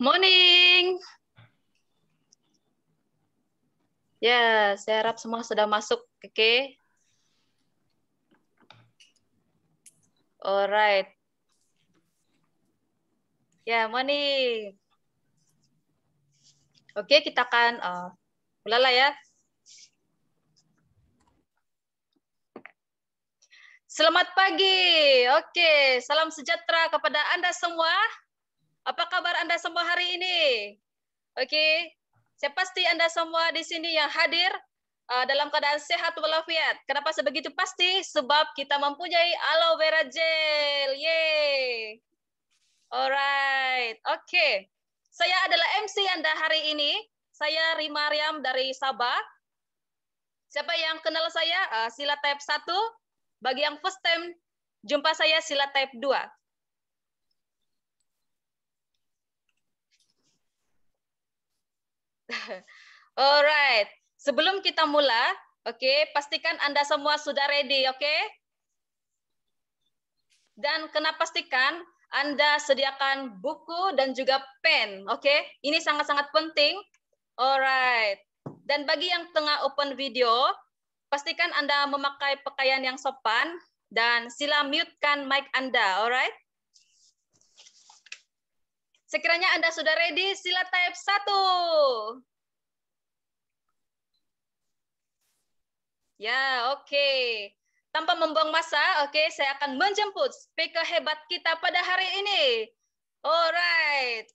Morning. Ya, yeah, saya harap semua sudah masuk, oke? Okay. Alright. Ya, yeah, morning. Oke, okay, kita akan uh, ulala ya. Selamat pagi. Oke, okay, salam sejahtera kepada Anda semua. Apa kabar Anda semua hari ini? Oke, okay. saya pasti Anda semua di sini yang hadir uh, dalam keadaan sehat walafiat. Kenapa sebegitu pasti? Sebab kita mempunyai aloe vera gel. Yeay. Alright, oke. Okay. Saya adalah MC Anda hari ini. Saya Rimariam dari Sabah. Siapa yang kenal saya? Uh, sila type 1. Bagi yang first time jumpa saya sila type 2. Alright, sebelum kita mula, oke, okay, pastikan Anda semua sudah ready, oke? Okay? Dan kena pastikan Anda sediakan buku dan juga pen, oke? Okay? Ini sangat-sangat penting. Alright. Dan bagi yang tengah open video, pastikan Anda memakai pakaian yang sopan dan sila mute-kan mic Anda, alright? Sekiranya Anda sudah ready, sila type 1. Ya, oke. Okay. Tanpa membuang masa, oke, okay, saya akan menjemput speaker hebat kita pada hari ini. Alright.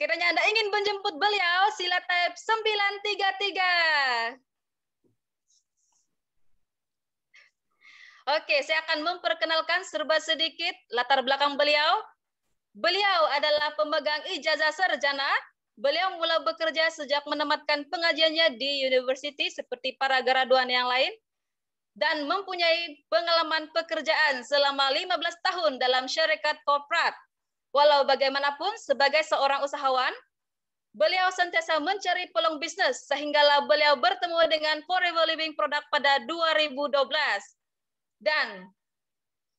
kiranya Anda ingin menjemput beliau, sila type 933. Oke, saya akan memperkenalkan serba sedikit latar belakang beliau. Beliau adalah pemegang ijazah sarjana Beliau mulai bekerja sejak menematkan pengajiannya di university seperti para graduan yang lain dan mempunyai pengalaman pekerjaan selama 15 tahun dalam syarikat korporat. Walau bagaimanapun, sebagai seorang usahawan, beliau sentiasa mencari peluang bisnis sehinggalah beliau bertemu dengan Forever Living Product pada 2012. Dan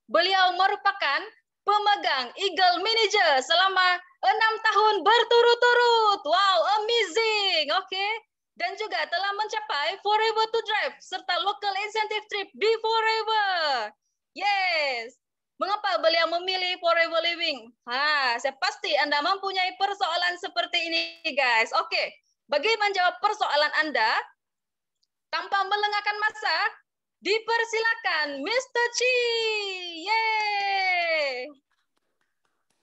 beliau merupakan pemegang Eagle Manager selama enam tahun berturut-turut. Wow, amazing. Oke. Okay. Dan juga telah mencapai Forever to Drive serta Local Incentive Trip di Forever. Yes. Mengapa beliau memilih Forever Living? Ah, saya pasti Anda mempunyai persoalan seperti ini, guys. Oke. Okay. Bagi menjawab persoalan Anda tanpa melengahkan masa, dipersilakan Mr. Chi. Yes.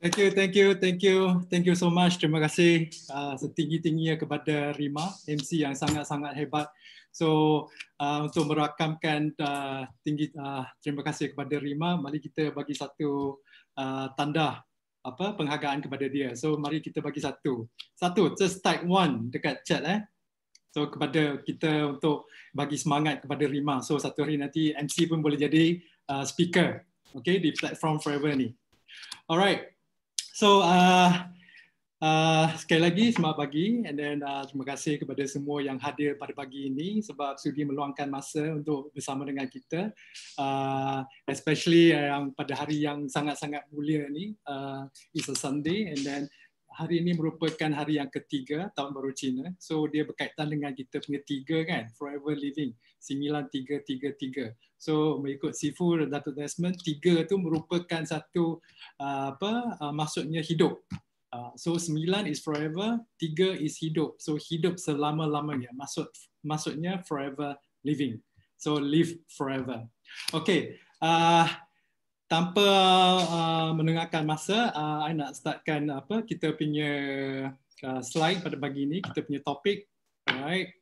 Thank you, thank you, thank you, thank you so much. Terima kasih uh, setinggi-tingginya kepada Rima, MC yang sangat-sangat hebat. So uh, untuk merakamkan uh, tinggi, uh, terima kasih kepada Rima. Mari kita bagi satu uh, tanda apa penghargaan kepada dia. So mari kita bagi satu, satu, just type one dekat chat eh. So kepada kita untuk bagi semangat kepada Rima. So satu hari nanti MC pun boleh jadi uh, speaker, okay di platform forever ni. Alright. So uh, uh, sekali lagi selamat pagi and then uh, terima kasih kepada semua yang hadir pada pagi ini sebab sudi meluangkan masa untuk bersama dengan kita uh, especially uh, yang pada hari yang sangat-sangat mulia ini uh, is a Sunday and then hari ini merupakan hari yang ketiga tahun baru Cina. So dia berkaitan dengan kita punya tiga kan, forever living, 9333. So mengikut Sifu dan Datuk Desmond, tiga itu merupakan satu uh, apa uh, maksudnya hidup. Uh, so 9 is forever, 3 is hidup. So hidup selama-lamanya, maksud maksudnya forever living. So live forever. Okay. Uh, tanpa uh, mendengarkan masa uh, nak startkan apa kita punya uh, slide pada pagi ini kita punya topik alright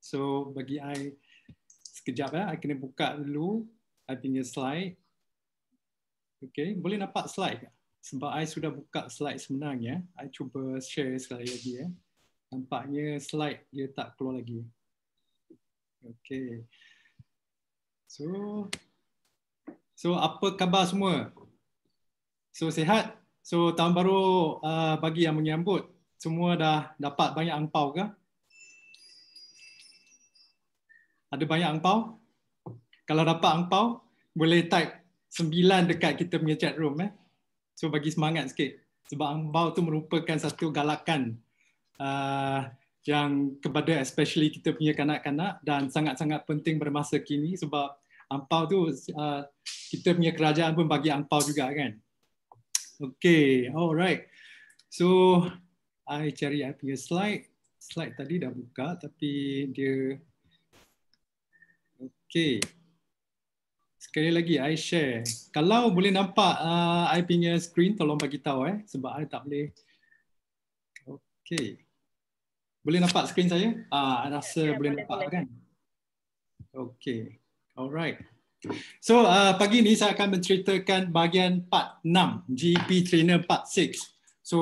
so bagi saya sekejap ya I kena buka dulu I punya slide Okay, boleh nampak slide tak sebab I sudah buka slide sebenarnya saya cuba share sekali lagi ya nampaknya slide dia tak keluar lagi Okay, so So apa khabar semua? So sihat? So tahun baru uh, bagi yang menyambut semua dah dapat banyak angpau ke? Ada banyak angpau? Kalau dapat angpau boleh type sembilan dekat kita punya chat room eh. So bagi semangat sikit sebab angpau tu merupakan satu galakan uh, yang kepada especially kita punya kanak-kanak dan sangat-sangat penting bermasa kini sebab angpau tu uh, kita punya kerajaan pun bagi angpau juga kan. Okay, alright. So, I cari I punya slide. Slide tadi dah buka tapi dia... Okay. Sekali lagi, I share. Kalau boleh nampak uh, I punya screen, tolong bagi tahu eh. Sebab I tak boleh. Okay. Boleh nampak screen saya? Ah, uh, rasa yeah, ya, boleh, boleh nampak boleh. kan? Okay. Alright. So uh, pagi ni saya akan menceritakan bahagian part 6, GEP Trainer part 6. So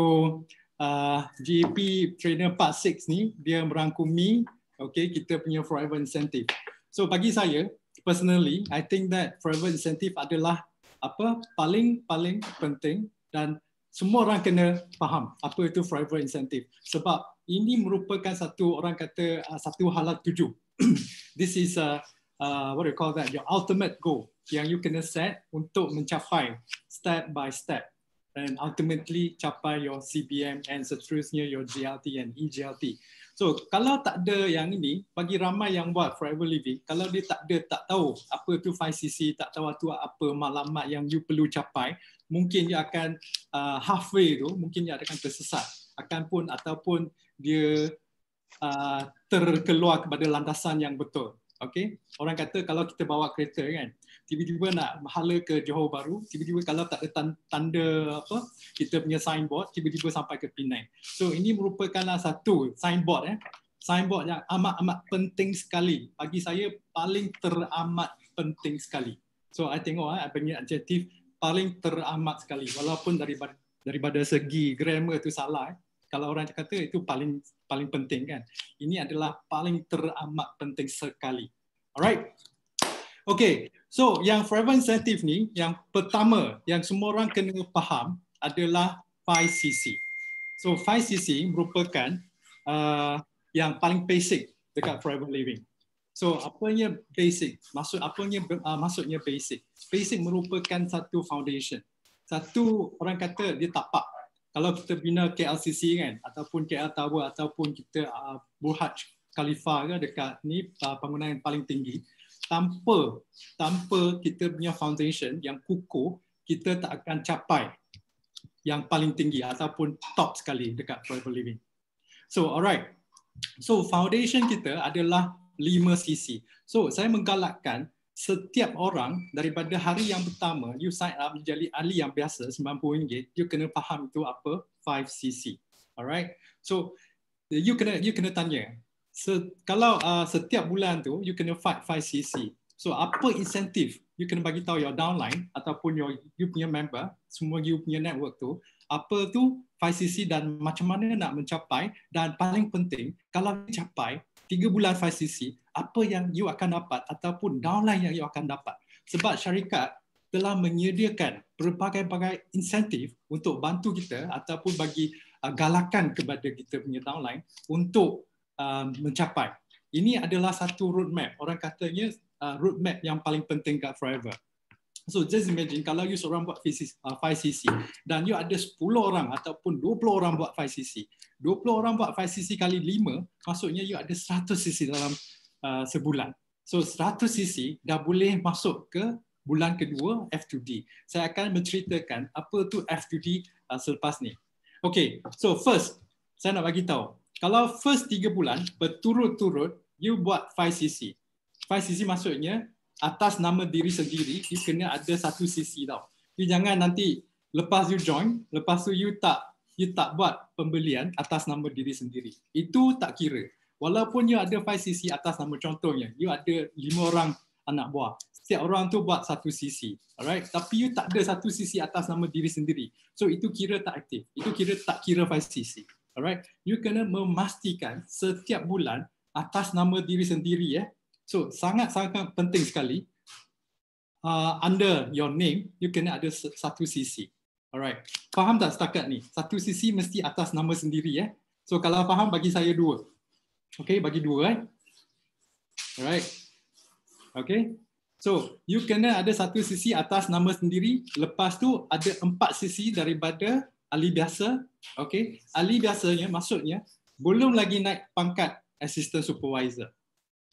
uh, GEP Trainer part 6 ni dia merangkumi okay, kita punya forever incentive. So bagi saya, personally, I think that forever incentive adalah apa paling-paling penting dan semua orang kena faham apa itu forever incentive. Sebab ini merupakan satu orang kata uh, satu halat tujuh. This is a uh, Uh, what do you call that? Your ultimate goal yang you can set untuk mencapai step by step and ultimately capai your CBM and seterusnya your GLT and EGLT. So kalau tak ada yang ini, bagi ramai yang buat forever living, kalau dia tak ada, tak tahu apa tu 5CC, tak tahu tu apa maklumat yang you perlu capai, mungkin dia akan uh, halfway tu, mungkin dia akan tersesat. Akan pun ataupun dia uh, terkeluar kepada landasan yang betul. Okey. Orang kata kalau kita bawa kereta kan, tiba-tiba nak menghala ke Johor Bahru, tiba-tiba kalau tak ada tanda apa, kita punya signboard, tiba-tiba sampai ke Penang. So ini merupakanlah satu signboard eh. Signboard yang amat-amat penting sekali. Bagi saya paling teramat penting sekali. So I tengok eh, punya adjektif paling teramat sekali. Walaupun daripada daripada segi grammar tu salah eh kalau orang kata itu paling paling penting kan. Ini adalah paling teramat penting sekali. Alright. Okay. So yang forever incentive ni, yang pertama yang semua orang kena faham adalah 5CC. So 5CC merupakan uh, yang paling basic dekat forever living. So apa yang basic? Maksud apanya uh, maksudnya basic? Basic merupakan satu foundation. Satu orang kata dia tapak kalau kita bina KLCC kan ataupun KL Tower ataupun kita uh, Burhaj Khalifa ke dekat ni uh, bangunan yang paling tinggi tanpa tanpa kita punya foundation yang kukuh kita tak akan capai yang paling tinggi ataupun top sekali dekat forever living. So alright. So foundation kita adalah 5 sisi. So saya menggalakkan setiap orang daripada hari yang pertama you sign up jadi ahli yang biasa RM90 you kena faham itu apa 5cc alright so you kena you kena tanya so, kalau uh, setiap bulan tu you kena fight 5cc so apa insentif you kena bagi tahu your downline ataupun your you punya member semua you punya network tu apa tu 5cc dan macam mana nak mencapai dan paling penting kalau dicapai Tiga bulan 5CC, apa yang you akan dapat ataupun downline yang you akan dapat. Sebab syarikat telah menyediakan berbagai-bagai insentif untuk bantu kita ataupun bagi uh, galakan kepada kita punya downline untuk um, mencapai. Ini adalah satu roadmap. Orang katanya uh, roadmap yang paling penting kat Forever. So just imagine kalau you seorang buat 5cc uh, dan you ada 10 orang ataupun 20 orang buat 5cc. 20 orang buat 5cc kali 5, maksudnya you ada 100cc dalam uh, sebulan. So 100cc dah boleh masuk ke bulan kedua F2D. Saya akan menceritakan apa tu F2D uh, selepas ni. Okay, so first, saya nak bagi tahu. Kalau first 3 bulan berturut-turut, you buat 5cc. 5cc maksudnya atas nama diri sendiri, you kena ada satu CC tau. You jangan nanti lepas you join, lepas tu you tak you tak buat pembelian atas nama diri sendiri. Itu tak kira. Walaupun you ada 5 cc atas nama contohnya, you ada 5 orang anak buah. Setiap orang tu buat satu cc. Alright? Tapi you tak ada satu cc atas nama diri sendiri. So itu kira tak aktif. Itu kira tak kira 5 cc. Alright? You kena memastikan setiap bulan atas nama diri sendiri ya. Eh? So sangat-sangat penting sekali uh, under your name, you kena ada satu sisi. Alright, faham tak setakat ni? Satu sisi mesti atas nama sendiri ya. Eh? So kalau faham, bagi saya dua. Okay, bagi dua eh. Alright. Okay. So, you kena ada satu sisi atas nama sendiri. Lepas tu, ada empat sisi daripada ahli biasa. Okay. Ahli biasanya, maksudnya, belum lagi naik pangkat assistant supervisor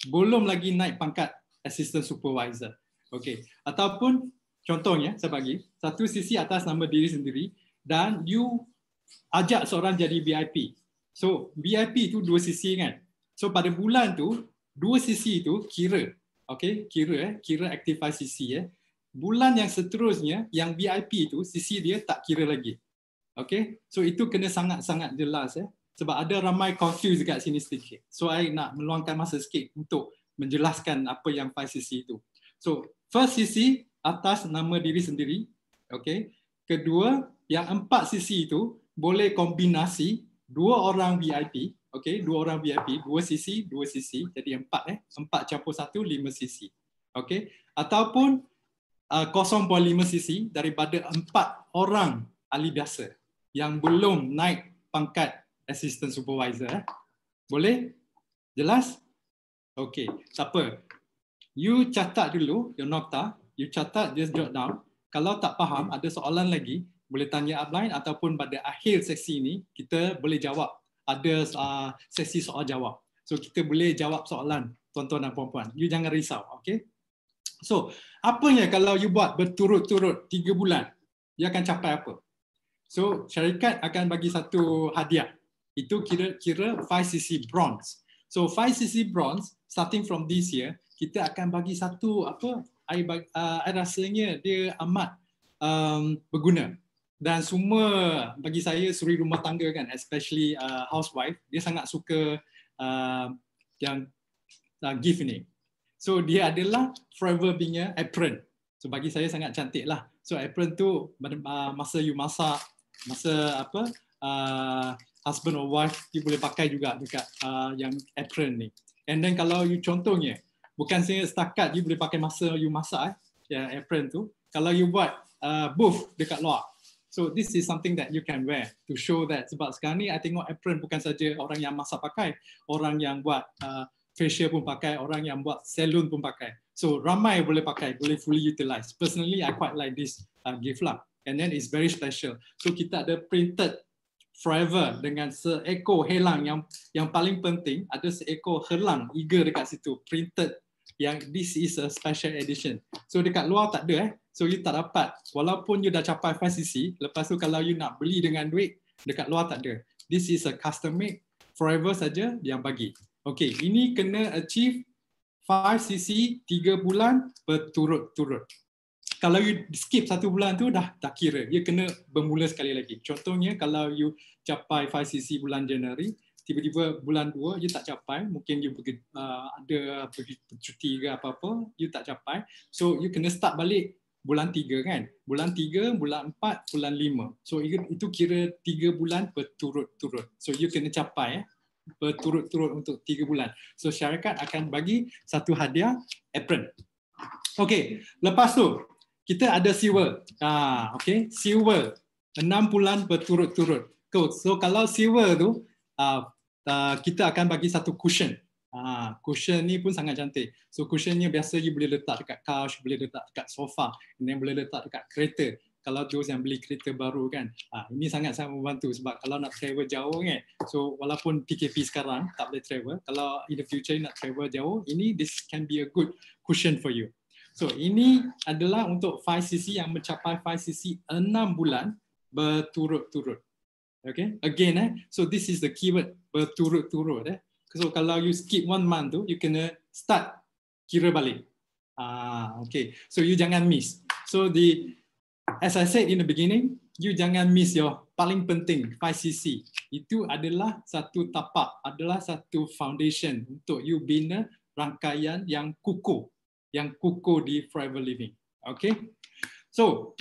belum lagi naik pangkat assistant supervisor. Okay. Ataupun contohnya saya bagi satu sisi atas nama diri sendiri dan you ajak seorang jadi VIP. So VIP itu dua sisi kan. So pada bulan tu dua sisi itu kira. Okay, kira eh, kira aktifasi sisi eh. Bulan yang seterusnya yang VIP itu sisi dia tak kira lagi. Okay, so itu kena sangat-sangat jelas eh sebab ada ramai confuse dekat sini sedikit. So I nak meluangkan masa sikit untuk menjelaskan apa yang 5 sisi itu. So first sisi atas nama diri sendiri. Okay. Kedua, yang empat sisi itu boleh kombinasi dua orang VIP. Okay, dua orang VIP, dua sisi, dua sisi, Jadi empat eh. Empat campur satu, lima sisi, Okay. Ataupun uh, 0.5 sisi daripada empat orang ahli biasa yang belum naik pangkat assistant supervisor. Eh? Boleh? Jelas? Okay. Tak apa. You catat dulu, your nota. You catat, just jot down. Kalau tak faham, ada soalan lagi, boleh tanya upline ataupun pada akhir sesi ini, kita boleh jawab. Ada uh, ah, sesi soal jawab. So, kita boleh jawab soalan, tuan-tuan dan puan-puan. You jangan risau, okay? So, apa apanya kalau you buat berturut-turut tiga bulan, you akan capai apa? So, syarikat akan bagi satu hadiah itu kira kira 5cc bronze. So 5cc bronze starting from this year kita akan bagi satu apa air bag, uh, air rasanya dia amat um, berguna dan semua bagi saya suri rumah tangga kan especially uh, housewife dia sangat suka uh, yang uh, gift ni. So dia adalah forever punya apron. So bagi saya sangat cantik lah. So apron tu uh, masa you masak, masa apa uh, husband or wife dia boleh pakai juga dekat uh, yang apron ni. And then kalau you contohnya, bukan saya setakat you boleh pakai masa you masak eh, yang apron tu. Kalau you buat uh, booth dekat luar. So this is something that you can wear to show that. Sebab sekarang ni I tengok apron bukan saja orang yang masak pakai, orang yang buat uh, facial pun pakai, orang yang buat salon pun pakai. So ramai boleh pakai, boleh fully utilize. Personally, I quite like this uh, gift lah. And then it's very special. So kita ada printed forever dengan seekor helang yang yang paling penting ada seekor helang eagle dekat situ printed yang this is a special edition. So dekat luar tak ada eh. So you tak dapat. Walaupun you dah capai 5cc, lepas tu kalau you nak beli dengan duit, dekat luar tak ada. This is a custom made forever saja yang bagi. Okay, ini kena achieve 5cc 3 bulan berturut-turut kalau you skip satu bulan tu dah tak kira. You kena bermula sekali lagi. Contohnya kalau you capai 5cc bulan Januari, tiba-tiba bulan 2 you tak capai, mungkin you ber, uh, ada bercuti ke apa-apa, you tak capai. So you kena start balik bulan 3 kan. Bulan 3, bulan 4, bulan 5. So itu kira 3 bulan berturut-turut. So you kena capai eh berturut-turut untuk 3 bulan. So syarikat akan bagi satu hadiah apron. Okey, lepas tu kita ada sewa. Ah, okay, sewa enam bulan berturut-turut. So kalau sewa tu, ah, ah, kita akan bagi satu cushion. Ah, cushion ni pun sangat cantik. So cushion ni biasa you boleh letak dekat couch, boleh letak dekat sofa, ni boleh letak dekat kereta. Kalau tu yang beli kereta baru kan, ah, ini sangat sangat membantu sebab kalau nak travel jauh kan. So walaupun PKP sekarang tak boleh travel, kalau in the future nak travel jauh, ini this can be a good cushion for you. So ini adalah untuk 5cc yang mencapai 5cc 6 bulan berturut-turut. Okay, again eh. So this is the keyword berturut-turut eh. So kalau you skip one month tu, you kena start kira balik. Ah, okay. So you jangan miss. So the as I said in the beginning, you jangan miss your paling penting 5cc. Itu adalah satu tapak, adalah satu foundation untuk you bina rangkaian yang kukuh yang kukuh di Forever Living. Okay. So,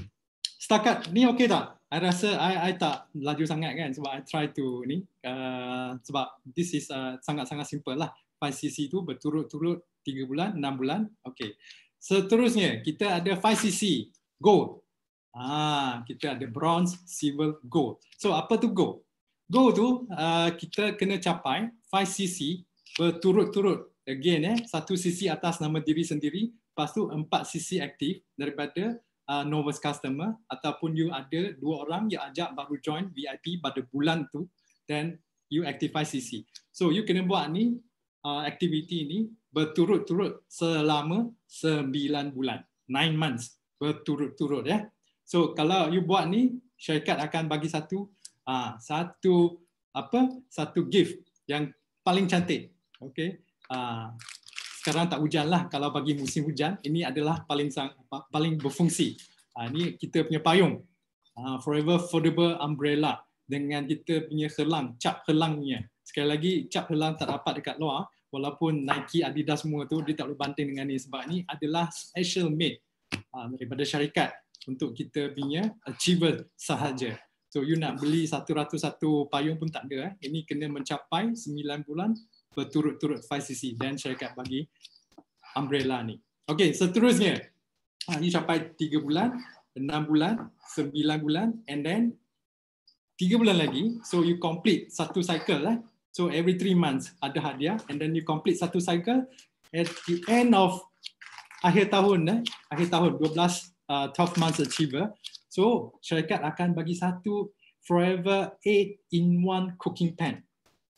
setakat ni okay tak? I rasa I, I tak laju sangat kan sebab I try to ni. Uh, sebab this is uh, sangat-sangat uh, simple lah. 5cc tu berturut-turut 3 bulan, 6 bulan. Okay. Seterusnya, kita ada 5cc gold. Ah, kita ada bronze, silver, gold. So, apa tu gold? Gold tu uh, kita kena capai 5cc berturut-turut again eh satu sisi atas nama diri sendiri lepas tu empat sisi aktif daripada uh, novus customer ataupun you ada dua orang yang ajak baru join VIP pada bulan tu then you activate CC. So you kena buat ni uh, activity ni berturut-turut selama 9 bulan. 9 months berturut-turut ya. Yeah. So kalau you buat ni syarikat akan bagi satu uh, satu apa satu gift yang paling cantik. Okay. Ah, sekarang tak hujan lah kalau bagi musim hujan ini adalah paling paling berfungsi uh, ini kita punya payung uh, forever foldable umbrella dengan kita punya helang cap helangnya sekali lagi cap helang tak dapat dekat luar walaupun Nike Adidas semua tu dia tak boleh banting dengan ni sebab ni adalah special made uh, daripada syarikat untuk kita punya achiever sahaja So you nak beli satu satu payung pun tak ada. Eh. Ini kena mencapai 9 bulan berturut-turut 5cc dan syarikat bagi umbrella ni. Okay, seterusnya. Ha, ah, you sampai 3 bulan, 6 bulan, 9 bulan and then 3 bulan lagi. So you complete satu cycle lah. So every 3 months ada hadiah and then you complete satu cycle at the end of akhir tahun eh, akhir tahun 12 uh, 12 months achiever. So syarikat akan bagi satu forever 8 in one cooking pan.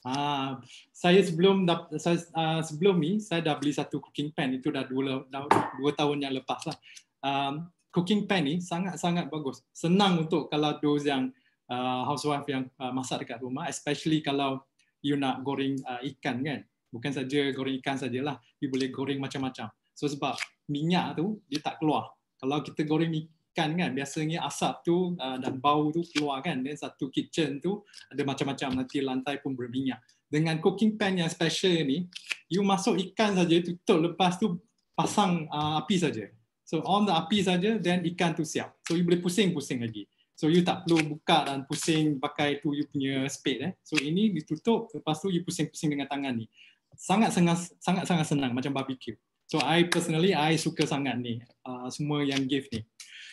Ah, saya sebelum saya, uh, sebelum ni saya dah beli satu cooking pan itu dah dua, dah dua tahun yang lepas lah. Um, cooking pan ni sangat-sangat bagus. Senang untuk kalau those yang uh, housewife yang uh, masak dekat rumah, especially kalau you nak goreng uh, ikan kan. Bukan saja goreng ikan sajalah, you boleh goreng macam-macam. So sebab minyak tu dia tak keluar. Kalau kita goreng kan kan biasanya asap tu uh, dan bau tu keluar kan dan satu kitchen tu ada macam-macam nanti lantai pun berminyak dengan cooking pan yang special ni you masuk ikan saja tutup lepas tu pasang uh, api saja so on the api saja then ikan tu siap so you boleh pusing-pusing lagi so you tak perlu buka dan pusing pakai tu you punya spade eh so ini ditutup lepas tu you pusing-pusing dengan tangan ni sangat sangat sangat sangat senang macam barbecue so i personally i suka sangat ni uh, semua yang gift ni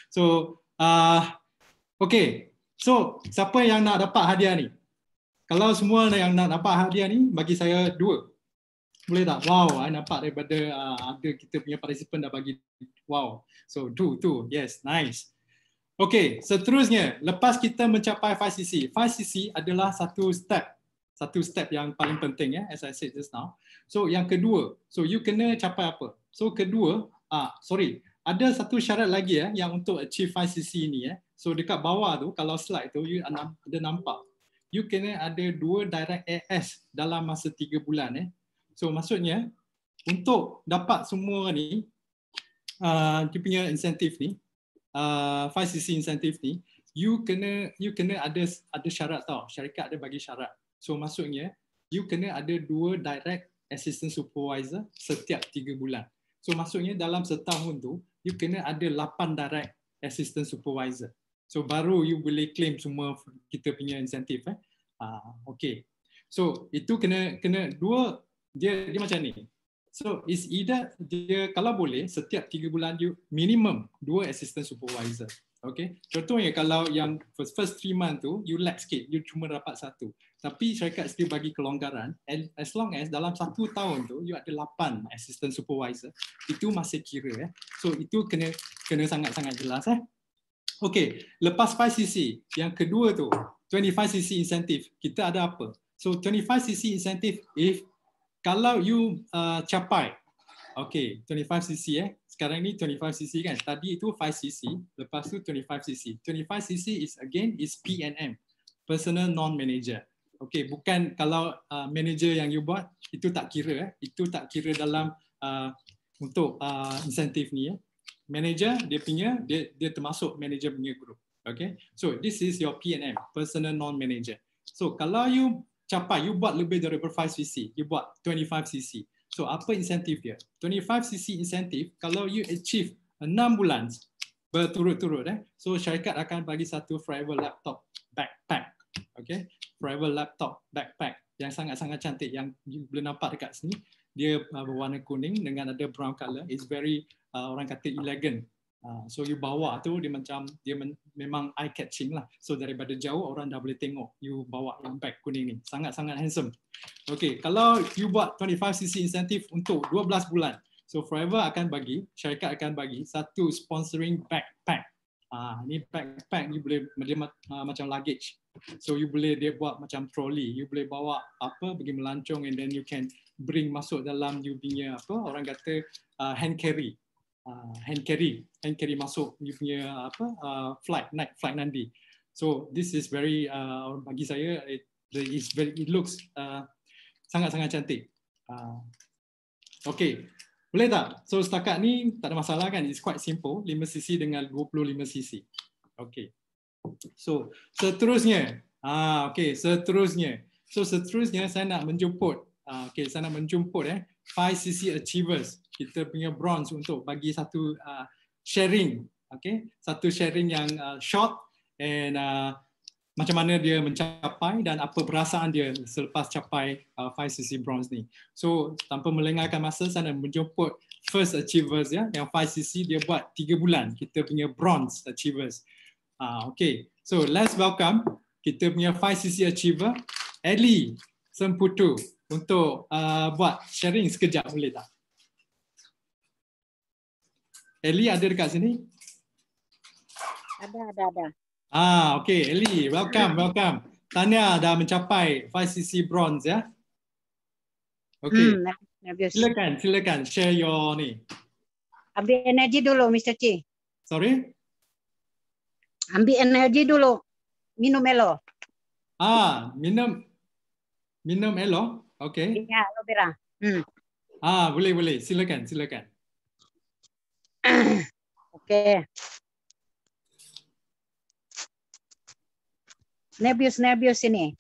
So, uh, okay. So, siapa yang nak dapat hadiah ni? Kalau semua yang nak dapat hadiah ni, bagi saya dua. Boleh tak? Wow, I nampak daripada uh, ada kita punya participant dah bagi. Wow. So, two, two. Yes, nice. Okay, seterusnya, lepas kita mencapai 5CC. 5CC adalah satu step. Satu step yang paling penting, ya, as I said just now. So, yang kedua. So, you kena capai apa? So, kedua, uh, sorry, ada satu syarat lagi ya yang untuk achieve 5cc ini ya. So dekat bawah tu kalau slide tu you ada nampak. You kena ada dua direct AS dalam masa 3 bulan eh. So maksudnya untuk dapat semua ni uh, you punya insentif ni uh, 5cc insentif ni you kena you kena ada ada syarat tau. Syarikat ada bagi syarat. So maksudnya you kena ada dua direct assistant supervisor setiap 3 bulan. So maksudnya dalam setahun tu you kena ada 8 direct assistant supervisor. So baru you boleh claim semua kita punya insentif eh. Ah okay. So itu kena kena dua dia dia macam ni. So is either dia kalau boleh setiap 3 bulan you minimum dua assistant supervisor. Okay. Contohnya kalau yang first, first three month tu, you lack sikit, you cuma dapat satu. Tapi syarikat still bagi kelonggaran, and as long as dalam satu tahun tu, you ada lapan assistant supervisor, itu masih kira. Eh. So itu kena kena sangat-sangat jelas. Eh. Okay, lepas 5cc, yang kedua tu, 25cc incentive, kita ada apa? So 25cc incentive, if kalau you uh, capai, okay, 25cc eh, sekarang ni 25cc kan. Tadi itu 5cc, lepas tu 25cc. 25cc is again is PNM, personal non-manager. Okay, bukan kalau uh, manager yang you buat, itu tak kira. Eh. Itu tak kira dalam uh, untuk uh, insentif ni. Eh. Manager, dia punya, dia, dia termasuk manager punya group. Okay, so this is your PNM, personal non-manager. So kalau you capai, you buat lebih daripada 5cc, you buat 25cc. So apa insentif dia? 25cc insentif kalau you achieve 6 bulan berturut-turut eh. So syarikat akan bagi satu forever laptop backpack. Okay. Forever laptop backpack yang sangat-sangat cantik yang you boleh nampak dekat sini. Dia uh, berwarna kuning dengan ada brown color. It's very uh, orang kata elegant. Uh, so you bawa tu dia macam dia men, memang eye catching lah. So daripada jauh orang dah boleh tengok you bawa impact kuning ni. Sangat-sangat handsome. Okay, kalau you buat 25cc incentive untuk 12 bulan, so forever akan bagi, syarikat akan bagi satu sponsoring backpack. Ah, ni backpack you boleh dia, uh, macam luggage. So you boleh dia buat macam trolley. You boleh bawa apa pergi melancong and then you can bring masuk dalam you punya apa orang kata uh, hand carry uh, hand carry hand carry masuk you punya uh, apa uh, flight night flight nanti so this is very uh, bagi saya it is very it looks uh, sangat-sangat uh, cantik uh, okay boleh tak so setakat ni tak ada masalah kan it's quite simple 5 cc dengan 25 cc okay so seterusnya ah okay seterusnya so seterusnya saya nak menjemput Ah, okay, saya nak menjumput eh. 5 CC Achievers. Kita punya bronze untuk bagi satu uh, sharing. Okay. Satu sharing yang uh, short and uh, macam mana dia mencapai dan apa perasaan dia selepas capai uh, 5 CC bronze ni. So tanpa melengahkan masa, saya nak menjumput first achievers ya. Yang 5 CC dia buat 3 bulan. Kita punya bronze achievers. Uh, okay. So let's welcome kita punya 5 CC achiever, Ellie Semputu untuk uh, buat sharing sekejap boleh tak? Eli ada dekat sini? Ada, ada, ada. Ah, okay. Eli, welcome, welcome. Tanya dah mencapai 5cc bronze ya. Okay. Hmm, silakan, silakan share your ni. Ambil energi dulu, Mr. C. Sorry? Ambil energi dulu. Minum elo. Ah, minum minum elo? Okey. Ya, aloe vera. Hmm. Ah, boleh boleh. Silakan, silakan. Okey. Nebius nebius ini.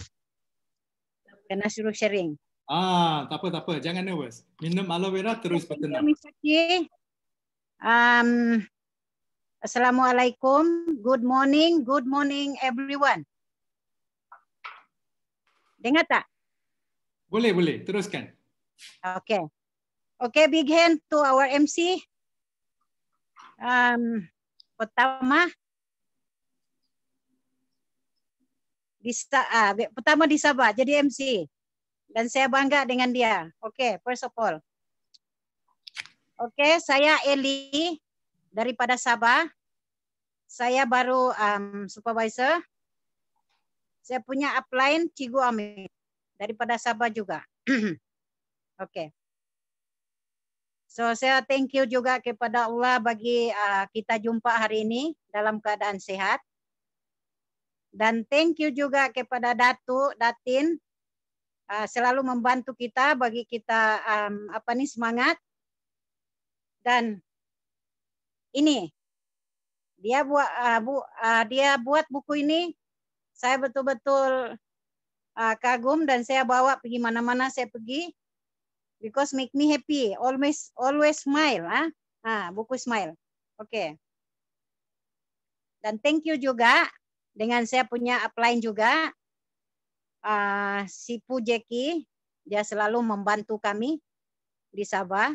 Kena suruh sharing. Ah, tak apa tak apa. Jangan nervous. Minum aloe vera terus bertenang. Terima kasih. Um, Assalamualaikum. Good morning. Good morning everyone. Dengar tak? Boleh, boleh. Teruskan. Okay. Okay, big hand to our MC. Um, pertama, di, uh, pertama di Sabah, jadi MC. Dan saya bangga dengan dia. Okay, first of all. Okay, saya Eli daripada Sabah. Saya baru um, supervisor. Saya punya upline Cikgu Amir. daripada Sabah juga. Oke. okay. So saya thank you juga kepada Allah bagi uh, kita jumpa hari ini dalam keadaan sehat. Dan thank you juga kepada Datu, Datin uh, selalu membantu kita bagi kita um, apa nih semangat. Dan ini dia buat uh, bu, uh, dia buat buku ini saya betul-betul uh, kagum dan saya bawa pergi mana-mana saya pergi because make me happy always always smile ah ah buku smile oke okay. dan thank you juga dengan saya punya upline juga uh, si Pu Jeki dia selalu membantu kami di Sabah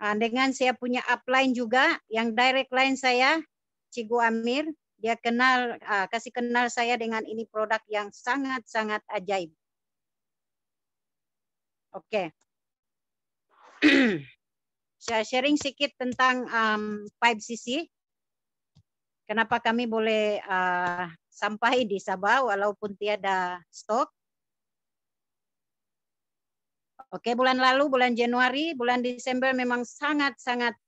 uh, dengan saya punya upline juga yang direct line saya Cigu Amir dia kenal uh, kasih kenal saya dengan ini produk yang sangat-sangat ajaib. Oke. Okay. saya sharing sedikit tentang um, 5cc. Kenapa kami boleh uh, sampai di Sabah walaupun tiada stok. Oke, okay, bulan lalu, bulan Januari, bulan Desember memang sangat-sangat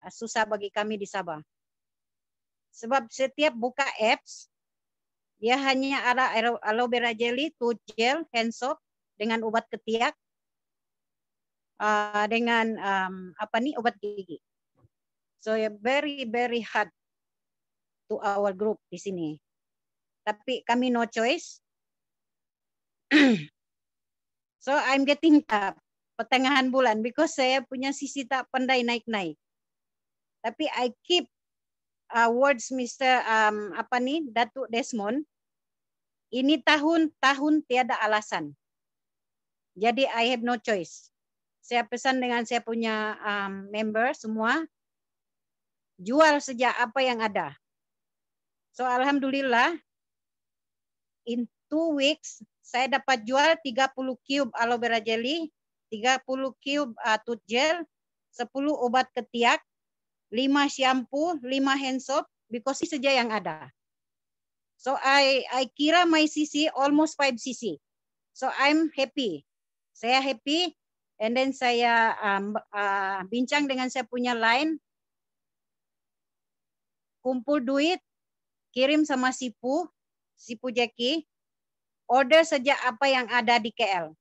ah, susah bagi kami di Sabah. Sebab setiap buka apps, dia hanya ada aloe vera jelly, two gel, hand soap dengan ubat ketiak, uh, dengan um, apa nih ubat gigi. So yeah, very very hard to our group di sini. Tapi kami no choice. so I'm getting up pertengahan bulan because saya punya sisi tak pandai naik-naik. Tapi I keep awards uh, Mr. Um, apa nih Datuk Desmond ini tahun-tahun tiada alasan. Jadi I have no choice. Saya pesan dengan saya punya um, member semua jual sejak apa yang ada. So alhamdulillah in two weeks saya dapat jual 30 cube aloe vera jelly, 30 cube uh, tooth gel, 10 obat ketiak, lima shampoo, lima hand soap because it's saja yang ada. So I I kira my CC almost 5 CC. So I'm happy. Saya happy and then saya um, uh, bincang dengan saya punya line kumpul duit kirim sama Sipu, Sipu Jeki, order saja apa yang ada di KL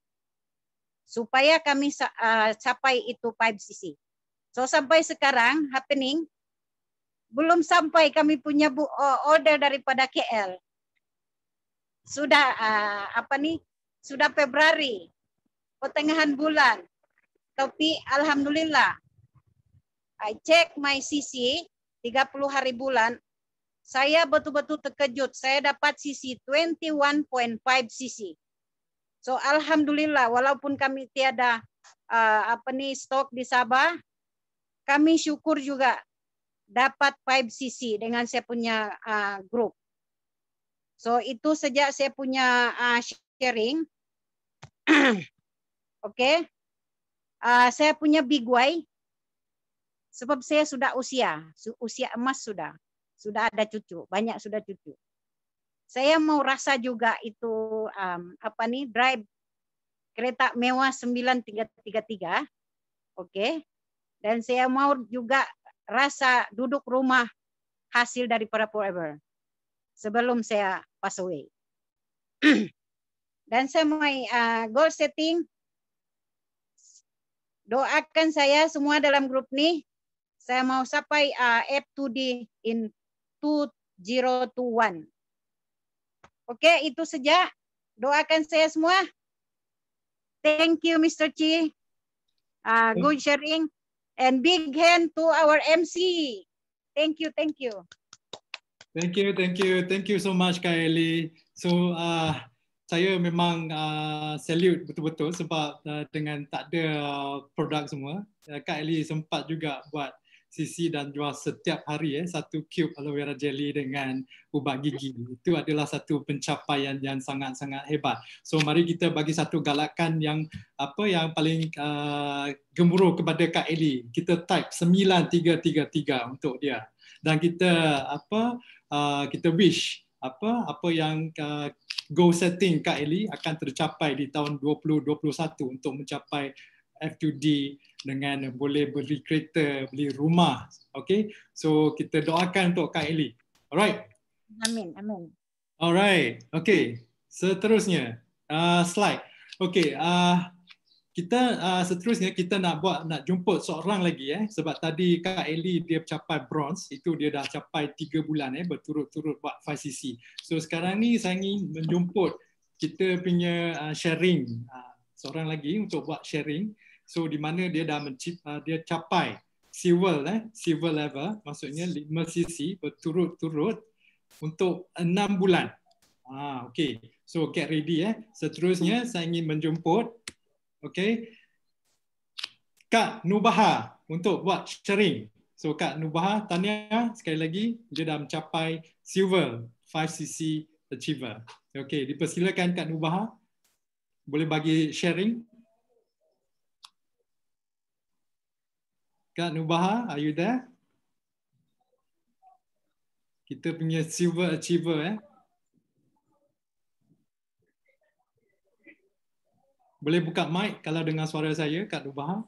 supaya kami uh, capai itu 5 CC. So sampai sekarang happening belum sampai kami punya bu order daripada KL. Sudah uh, apa nih? Sudah Februari pertengahan bulan. Tapi alhamdulillah I check my CC 30 hari bulan saya betul-betul terkejut. Saya dapat CC 21.5 cc So alhamdulillah walaupun kami tiada uh, apa nih stok di Sabah, kami syukur juga dapat 5cc dengan saya punya uh, grup. So itu sejak saya punya uh, sharing. Oke. okay. Uh, saya punya big way. Sebab saya sudah usia, usia emas sudah. Sudah ada cucu, banyak sudah cucu. Saya mau rasa juga itu um, apa nih drive kereta mewah 9333. Oke. Okay. Dan saya mau juga rasa duduk rumah hasil para forever sebelum saya pass away. Dan saya mau uh, goal setting. Doakan saya semua dalam grup ini. Saya mau sampai uh, F2D in 2021. Oke, itu saja. Doakan saya semua. Thank you, Mr. Chi. Uh, good sharing. and big hand to our MC. Thank you, thank you. Thank you, thank you. Thank you so much, Kaeli. So, uh, saya memang uh, salute betul-betul sebab uh, dengan tak ada uh, produk semua, uh, Kak sempat juga buat sisi dan jual setiap hari eh satu cube aloe vera jelly dengan ubat gigi. Itu adalah satu pencapaian yang sangat-sangat hebat. So mari kita bagi satu galakan yang apa yang paling uh, gemuruh kepada Kak Eli. Kita type 9333 untuk dia. Dan kita apa uh, kita wish apa apa yang uh, goal setting Kak Eli akan tercapai di tahun 2021 untuk mencapai F2D dengan boleh beli kereta, beli rumah. Okay, so kita doakan untuk Kak Eli. Alright. Amin, amin. Alright, okay. Seterusnya, uh, slide. Okay, uh, kita uh, seterusnya kita nak buat nak jumpa seorang lagi eh sebab tadi Kak Eli dia capai bronze itu dia dah capai 3 bulan eh berturut-turut buat 5cc. So sekarang ni saya ingin menjumpa kita punya uh, sharing uh, seorang lagi untuk buat sharing. So di mana dia dah mencip, uh, dia capai civil eh civil level maksudnya lima cc berturut-turut untuk enam bulan. Ah okey. So get ready eh. Seterusnya saya ingin menjemput okey Kak Nubaha untuk buat sharing. So Kak Nubaha tanya sekali lagi dia dah mencapai silver 5 cc achiever. Okey, dipersilakan Kak Nubaha boleh bagi sharing. Kak Nubaha, are you there? Kita punya silver achiever eh. Boleh buka mic kalau dengar suara saya Kak Nubaha?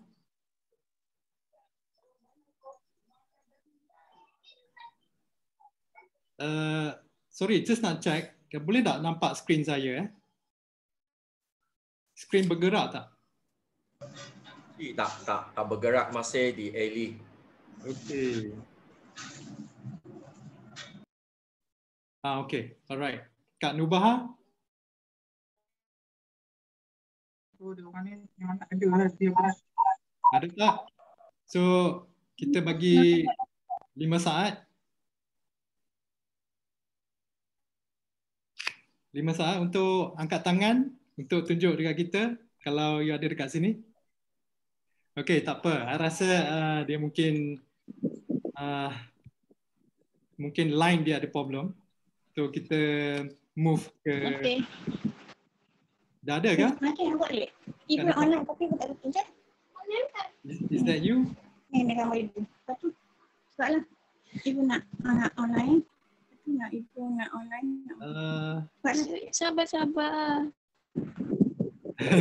Uh, eh, sorry, just nak check. Boleh tak nampak screen saya? Eh? Screen bergerak tak? kaki tak tak tak bergerak masih di A League. Okey. Ah okey. Alright. Kak Nubaha. oh, dia orang ni memang tak ada lah Ada tak? So kita bagi 5 saat. 5 saat untuk angkat tangan untuk tunjuk dekat kita kalau you ada dekat sini. Okay, tak apa. Saya rasa uh, dia mungkin uh, mungkin line dia ada problem. So kita move ke okay. Dah ada ke? Okay, lah, boleh. Even online tapi aku tak kerja. Is, is that you? Ya, yeah, dengan boleh. Lepas lah, Ibu nak, nak online. Lepas nak ibu nak online. Uh, sabar-sabar. Lah,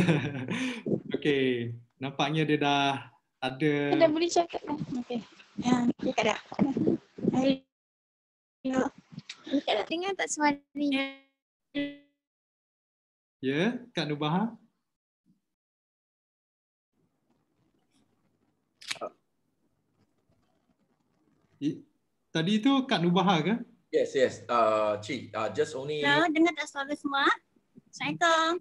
okay. Nampaknya dia dah ada. Ada dah boleh cakap dah. Okey. Ya, dekat dah. Ya. Dengar tak suara ni? Ya, yeah, Kak Nubaha. Tadi tu Kak Nubaha ke? Yes, yes. Uh, Cik, uh, just only... Ya, dengar tak suara semua. Assalamualaikum.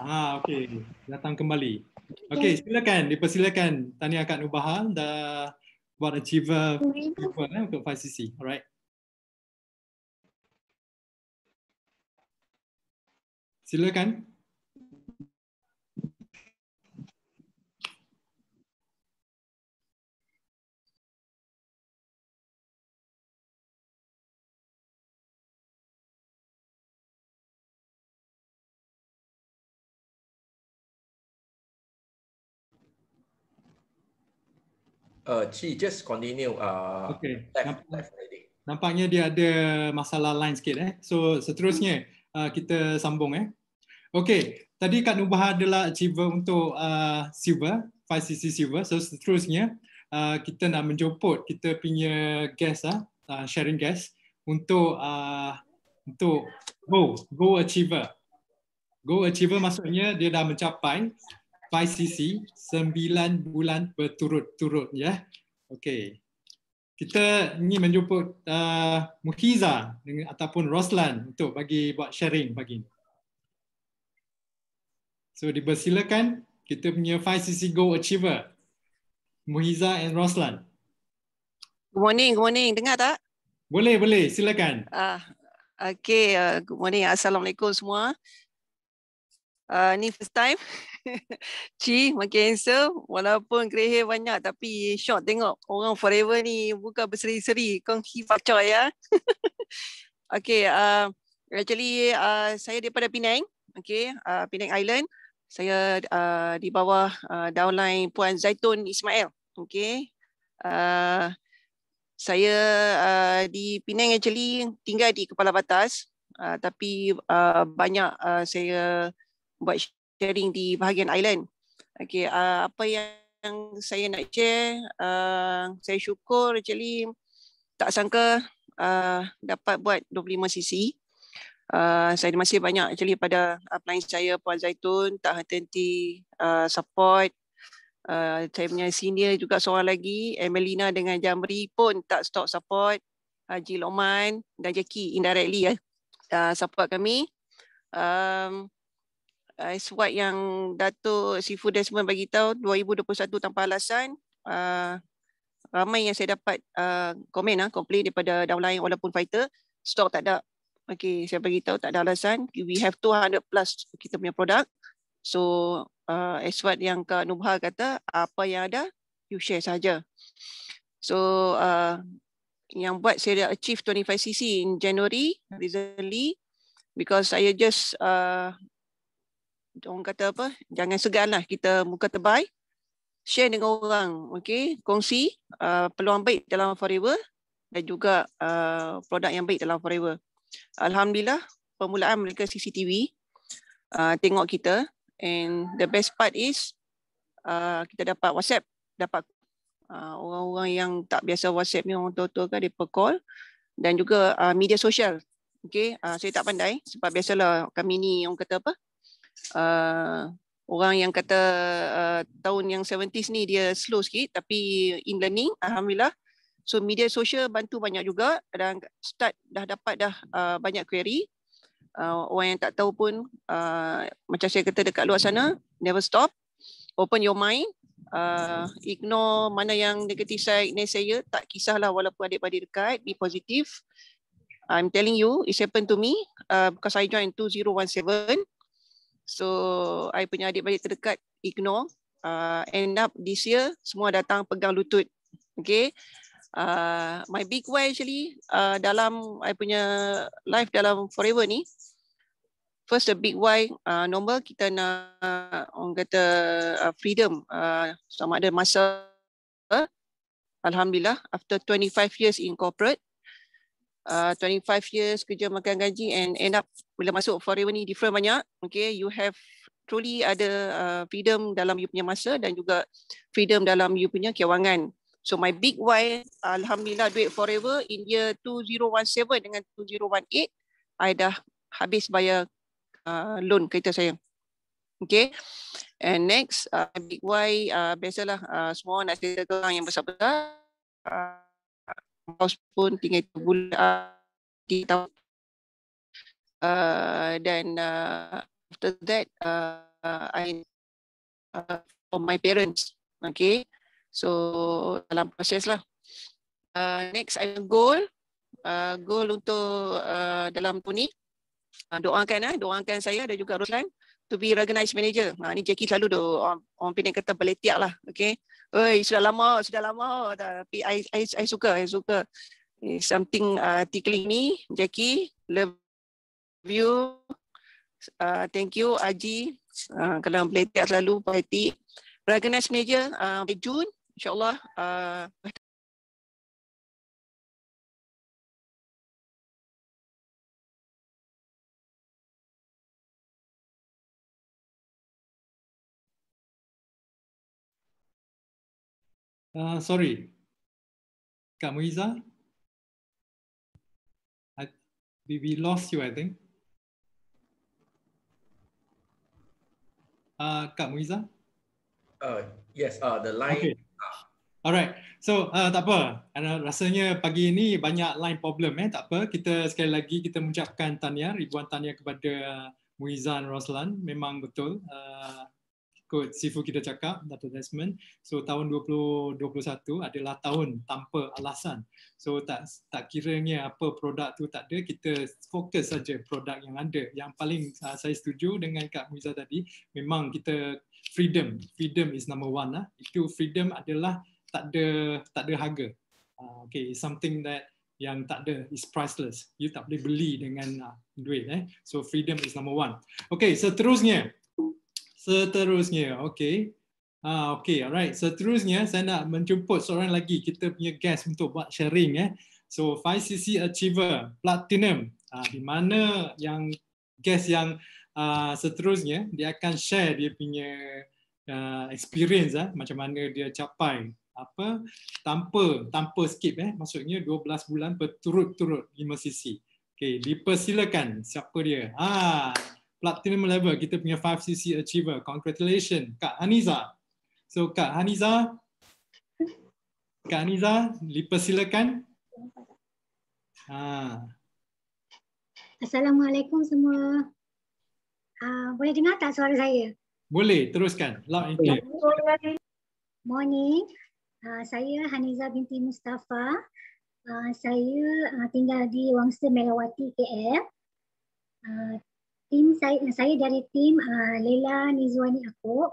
Ah, okay. Datang kembali. Okey, silakan. Dipersilakan Tania Kak Nubaha, dah buat achiever for eh, untuk 5CC. Alright. Silakan. Chi, uh, just continue. Uh, okay. Left, Namp- left Nampaknya dia ada masalah line sikit. Eh. So, seterusnya uh, kita sambung. Eh. Okay. Tadi Kak Nubah adalah achiever untuk uh, silver, 5cc silver. So, seterusnya uh, kita nak menjemput kita punya gas, ah, uh, sharing gas untuk uh, untuk go, go achiever. Go achiever maksudnya dia dah mencapai 5 cc 9 bulan berturut-turut ya. Yeah. Okey. Kita ingin menjemput uh, Mukiza dengan ataupun Roslan untuk bagi buat sharing pagi ini. So dipersilakan kita punya 5 cc go achiever. Muhiza and Roslan. Good morning, good morning. Dengar tak? Boleh, boleh. Silakan. Ah, uh, okay. Uh, good morning. Assalamualaikum semua. Uh, ni first time. Chi makin handsome. Walaupun grey hair banyak tapi short tengok orang forever ni buka berseri-seri. Kong hi pacar ya. okay. Uh, actually uh, saya daripada Penang. Okay. Uh, Pinang Island. Saya uh, di bawah uh, downline Puan Zaitun Ismail. Okay. Uh, saya uh, di Pinang actually tinggal di Kepala Batas. Uh, tapi uh, banyak uh, saya buat sharing di bahagian island. Okay, uh, apa yang saya nak share, uh, saya syukur actually tak sangka uh, dapat buat 25 cc. Uh, saya masih banyak actually pada upline saya Puan Zaitun, tak henti-henti uh, support. Uh, saya punya senior juga seorang lagi, Emelina dengan Jamri pun tak stop support. Haji Lokman dan Jackie indirectly ya, uh, support kami. Um, uh, SWAT yang Datuk Sifu Desmond bagi tahu 2021 tanpa alasan uh, ramai yang saya dapat uh, komen ah uh, komplain daripada downline walaupun fighter stok tak ada. Okey, saya bagi tahu tak ada alasan. We have 200 plus kita punya produk. So uh, as yang Kak Nubha kata, apa yang ada, you share saja. So uh, yang buat saya dah achieve 25cc in January hmm. recently because saya just uh, orang kata apa jangan seganlah kita muka tebal share dengan orang okey kongsi uh, peluang baik dalam forever dan juga uh, produk yang baik dalam forever alhamdulillah permulaan mereka CCTV uh, tengok kita and the best part is uh, kita dapat WhatsApp dapat uh, orang-orang yang tak biasa WhatsApp ni orang tua-tua kan dia per dan juga uh, media sosial okay? uh, saya tak pandai sebab biasalah kami ni orang kata apa uh, orang yang kata uh, tahun yang 70s ni dia slow sikit tapi in learning alhamdulillah so media sosial bantu banyak juga dan start dah dapat dah uh, banyak query uh, orang yang tak tahu pun uh, macam saya kata dekat luar sana never stop open your mind Uh, ignore mana yang negatif side saya tak kisahlah walaupun adik-adik dekat be positive I'm telling you it happened to me uh, because I joined 2017 So I punya adik-adik terdekat ignore uh, end up this year semua datang pegang lutut. Okay. Uh, my big why actually uh, dalam I punya life dalam forever ni First the big why uh, normal kita nak orang kata uh, freedom uh, sama ada masa uh, alhamdulillah after 25 years in corporate 25 uh, years kerja makan gaji and end up bila masuk forever ni different banyak okay you have truly ada uh, freedom dalam you punya masa dan juga freedom dalam you punya kewangan so my big why alhamdulillah duit forever in year 2017 dengan 2018 i dah habis bayar uh, loan kereta saya okay and next uh, big why uh, biasalah uh, semua nak cerita orang yang besar-besar uh, Mos pun tinggal tiga bulan di tahun dan uh, uh, after that uh, I uh, for my parents okay so dalam proses lah uh, next I goal uh, goal untuk uh, dalam tu ni uh, doakan uh, doakan saya dan juga Roslan uh, to be recognized manager. Ha, ni Jackie selalu tu orang, orang pening kata beletiak lah. Okay. Oi, sudah lama, sudah lama. Tapi I, I, I suka, I suka. Something uh, tickling me. Jackie, love you. Uh, thank you, Aji. Uh, kalau beletiak selalu, Pak Recognized manager, uh, by June, insyaAllah. Uh, Uh, sorry, Kak Muiza. I, we lost you, I think. Uh, Kak Muiza? Uh, yes, uh, the line. Okay. Uh. Alright, so uh, tak apa. Rasanya pagi ini banyak line problem. Eh? Tak apa, kita sekali lagi kita mengucapkan tanya, ribuan tanya kepada uh, Muizan Roslan. Memang betul. Uh, kot sifu kita cakap, Dr. Desmond. So tahun 2021 adalah tahun tanpa alasan. So tak tak kiranya apa produk tu tak ada, kita fokus saja produk yang ada. Yang paling uh, saya setuju dengan Kak Muiza tadi, memang kita freedom. Freedom is number one. Lah. Itu freedom adalah tak ada, tak ada harga. Uh, okay, something that yang tak ada is priceless. You tak boleh beli dengan uh, duit. Eh. So freedom is number one. Okay, seterusnya. So, Seterusnya, okay. Ah, okay, alright. Seterusnya, saya nak menjemput seorang lagi kita punya guest untuk buat sharing. Eh. So, 5CC Achiever Platinum. Ah, di mana yang guest yang ah, seterusnya, dia akan share dia punya ah, experience ah, macam mana dia capai apa tanpa tanpa skip eh maksudnya 12 bulan berturut-turut 5 sisi. Okey, dipersilakan siapa dia? Ah, platinum level kita punya 5cc achiever. Congratulations Kak Haniza. So Kak Haniza, Kak Haniza, dipersilakan. Ha. Assalamualaikum semua. Uh, boleh dengar tak suara saya? Boleh, teruskan. Loud and clear. Morning. Uh, saya Haniza binti Mustafa. Uh, saya uh, tinggal di Wangsa Melawati KL. Uh, tim saya saya dari tim uh, Leila Nizwani aku.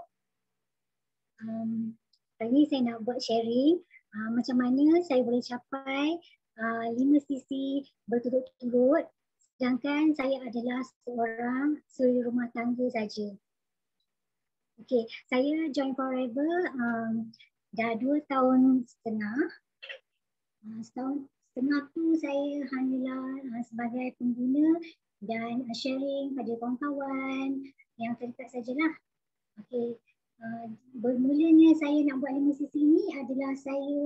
Um, hari ini saya nak buat sharing uh, macam mana saya boleh capai ah, lima uh, CC berturut-turut sedangkan saya adalah seorang suri rumah tangga saja. Okey, saya join Forever um, dah dua tahun setengah. Uh, setahun setengah tu saya hanyalah uh, sebagai pengguna dan sharing pada kawan-kawan yang terdekat sajalah. Okey, uh, bermulanya saya nak buat lima sesi ni adalah saya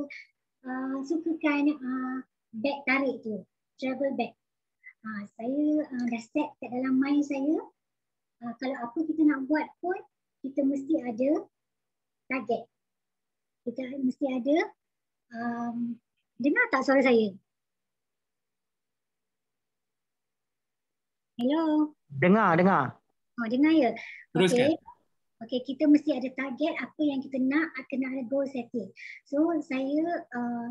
uh, sukakan uh, bag tarik tu, travel bag. Uh, saya uh, dah set kat dalam mind saya, uh, kalau apa kita nak buat pun, kita mesti ada target. Kita mesti ada, um, dengar tak suara saya? Hello. Dengar, dengar. Oh, dengar ya. Teruskan. Okay. okay, kita mesti ada target apa yang kita nak, kena ada goal setting. So, saya uh,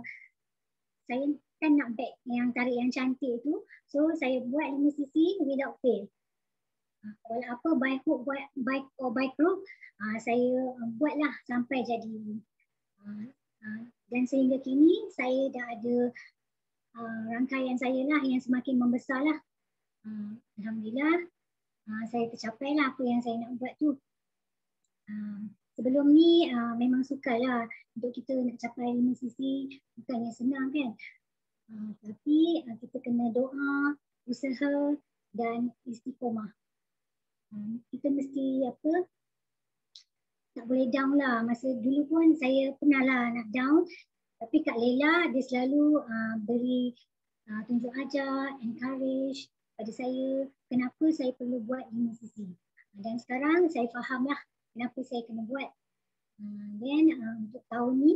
saya kan nak bag yang tarik yang cantik tu. So, saya buat 5 cc without fail. Ah, Walau apa, by hook buat by, or by crook, uh, saya um, buatlah sampai jadi. Uh, uh, dan sehingga kini, saya dah ada uh, rangkaian saya lah yang semakin membesarlah Ah, Alhamdulillah ah, saya tercapai lah apa yang saya nak buat tu. Ah, sebelum ni memang lah untuk kita nak capai lima sisi bukannya senang kan. Tapi kita kena doa, usaha dan istiqomah. Kita mesti apa tak boleh down lah. Masa dulu pun saya pernah lah nak down. Tapi Kak Leila dia selalu beri tunjuk ajar, encourage pada saya kenapa saya perlu buat ini sisi. Dan sekarang saya fahamlah kenapa saya kena buat. Hmm, then uh, untuk tahun ni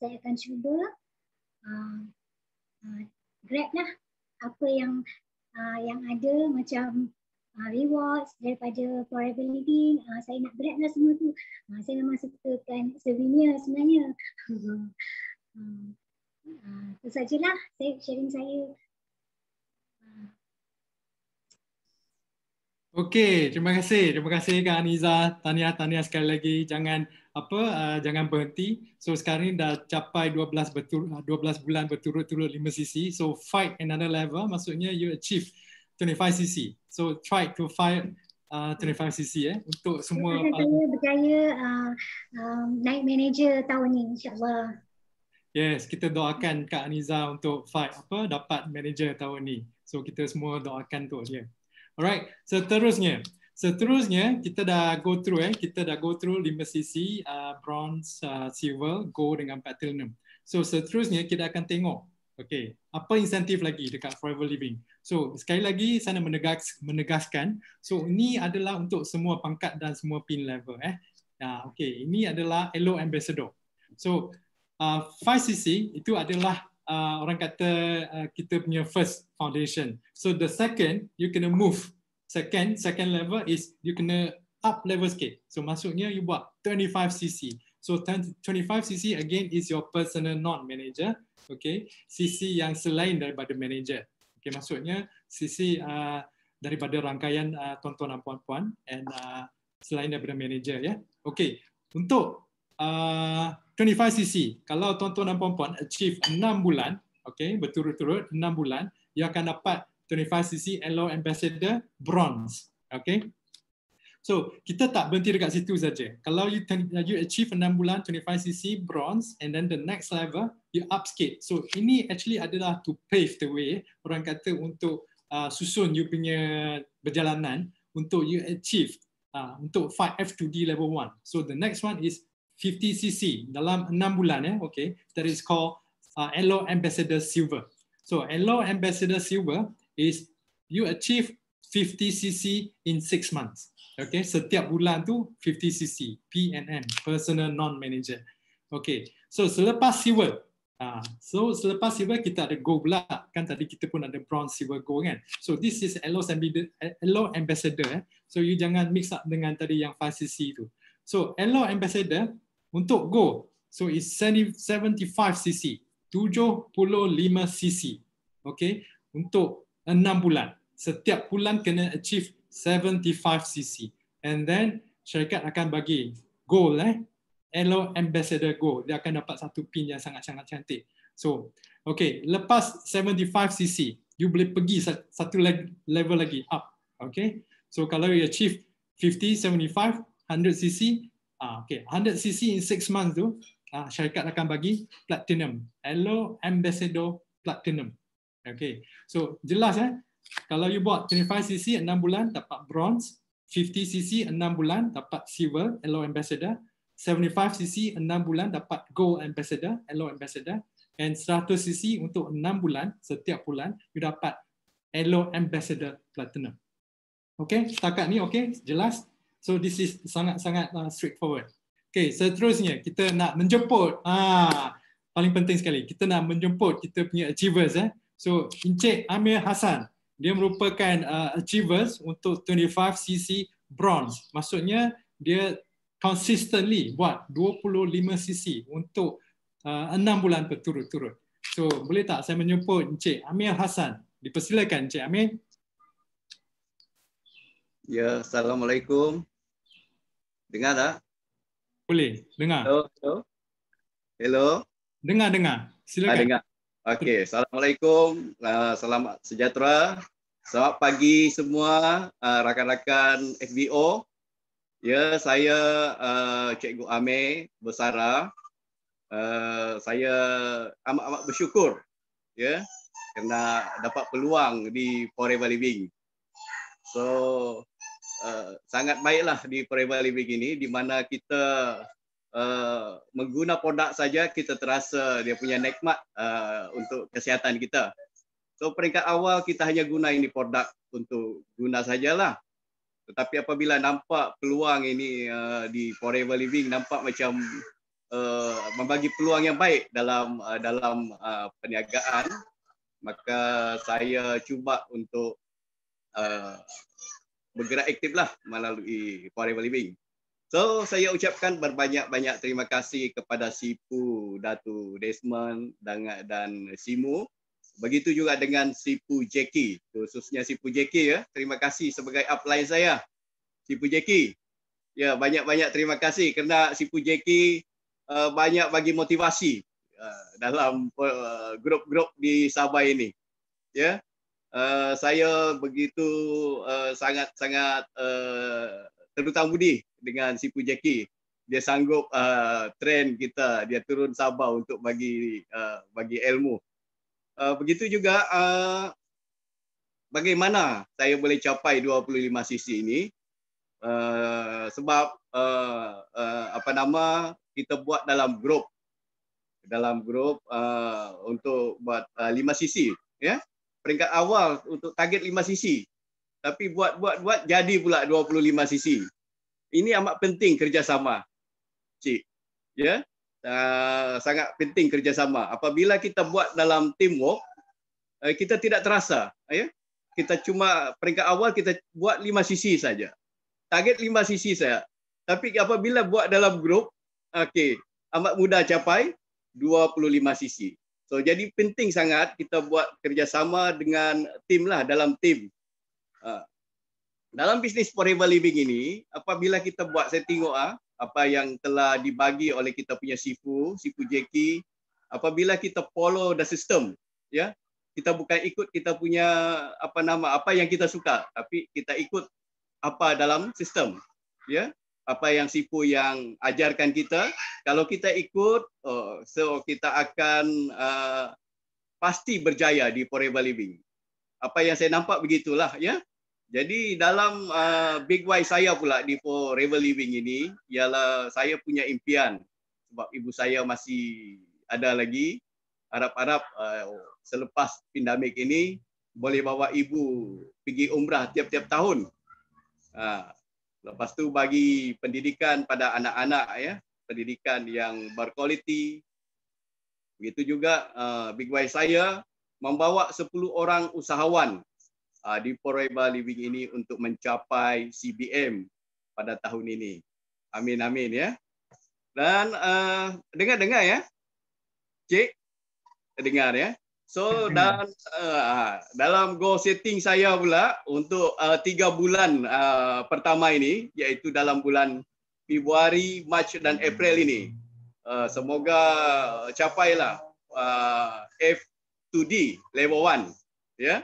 saya akan cuba uh, uh, grab lah apa yang yang ada macam rewards daripada forever living. saya nak grab lah semua tu. saya memang sukakan souvenir sebenarnya. Itu sajalah saya sharing saya Okey, terima kasih. Terima kasih Kak Aniza. Tahniah-tahniah sekali lagi. Jangan apa uh, jangan berhenti. So sekarang ini dah capai 12 betul 12 uh, bulan berturut-turut 5 cc. So fight another level maksudnya you achieve 25 cc. So try to fight uh, 25 cc eh untuk semua uh, saya berjaya uh, uh, naik manager tahun ini insyaallah. Yes, kita doakan Kak Aniza untuk fight apa dapat manager tahun ini. So kita semua doakan untuk dia. Ya. Yeah. Alright, seterusnya. Seterusnya, kita dah go through, eh. kita dah go through lima sisi uh, bronze, uh, silver, gold dengan platinum. So seterusnya, kita akan tengok okay, apa insentif lagi dekat Forever Living. So sekali lagi, saya nak menegas, menegaskan. So ini adalah untuk semua pangkat dan semua pin level. Eh. Uh, okay, ini adalah Elo Ambassador. So uh, 5cc itu adalah uh, orang kata uh, kita punya first foundation. So the second you kena move. Second second level is you kena up level sikit. So maksudnya you buat 25 cc. So 25 cc again is your personal non manager. Okay, cc yang selain daripada manager. Okay, maksudnya cc uh, daripada rangkaian uh, tuan-tuan dan puan-puan and uh, selain daripada manager ya. Yeah? Okay, untuk 25 ah, cc. Kalau tuan-tuan dan puan-puan achieve 6 bulan, okay, berturut-turut 6 bulan, you akan dapat 25 cc Hello Ambassador Bronze. Okay. So, kita tak berhenti dekat situ saja. Kalau you, you achieve 6 bulan 25 cc bronze and then the next level, you upskate. So, ini actually adalah to pave the way orang kata untuk uh, susun you punya perjalanan untuk you achieve uh, untuk fight F2D level 1. So, the next one is 50cc dalam 6 bulan ya okay that is called uh, Elo Ambassador Silver so Elo Ambassador Silver is you achieve 50cc in 6 months okay setiap bulan tu 50cc PNM personal non manager okay so selepas silver uh, so selepas silver kita ada gold pula kan tadi kita pun ada bronze silver gold kan so this is Elo Ambassador Elo Ambassador eh? so you jangan mix up dengan tadi yang 5cc tu So, Elo Ambassador untuk go so it's 75 cc 75 cc okay untuk 6 bulan setiap bulan kena achieve 75 cc and then syarikat akan bagi goal eh hello ambassador go, dia akan dapat satu pin yang sangat-sangat cantik so okay lepas 75 cc you boleh pergi satu level lagi up okay so kalau you achieve 50 75 100 cc Ah, okay, 100 cc in 6 months tu, ah, syarikat akan bagi platinum. Hello Ambassador Platinum. Okay, so jelas eh. Kalau you buat 25 cc 6 bulan dapat bronze, 50 cc 6 bulan dapat silver, Hello Ambassador. 75 cc 6 bulan dapat gold ambassador, Hello Ambassador. And 100 cc untuk 6 bulan setiap bulan you dapat Hello Ambassador Platinum. Okay, setakat ni okay, jelas. So this is sangat-sangat uh, straightforward. Okay, seterusnya kita nak menjemput. Ah, paling penting sekali kita nak menjemput kita punya achievers. Eh. So Encik Amir Hasan dia merupakan uh, achievers untuk 25cc bronze. Maksudnya dia consistently buat 25cc untuk uh, 6 bulan berturut-turut. So boleh tak saya menjemput Encik Amir Hasan? Dipersilakan Encik Amir. Ya, Assalamualaikum. Dengar tak? Boleh, dengar. Hello. Hello. Hello. Dengar, dengar. Silakan. Ha, dengar. Okey, Assalamualaikum. Ah, selamat sejahtera. Selamat pagi semua uh, rakan-rakan FBO. Ya, saya uh, Cikgu Ame Besara. Uh, saya amat-amat bersyukur ya kerana dapat peluang di Forever Living. So, Eh, sangat baiklah di Forever Living ini di mana kita uh, mengguna produk saja kita terasa dia punya nikmat uh, untuk kesihatan kita. So peringkat awal kita hanya guna ini produk untuk guna sajalah. Tetapi apabila nampak peluang ini uh, di Forever Living nampak macam uh, membagi peluang yang baik dalam uh, dalam uh, perniagaan maka saya cuba untuk uh, bergerak aktiflah melalui Forever Living. So saya ucapkan berbanyak-banyak terima kasih kepada Sipu, Datu Desmond dan, dan Simu. Begitu juga dengan Sipu Jackie, khususnya Sipu Jackie ya. Terima kasih sebagai upline saya. Sipu Jackie. Ya, banyak-banyak terima kasih kerana Sipu Jackie uh, banyak bagi motivasi uh, dalam eh, grup-grup uh, di Sabah ini. Ya. Yeah. Eh, saya begitu sangat-sangat eh, uh, uh, eh, terhutang budi dengan si Jeki. Dia sanggup uh, train kita, dia turun Sabah untuk bagi uh, bagi ilmu. Uh, begitu juga uh, bagaimana saya boleh capai 25 sisi ini uh, sebab uh, uh, apa nama kita buat dalam grup dalam grup uh, untuk buat uh, 5 cc ya yeah? peringkat awal untuk target 5 cc. Tapi buat-buat-buat jadi pula 25 cc. Ini amat penting kerjasama. Cik. Ya. Uh, sangat penting kerjasama. Apabila kita buat dalam teamwork, uh, kita tidak terasa. Uh, Kita cuma peringkat awal kita buat 5 cc saja. Target 5 cc saja. Tapi apabila buat dalam group, okey, amat mudah capai 25 cc. So jadi penting sangat kita buat kerjasama dengan tim lah dalam tim. Ha. Dalam bisnis forever living ini, apabila kita buat saya tengok ah apa yang telah dibagi oleh kita punya sifu, sifu Jeki, apabila kita follow the system, ya, kita bukan ikut kita punya apa nama apa yang kita suka, tapi kita ikut apa dalam sistem, ya apa yang Sipu yang ajarkan kita. Kalau kita ikut, oh, so kita akan uh, pasti berjaya di Forever Living. Apa yang saya nampak begitulah. ya. Jadi dalam uh, big why saya pula di Forever Living ini, ialah saya punya impian. Sebab ibu saya masih ada lagi. Harap-harap uh, selepas pandemik ini, boleh bawa ibu pergi umrah tiap-tiap tahun. Uh, Lepas tu bagi pendidikan pada anak-anak ya, pendidikan yang berkualiti. Begitu juga uh, Big Way saya membawa 10 orang usahawan uh, di Forever Living ini untuk mencapai CBM pada tahun ini. Amin amin ya. Dan uh, dengar-dengar uh, ya. Cik dengar ya. So dan uh, dalam goal setting saya pula untuk uh, tiga bulan uh, pertama ini, iaitu dalam bulan Februari, Mac dan April ini, uh, semoga capailah uh, F2D level one. Ya, yeah?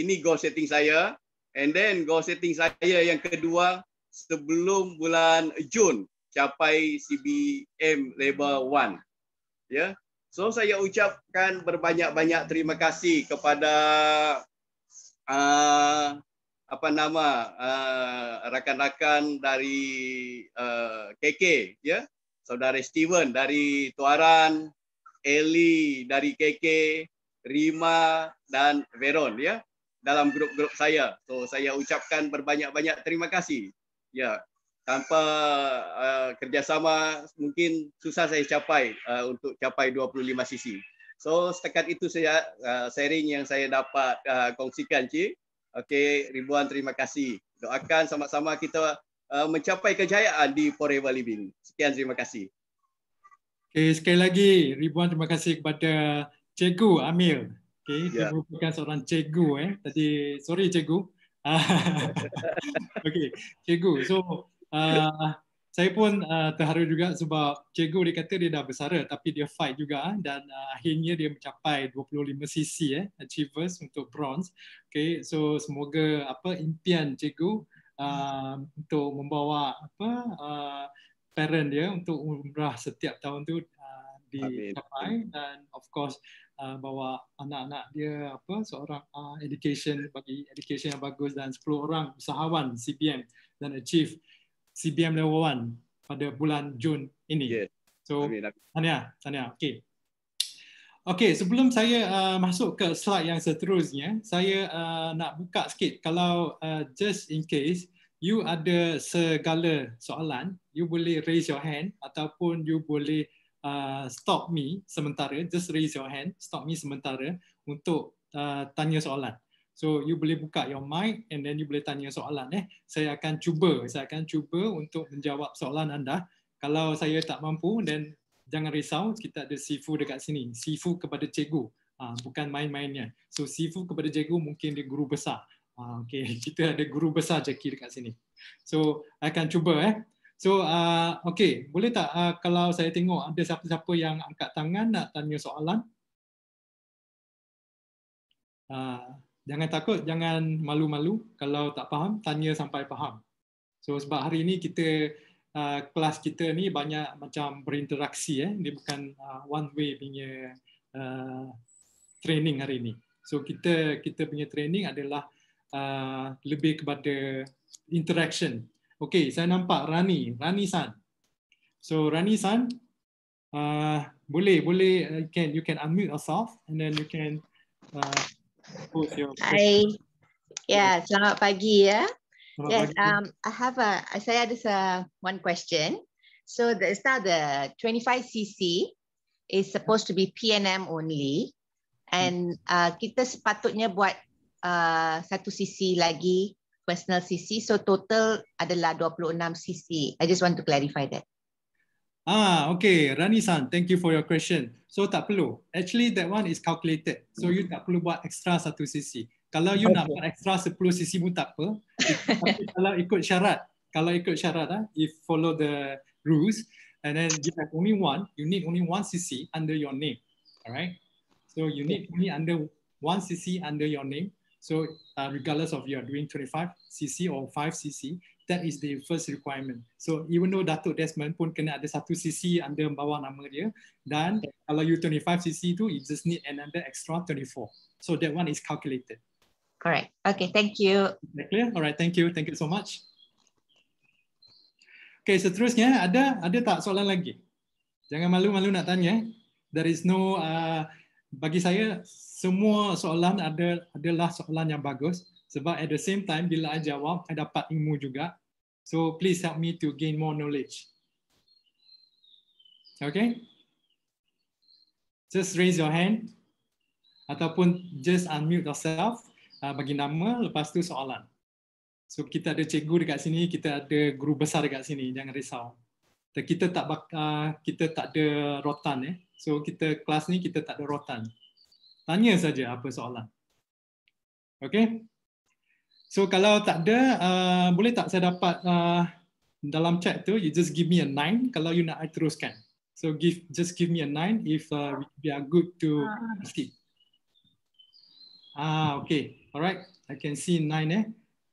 ini goal setting saya. And then goal setting saya yang kedua sebelum bulan Jun capai CBM level one. Ya, yeah? So saya ucapkan berbanyak-banyak terima kasih kepada uh, apa nama uh, rakan-rakan uh, dari uh, KK ya. Yeah? Saudara Steven dari Tuaran, Eli dari KK, Rima dan Veron ya yeah? dalam grup-grup saya. So saya ucapkan berbanyak-banyak terima kasih. Ya. Yeah tanpa uh, kerjasama mungkin susah saya capai uh, untuk capai 25 cc. So setakat itu saya uh, sharing yang saya dapat uh, kongsikan cik. Okey, ribuan terima kasih. Doakan sama-sama kita uh, mencapai kejayaan di Forever Living. Sekian terima kasih. Okey, sekali lagi ribuan terima kasih kepada Cikgu Amir. Okey, yeah. dia merupakan seorang cikgu eh. Tadi sorry cikgu. Okey, cikgu. So uh, saya pun uh, terharu juga sebab cikgu dia kata dia dah bersara tapi dia fight juga ah, dan uh, akhirnya dia mencapai 25cc eh, achievers untuk bronze. Okay, so semoga apa impian cikgu uh, hmm. untuk membawa apa uh, parent dia untuk umrah setiap tahun tu uh, dicapai Amin. dan of course uh, bawa anak-anak dia apa seorang uh, education bagi education yang bagus dan 10 orang usahawan CBM dan achieve CBM Level 1 pada bulan Jun ini. Yes. So, tanya, tanya. Okey. Okey, sebelum saya uh, masuk ke slide yang seterusnya, saya uh, nak buka sikit kalau uh, just in case you ada segala soalan, you boleh raise your hand ataupun you boleh uh, stop me sementara, just raise your hand, stop me sementara untuk uh, tanya soalan. So you boleh buka your mic and then you boleh tanya soalan eh. Saya akan cuba, saya akan cuba untuk menjawab soalan anda. Kalau saya tak mampu then jangan risau, kita ada sifu dekat sini. Sifu kepada cikgu. Uh, bukan main-mainnya. So sifu kepada cikgu mungkin dia guru besar. Uh, okay. kita ada guru besar Jackie dekat sini. So akan cuba eh. So uh, okay, boleh tak uh, kalau saya tengok ada siapa-siapa yang angkat tangan nak tanya soalan? jangan takut, jangan malu-malu. Kalau tak faham, tanya sampai faham. So sebab hari ini kita uh, kelas kita ni banyak macam berinteraksi eh. Dia bukan uh, one way punya uh, training hari ini. So kita kita punya training adalah uh, lebih kepada interaction. Okay, saya nampak Rani, Rani San. So Rani San, uh, boleh boleh uh, can you can unmute yourself and then you can uh, Hai. Oh, ya, selamat pagi ya. Yes, um, I have a, saya ada a one question. So the start the 25 cc is supposed to be PNM only, and uh, kita sepatutnya buat uh, satu uh, cc lagi personal cc. So total adalah 26 cc. I just want to clarify that. Ah, okay, Rani San, thank you for your question. So tak perlu. Actually, that one is calculated. So you tak perlu buat extra satu sisi. Kalau you nak buat extra sepuluh sisi pun tak apa. Tapi kalau ikut syarat, kalau ikut syarat, lah, if follow the rules, and then you have only one, you need only one sisi under your name. Alright? So you need only under one sisi under your name. So uh, regardless of you are doing 25 cc or 5 cc, That is the first requirement. So even though Dato' Desmond pun kena ada satu CC under bawah nama dia dan kalau you 25 CC tu, you just need another extra 24. So that one is calculated. Correct. Okay, thank you. That clear? All right, thank you. Thank you so much. Okay, seterusnya ada ada tak soalan lagi? Jangan malu-malu nak tanya. There is no, uh, bagi saya, semua soalan ada adalah soalan yang bagus. Sebab at the same time, bila saya jawab, saya dapat ilmu juga. So please help me to gain more knowledge. Okay? Just raise your hand ataupun just unmute yourself uh, bagi nama lepas tu soalan. So kita ada cikgu dekat sini, kita ada guru besar dekat sini, jangan risau. Kita tak uh, kita tak ada rotan eh. So kita kelas ni kita tak ada rotan. Tanya saja apa soalan. Okay? So kalau tak ada, uh, boleh tak saya dapat uh, dalam chat tu, you just give me a nine kalau you nak I teruskan. So give just give me a nine if uh, we, are good to skip. Ah. ah, okay. Alright. I can see nine eh.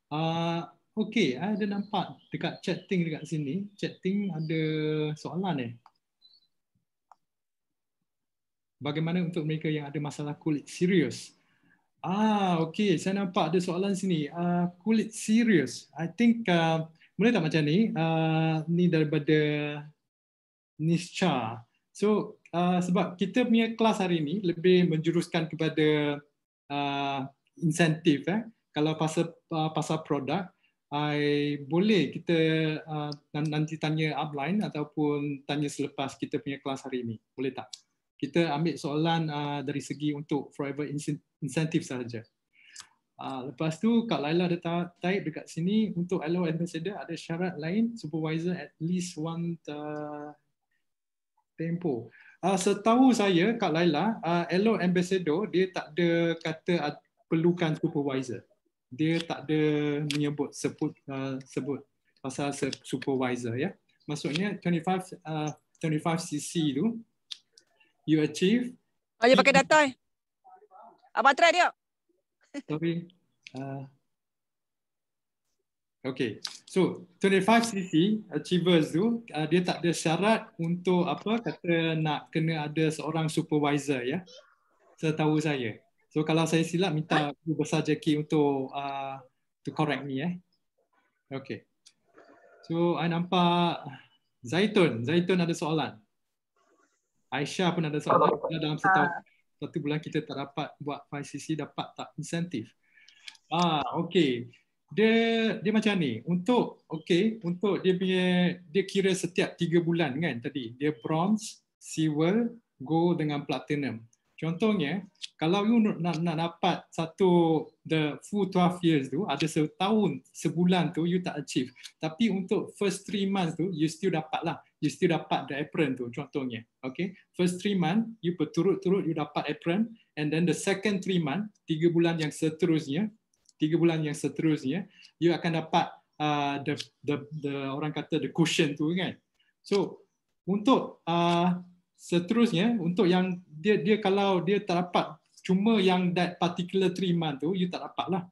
Uh, okay, ada nampak dekat chatting dekat sini. Chatting ada soalan eh. Bagaimana untuk mereka yang ada masalah kulit serius? Ah, okey. Saya nampak ada soalan sini. Uh, kulit serius. I think uh, boleh tak macam ni? Uh, ni daripada Nisha. So, uh, sebab kita punya kelas hari ini lebih menjuruskan kepada uh, insentif. Eh. Kalau pasal uh, pasal produk, I boleh kita uh, nanti tanya upline ataupun tanya selepas kita punya kelas hari ini. Boleh tak? kita ambil soalan uh, dari segi untuk forever incentive sahaja. Uh, lepas tu Kak Laila ada ta- type dekat sini untuk allow ambassador ada syarat lain supervisor at least one ah, tempo. Uh, setahu saya Kak Laila, uh, allow ambassador dia tak ada kata perlukan supervisor. Dia tak ada menyebut sebut uh, sebut pasal supervisor ya. Maksudnya 25 uh, 25 cc tu you achieve. Oh, you pakai data eh. Abang try dia. Sorry. Uh, okay. So, 25cc achievers tu, uh, dia tak ada syarat untuk apa, kata nak kena ada seorang supervisor ya. Setahu saya. So, kalau saya silap, minta huh? besar JK untuk uh, to correct me eh. Okay. So, I nampak Zaitun. Zaitun ada soalan. Aisyah pun ada soalan Kalau, dalam ah. setahun. Uh, satu bulan kita tak dapat buat 5CC dapat tak insentif? Ah, okey. Dia dia macam ni. Untuk okey, untuk dia punya dia kira setiap 3 bulan kan tadi. Dia bronze, silver, gold dengan platinum. Contohnya, kalau you nak, nak dapat satu the full 12 years tu, ada setahun, sebulan tu you tak achieve. Tapi untuk first 3 months tu, you still dapat lah you still dapat the apron tu contohnya. Okay, first three month you berturut-turut you dapat apron and then the second three month, tiga bulan yang seterusnya, tiga bulan yang seterusnya, you akan dapat uh, the, the, the orang kata the cushion tu kan. So untuk uh, seterusnya, untuk yang dia dia kalau dia tak dapat cuma yang that particular three month tu, you tak dapat lah.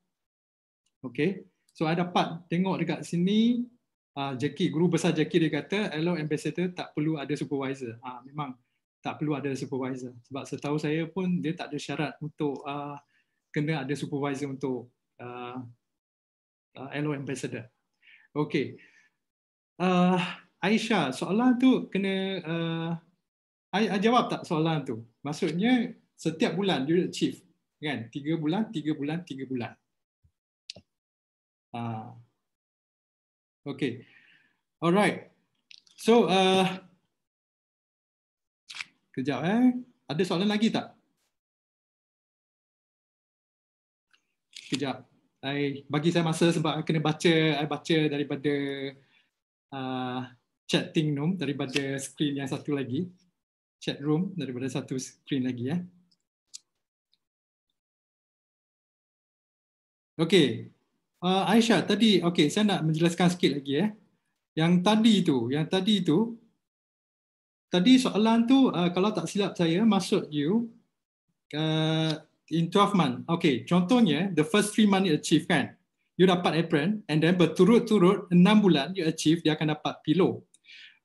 Okay, so ada dapat tengok dekat sini, uh, Jackie, guru besar Jackie dia kata hello ambassador tak perlu ada supervisor. Uh, memang tak perlu ada supervisor. Sebab setahu saya pun dia tak ada syarat untuk uh, kena ada supervisor untuk hello uh, uh, ambassador. Okay. Uh, Aisyah, soalan tu kena uh, jawab tak soalan tu? Maksudnya setiap bulan dia chief, kan? Tiga bulan, tiga bulan, tiga bulan. Uh, Okay. All right. So, uh, kejap eh. Ada soalan lagi tak? Kejap. I, bagi saya masa sebab I kena baca, I baca daripada uh, chatting room daripada screen yang satu lagi. Chat room daripada satu screen lagi ya. Eh. Okay, Uh, Aisyah tadi okey saya nak menjelaskan sikit lagi eh. Yang tadi tu, yang tadi tu tadi soalan tu uh, kalau tak silap saya maksud you uh, in 12 month. Okey, contohnya the first three month you achieve kan. You dapat apron and then berturut-turut 6 bulan you achieve dia akan dapat pillow.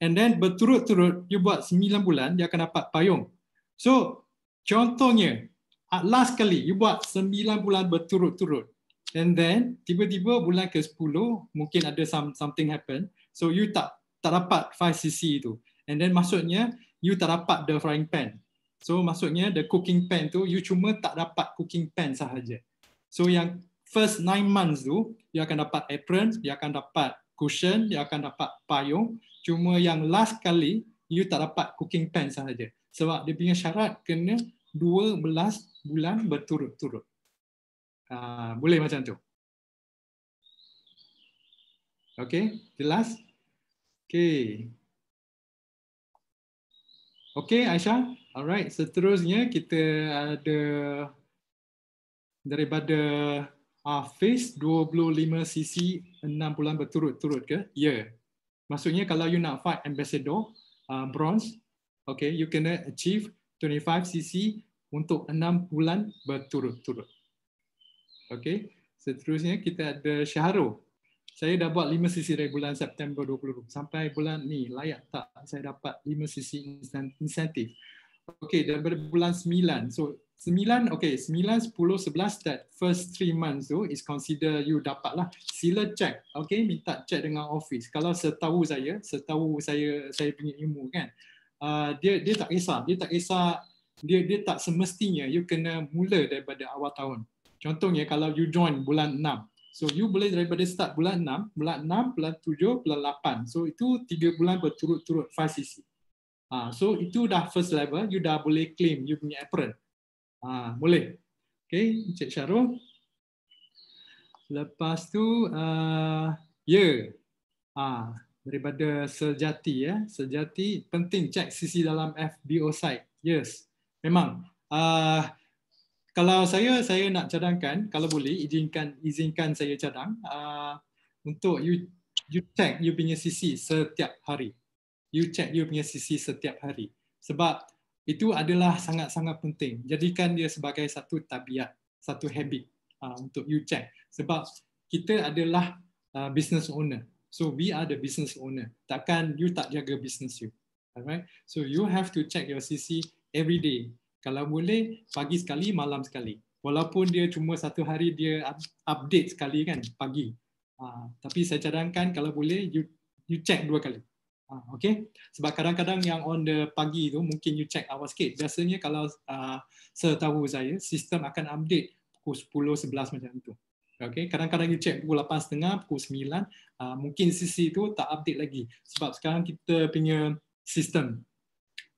And then berturut-turut you buat 9 bulan dia akan dapat payung. So contohnya at last kali you buat 9 bulan berturut-turut And then tiba-tiba bulan ke-10 mungkin ada some something happen. So you tak tak dapat 5cc tu. And then maksudnya you tak dapat the frying pan. So maksudnya the cooking pan tu you cuma tak dapat cooking pan sahaja. So yang first 9 months tu you akan dapat apron, you akan dapat cushion, you akan dapat payung. Cuma yang last kali you tak dapat cooking pan sahaja. Sebab dia punya syarat kena 12 bulan berturut-turut. Ah, boleh macam tu. Okey, jelas? Okey. Okey, Aisyah. Alright, seterusnya kita ada daripada uh, face 25 cc 6 bulan berturut-turut ke? Ya. Yeah. Maksudnya kalau you nak fight ambassador uh, bronze, okay, you can achieve 25 cc untuk 6 bulan berturut-turut. Okey, seterusnya kita ada Syahro. Saya dah buat 5 sisi regulan September 2020. Sampai bulan ni layak tak saya dapat 5 sisi insentif? Okey, daripada bulan 9. So 9, okay, 9, 10, 11 that first 3 months tu is consider you dapat lah. Sila check, okay, minta check dengan office. Kalau setahu saya, setahu saya saya punya ilmu kan, uh, dia dia tak kisah, dia tak kisah, dia dia tak semestinya you kena mula daripada awal tahun. Contohnya kalau you join bulan 6. So you boleh daripada start bulan 6, bulan 6, bulan 7, bulan 8. So itu 3 bulan berturut-turut 5cc. Ha, so itu dah first level, you dah boleh claim you punya apron. Ha, boleh. Okay, Encik Syarul. Lepas tu, uh, ya. Yeah. Ha, daripada sejati. ya, Sejati penting check CC dalam FBO site. Yes, memang. Uh, kalau saya saya nak cadangkan kalau boleh izinkan izinkan saya cadang uh, untuk you you check you punya CC setiap hari. You check you punya CC setiap hari. Sebab itu adalah sangat-sangat penting. Jadikan dia sebagai satu tabiat, satu habit uh, untuk you check. Sebab kita adalah uh, business owner. So we are the business owner. Takkan you tak jaga business you. Alright? So you have to check your CC every day kalau boleh pagi sekali malam sekali walaupun dia cuma satu hari dia update sekali kan pagi uh, tapi saya cadangkan kalau boleh you you check dua kali uh, ah, okey sebab kadang-kadang yang on the pagi tu mungkin you check awal sikit biasanya kalau uh, setahu saya sistem akan update pukul 10 11 macam tu okay? kadang-kadang you check pukul 8.30 pukul 9 uh, mungkin sisi tu tak update lagi sebab sekarang kita punya sistem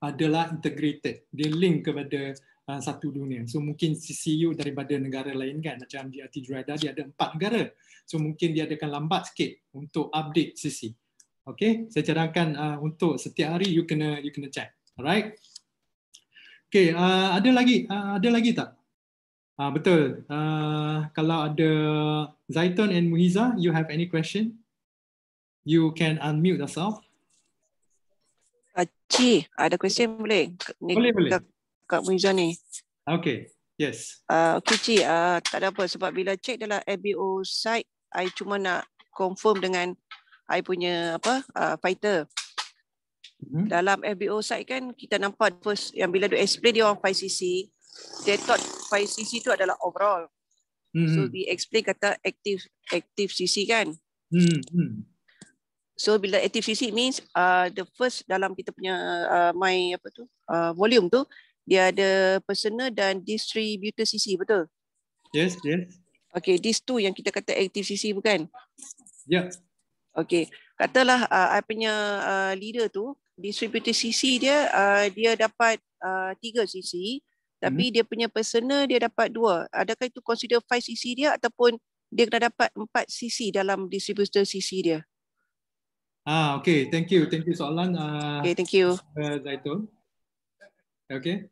adalah integrated. Dia link kepada uh, satu dunia. So mungkin CCU e daripada negara lain kan, macam di Atidrada, dia ada empat negara. So mungkin dia akan lambat sikit untuk update CC. Okay, saya cadangkan uh, untuk setiap hari you kena you kena check. Alright. Okay, uh, ada lagi uh, ada lagi tak? Uh, betul. Uh, kalau ada Zaiton and Muhiza, you have any question? You can unmute yourself. C, ada question boleh? Ni boleh, boleh. Kak Muiza ni. Okay, yes. Uh, okay, C, uh, ah, tak ada apa. Sebab bila check dalam ABO site, I cuma nak confirm dengan I punya apa uh, fighter. Hmm. Dalam FBO site kan kita nampak first yang bila dia explain dia orang 5cc they thought 5cc tu adalah overall. Hmm. So dia mm-hmm. explain kata active active cc kan. Hmm. So bila active CC means uh, the first dalam kita punya uh, my apa tu uh, volume tu dia ada personal dan distributor CC betul? Yes, yes. Okay, these two yang kita kata active CC bukan? Ya. Yeah. Okay, katalah uh, I punya uh, leader tu distributor CC dia uh, dia dapat uh, tiga sisi, tapi hmm. dia punya personal dia dapat dua. Adakah itu consider five sisi dia ataupun dia kena dapat empat sisi dalam distributor CC dia? Ah, okay. Thank you. Thank you, soalan. Uh, okay, thank you. Uh, Zaitun. Okay.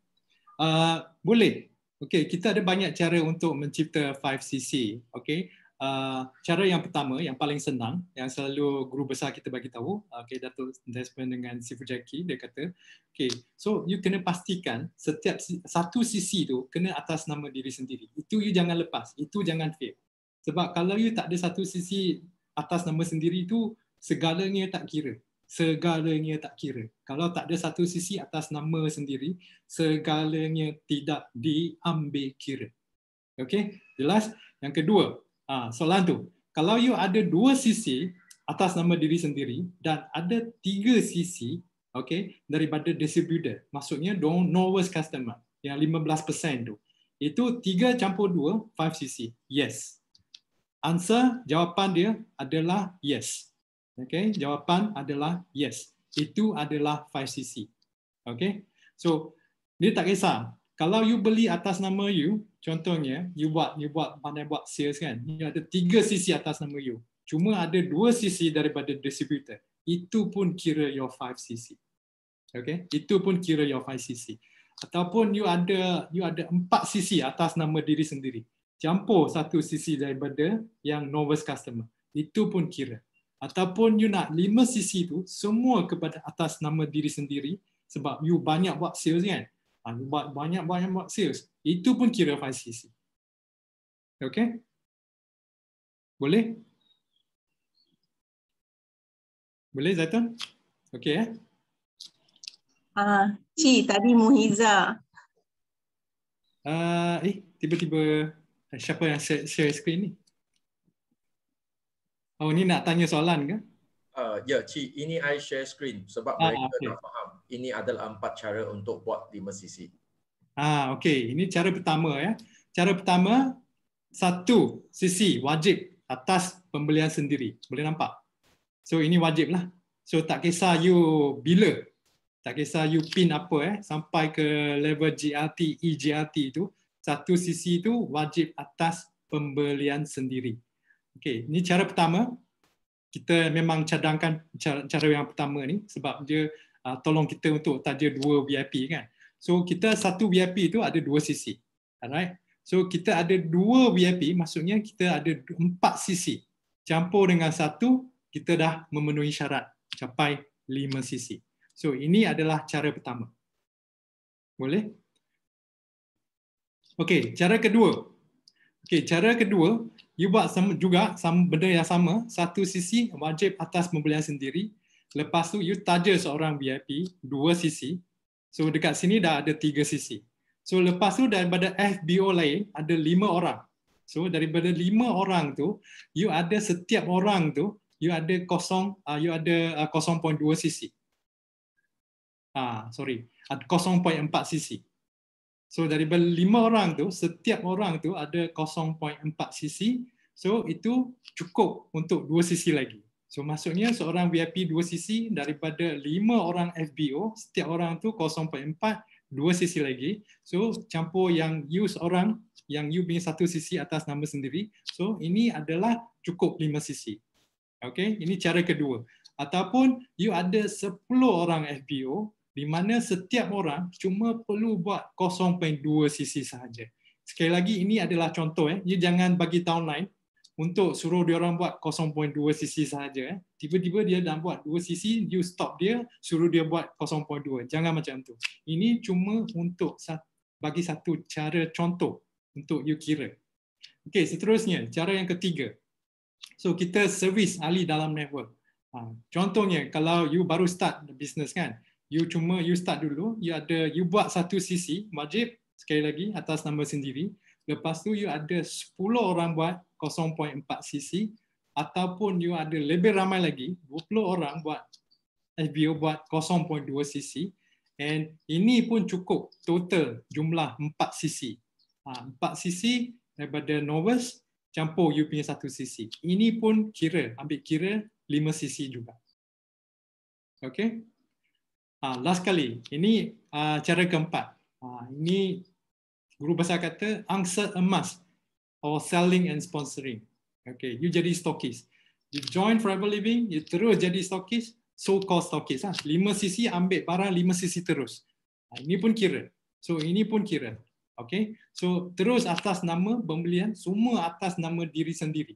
Uh, boleh. Okay, kita ada banyak cara untuk mencipta 5CC. Okay. Uh, cara yang pertama, yang paling senang, yang selalu guru besar kita bagi tahu, okay, Dato' Desmond dengan Sifu Jackie, dia kata, okay, so you kena pastikan setiap satu sisi tu kena atas nama diri sendiri. Itu you jangan lepas, itu jangan fail. Sebab kalau you tak ada satu sisi atas nama sendiri tu, segalanya tak kira segalanya tak kira kalau tak ada satu sisi atas nama sendiri segalanya tidak diambil kira okey jelas yang kedua ha, soalan tu kalau you ada dua sisi atas nama diri sendiri dan ada tiga sisi okey daripada distributor maksudnya don't know worst customer yang 15% tu itu 3 campur 2 5 sisi, yes answer jawapan dia adalah yes Okay, jawapan adalah yes. Itu adalah 5cc. Okay, so dia tak kisah. Kalau you beli atas nama you, contohnya, you buat, you buat, pandai buat sales kan, you ada 3cc atas nama you. Cuma ada 2cc daripada distributor. Itu pun kira your 5cc. Okay, itu pun kira your 5cc. Ataupun you ada you ada 4cc atas nama diri sendiri. Campur 1cc daripada yang novice customer. Itu pun kira ataupun you nak 5 cc tu semua kepada atas nama diri sendiri sebab you banyak buat sales kan ah, buat banyak banyak buat sales itu pun kira 5 cc okey boleh boleh Zaitun? okey eh ah uh, ci tadi muhiza ah uh, eh tiba-tiba siapa yang share, share screen ni Oh ini nak tanya soalan ke? Uh, ya cik, ini I share screen sebab ah, mereka okay. dah faham. Ini adalah empat cara untuk buat 5 sisi. Ah okey, ini cara pertama ya. Cara pertama satu sisi wajib atas pembelian sendiri. Boleh nampak? So ini wajib lah. So tak kisah you bila, tak kisah you pin apa eh, sampai ke level GRT, EGRT itu, satu sisi itu wajib atas pembelian sendiri. Okey, ini cara pertama. Kita memang cadangkan cara, cara yang pertama ni sebab dia uh, tolong kita untuk taja dua VIP kan. So kita satu VIP itu ada dua sisi. Alright. So kita ada dua VIP maksudnya kita ada empat sisi. Campur dengan satu kita dah memenuhi syarat capai lima sisi. So ini adalah cara pertama. Boleh? Okey, cara kedua. Okey, cara kedua you buat sama juga sama benda yang sama satu sisi wajib atas pembelian sendiri lepas tu you taja seorang VIP dua sisi so dekat sini dah ada tiga sisi so lepas tu daripada FBO lain ada lima orang so daripada lima orang tu you ada setiap orang tu you ada kosong uh, you ada uh, ah, 0.2 sisi ah uh, sorry 0.4 sisi So dari lima orang tu, setiap orang tu ada 0.4 cc. So itu cukup untuk dua cc lagi. So maksudnya seorang VIP dua cc daripada lima orang FBO, setiap orang tu 0.4, dua cc lagi. So campur yang you seorang, yang you punya satu cc atas nama sendiri. So ini adalah cukup lima cc. Okay, ini cara kedua. Ataupun you ada 10 orang FBO, di mana setiap orang cuma perlu buat 0.2 cc sahaja. Sekali lagi ini adalah contoh eh. You jangan bagi tahun lain untuk suruh dia orang buat 0.2 cc sahaja eh. Tiba-tiba dia dah buat 2 cc, you stop dia, suruh dia buat 0.2. Jangan macam tu. Ini cuma untuk bagi satu cara contoh untuk you kira. Okey, seterusnya cara yang ketiga. So kita service ahli dalam network. Ha, contohnya kalau you baru start business kan, you cuma you start dulu you ada you buat satu sisi wajib sekali lagi atas nama sendiri lepas tu you ada 10 orang buat 0.4 sisi ataupun you ada lebih ramai lagi 20 orang buat FBO buat 0.2 sisi and ini pun cukup total jumlah 4 sisi ha, 4 sisi daripada novice campur you punya satu sisi ini pun kira ambil kira 5 sisi juga Okay, Uh, last kali, ini uh, cara keempat. Uh, ini guru besar kata angsa emas or selling and sponsoring. Okay, you jadi stokis. You join Forever Living, you terus jadi stokis, so-called stokis. Huh? 5 cc ambil barang lima sisi terus. Uh, ini pun kira. So ini pun kira. Okay, so terus atas nama pembelian, semua atas nama diri sendiri.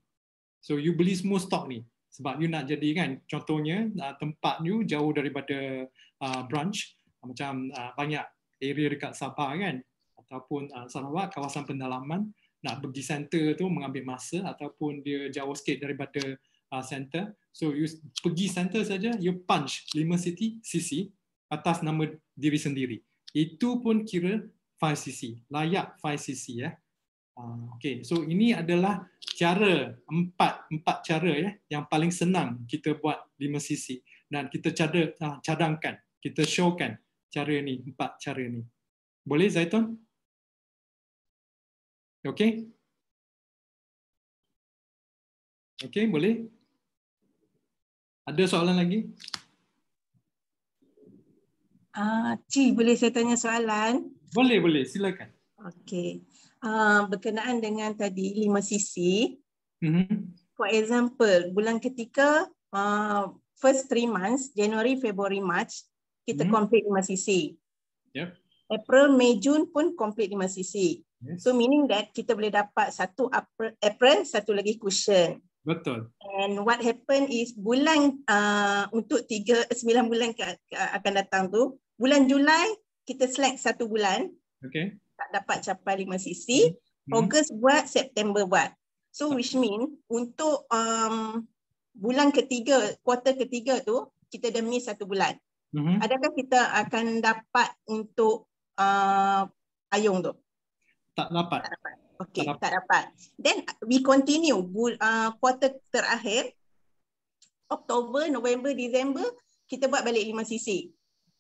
So you beli semua stok ni sebab you nak jadi kan contohnya uh, tempat you jauh daripada uh, branch uh, macam uh, banyak area dekat Sabah kan ataupun uh, Sarawak kawasan pendalaman nak pergi center tu mengambil masa ataupun dia jauh sikit daripada uh, center so you pergi center saja you punch 5 city cc atas nama diri sendiri itu pun kira 5cc layak 5cc ya eh. Ah, okay, so ini adalah cara empat empat cara ya yang paling senang kita buat lima sisi dan kita ah, cadangkan kita showkan cara ini empat cara ini. Boleh Zaitun? Okay. Okay, boleh. Ada soalan lagi? Ah, uh, Cik, boleh saya tanya soalan? Boleh, boleh. Silakan. Okay. Ah, berkenaan dengan tadi lima sisi. Mm-hmm. For example, bulan ketika uh, first three months, January, February, March, kita mm-hmm. complete lima sisi. Yep. April, May, June pun complete lima sisi. Yes. So meaning that kita boleh dapat satu April, April satu lagi cushion. Betul. And what happen is bulan uh, untuk tiga eh, sembilan bulan akan datang tu bulan Julai kita select satu bulan. Okay tak dapat capai 5 cc hmm. hmm. August buat September buat so hmm. which mean untuk um, bulan ketiga quarter ketiga tu kita dah miss satu bulan hmm. adakah kita akan dapat untuk uh, ayung tu tak dapat, tak dapat. Okay, tak dapat. tak dapat. Then we continue bul uh, quarter terakhir Oktober, November, Disember kita buat balik 5 cc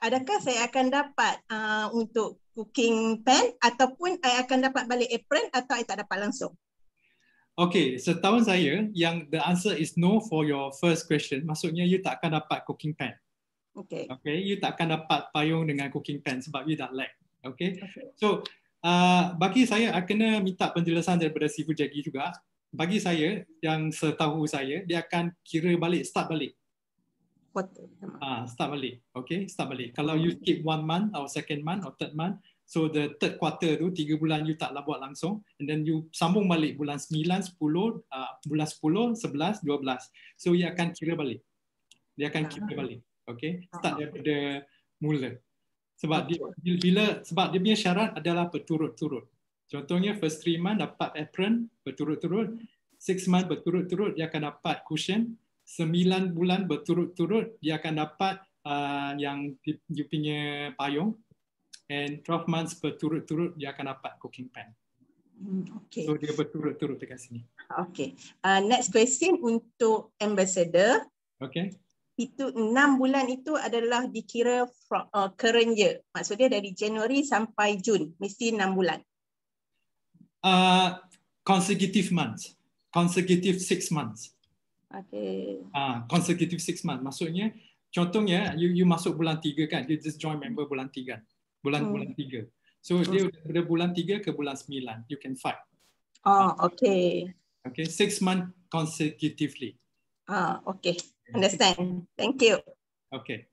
adakah saya akan dapat uh, untuk cooking pan ataupun saya akan dapat balik apron atau saya tak dapat langsung? Okay, setahun so, saya yang the answer is no for your first question. Maksudnya you tak akan dapat cooking pan. Okay. Okay, you tak akan dapat payung dengan cooking pan sebab you dah lag. Okay. okay. So, uh, bagi saya, I kena minta penjelasan daripada Sifu Jagi juga. Bagi saya, yang setahu saya, dia akan kira balik, start balik quarter. Ah, start balik. Okay, start balik. Kalau you skip one month or second month or third month, so the third quarter tu, tiga bulan you taklah buat langsung and then you sambung balik bulan 9, 10, uh, bulan 10, 11, 12. So, you akan kira balik. Dia akan kira ah. balik. Okay, ah. start daripada mula. Sebab dia, bila, sebab dia punya syarat adalah berturut-turut. Contohnya, first three month dapat apron berturut-turut. Six month berturut-turut, dia akan dapat cushion sembilan bulan berturut-turut dia akan dapat uh, yang you punya payung and 12 months berturut-turut dia akan dapat cooking pan. Hmm, okay. So dia berturut-turut dekat sini. Okay. Uh, next question untuk ambassador. Okay. Itu enam bulan itu adalah dikira from, uh, current year. Maksudnya dari Januari sampai Jun. Mesti enam bulan. Uh, consecutive months. Consecutive six months. Okay. Ah, consecutive six months. Maksudnya, contohnya, you you masuk bulan tiga kan? You just join member bulan tiga. Kan? Bulan hmm. bulan tiga. So hmm. dia dari bulan tiga ke bulan sembilan. You can fight. Ah, oh, okay. Okay, six month consecutively. Ah, uh, okay. Understand. Thank you. Okay.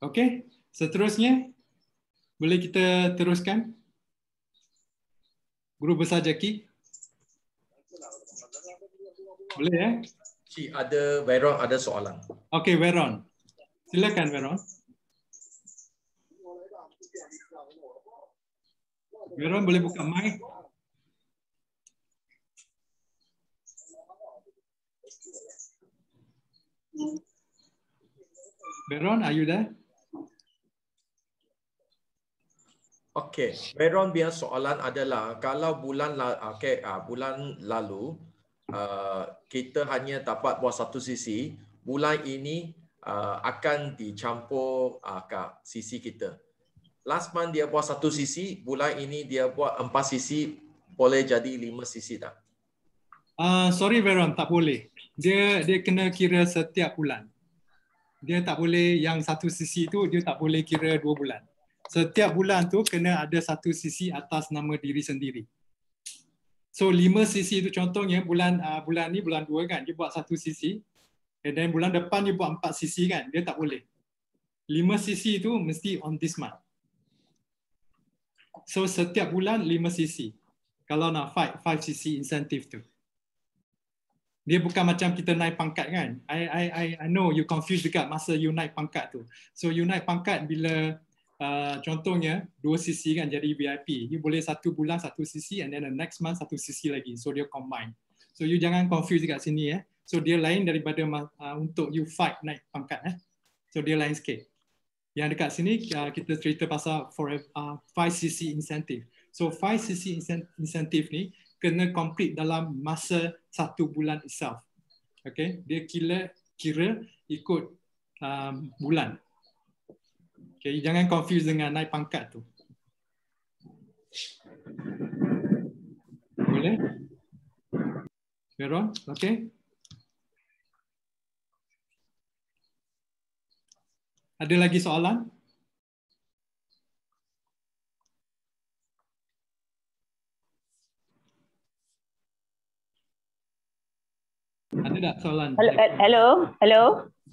Okay, seterusnya boleh kita teruskan? Guru besar Jaki. Boleh ya? Eh? Si ada Veron ada soalan. Okey Veron. Silakan Veron. Veron boleh buka mic. Veron, are you there? Okey, Veron punya soalan adalah kalau bulan ah, okey uh, bulan lalu uh, kita hanya dapat buat satu sisi, bulan ini uh, akan dicampur uh, ke sisi kita. Last month dia buat satu sisi, bulan ini dia buat empat sisi, boleh jadi lima sisi tak? Uh, sorry Veron, tak boleh. Dia dia kena kira setiap bulan. Dia tak boleh yang satu sisi itu dia tak boleh kira dua bulan setiap bulan tu kena ada satu sisi atas nama diri sendiri. So lima sisi itu contohnya bulan uh, bulan ni bulan dua kan dia buat satu sisi. And then bulan depan dia buat empat sisi kan dia tak boleh. Lima sisi itu mesti on this month. So setiap bulan lima sisi. Kalau nak fight five sisi insentif tu. Dia bukan macam kita naik pangkat kan. I I I I know you confused dekat masa you naik pangkat tu. So you naik pangkat bila Ah, contohnya dua sisi kan jadi VIP. You boleh satu bulan satu sisi and then the next month satu sisi lagi. So dia combine. So you jangan confuse kat sini ya. Eh. So dia lain daripada uh, untuk you fight naik pangkat eh. So dia lain sikit. Yang dekat sini uh, kita cerita pasal for uh, 5cc incentive. So 5cc incentive ni kena complete dalam masa satu bulan itself. Okay, dia kira kira ikut um, bulan. Okay, jangan confuse dengan naik pangkat tu. Boleh? Veron, okay. Ada lagi soalan? Ada tak soalan? Hello, hello. hello.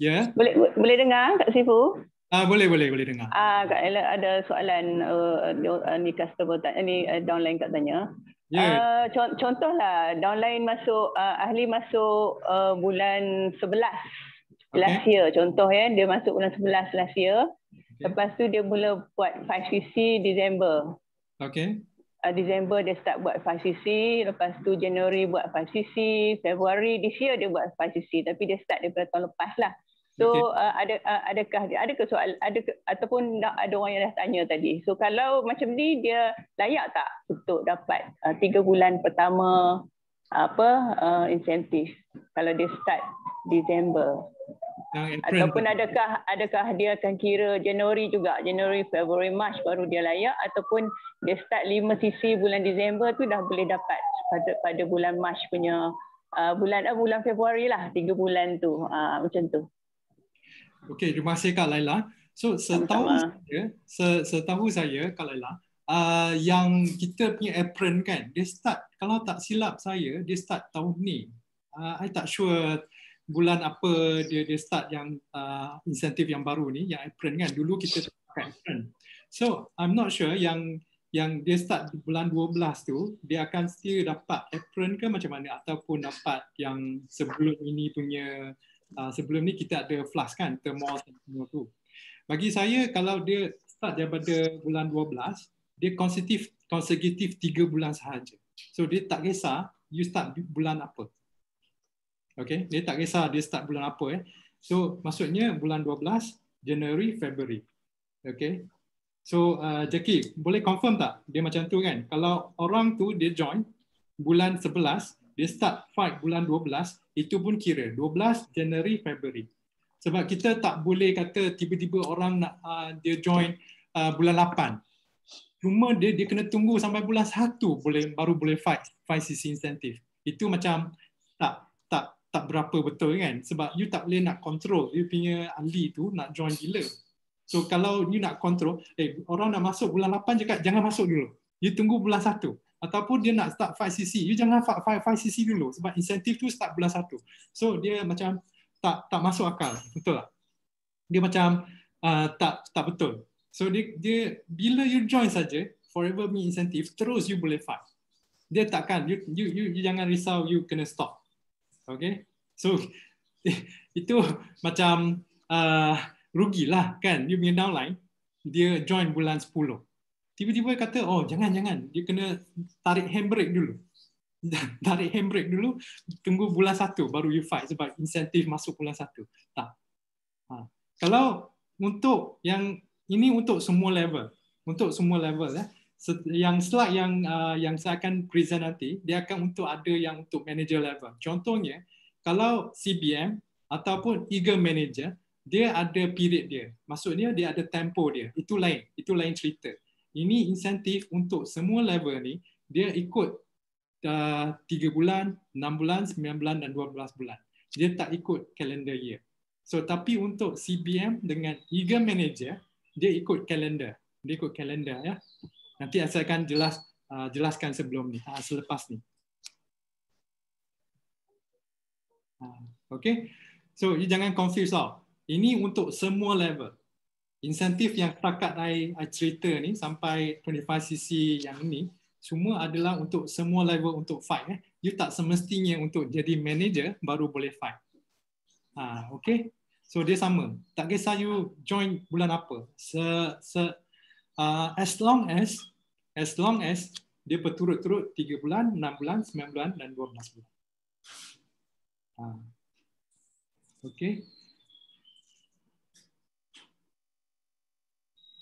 Ya. Yeah. Boleh boleh dengar Kak Sifu? Ah boleh boleh boleh dengar. Ah Kak Ella ada soalan uh, uh ni customer tak ni uh, downline tak tanya. Yeah. Ya. Uh, contohlah downline masuk uh, ahli masuk uh, bulan 11 okay. last year contoh ya dia masuk bulan 11 last year. Okay. Lepas tu dia mula buat 5cc Disember. Okey. Uh, ah, Disember dia start buat 5cc, lepas tu Januari buat 5cc, Februari this year dia buat 5cc tapi dia start daripada tahun lepas lah. So uh, eh, ada uh, adakah dia ada soal ada ataupun nak ada orang yang dah tanya tadi. So kalau macam ni dia layak tak untuk dapat uh, tiga bulan pertama apa uh, insentif kalau dia start Disember ataupun adakah adakah dia akan kira Januari juga Januari February March baru dia layak ataupun dia start lima sisi bulan Disember tu dah boleh dapat pada pada bulan March punya uh, bulan uh, bulan Februari lah tiga bulan tu uh, macam tu Okay, terima kasih Kak Laila. So setahu saya, setahu saya Kak Laila, uh, yang kita punya apron kan, dia start kalau tak silap saya, dia start tahun ni. Uh, I tak sure bulan apa dia dia start yang uh, insentif yang baru ni, yang apron kan. Dulu kita pakai apron. So I'm not sure yang yang dia start di bulan 12 tu, dia akan still dapat apron ke macam mana ataupun dapat yang sebelum ini punya Ah, sebelum ni kita ada flash kan termal semua tu. Bagi saya kalau dia start daripada bulan 12, dia konsekutif konsekutif 3 bulan sahaja. So dia tak kisah you start bulan apa. Okay, dia tak kisah dia start bulan apa eh. So maksudnya bulan 12 January February. Okay. So uh, Jackie, boleh confirm tak dia macam tu kan? Kalau orang tu dia join bulan dia start fight bulan 12 itu pun kira 12 January February. sebab kita tak boleh kata tiba-tiba orang nak uh, dia join uh, bulan 8 cuma dia dia kena tunggu sampai bulan 1 boleh baru boleh fight fight CC insentif. itu macam tak tak tak berapa betul kan sebab you tak boleh nak control you punya ahli tu nak join gila so kalau you nak control eh orang nak masuk bulan 8 je kat jangan masuk dulu you tunggu bulan 1 ataupun dia nak start 5cc you jangan 5cc dulu sebab insentif tu start bulan 1 so dia macam tak tak masuk akal betul lah dia macam uh, tak tak betul so dia, dia bila you join saja forever me insentif terus you boleh fight dia takkan you, you you you jangan risau you kena stop okay so itu macam uh, rugilah kan you punya downline dia join bulan 10 tiba-tiba kata oh jangan jangan dia kena tarik handbrake dulu tarik handbrake dulu tunggu bulan satu baru you fight sebab insentif masuk bulan satu tak ha. kalau untuk yang ini untuk semua level untuk semua level ya yang slide yang uh, yang saya akan present nanti dia akan untuk ada yang untuk manager level contohnya kalau CBM ataupun eager manager dia ada period dia maksudnya dia ada tempo dia itu lain itu lain cerita ini insentif untuk semua level ni dia ikut uh, bulan, enam bulan, sembilan bulan dan dua belas bulan. Dia tak ikut kalender year. So tapi untuk CBM dengan eager manager dia ikut kalender. Dia ikut kalender ya. Nanti saya akan jelas uh, jelaskan sebelum ni, uh, selepas ni. Ha, okay. So you jangan confuse tau. Ini untuk semua level insentif yang setakat saya cerita ni sampai 25cc yang ni semua adalah untuk semua level untuk fight. Eh. You tak semestinya untuk jadi manager baru boleh fight. Ha, okay? So dia sama. Tak kisah you join bulan apa. Se, se, uh, as long as as long as dia berturut-turut 3 bulan, 6 bulan, 9 bulan dan 12 bulan. Ha. Okay.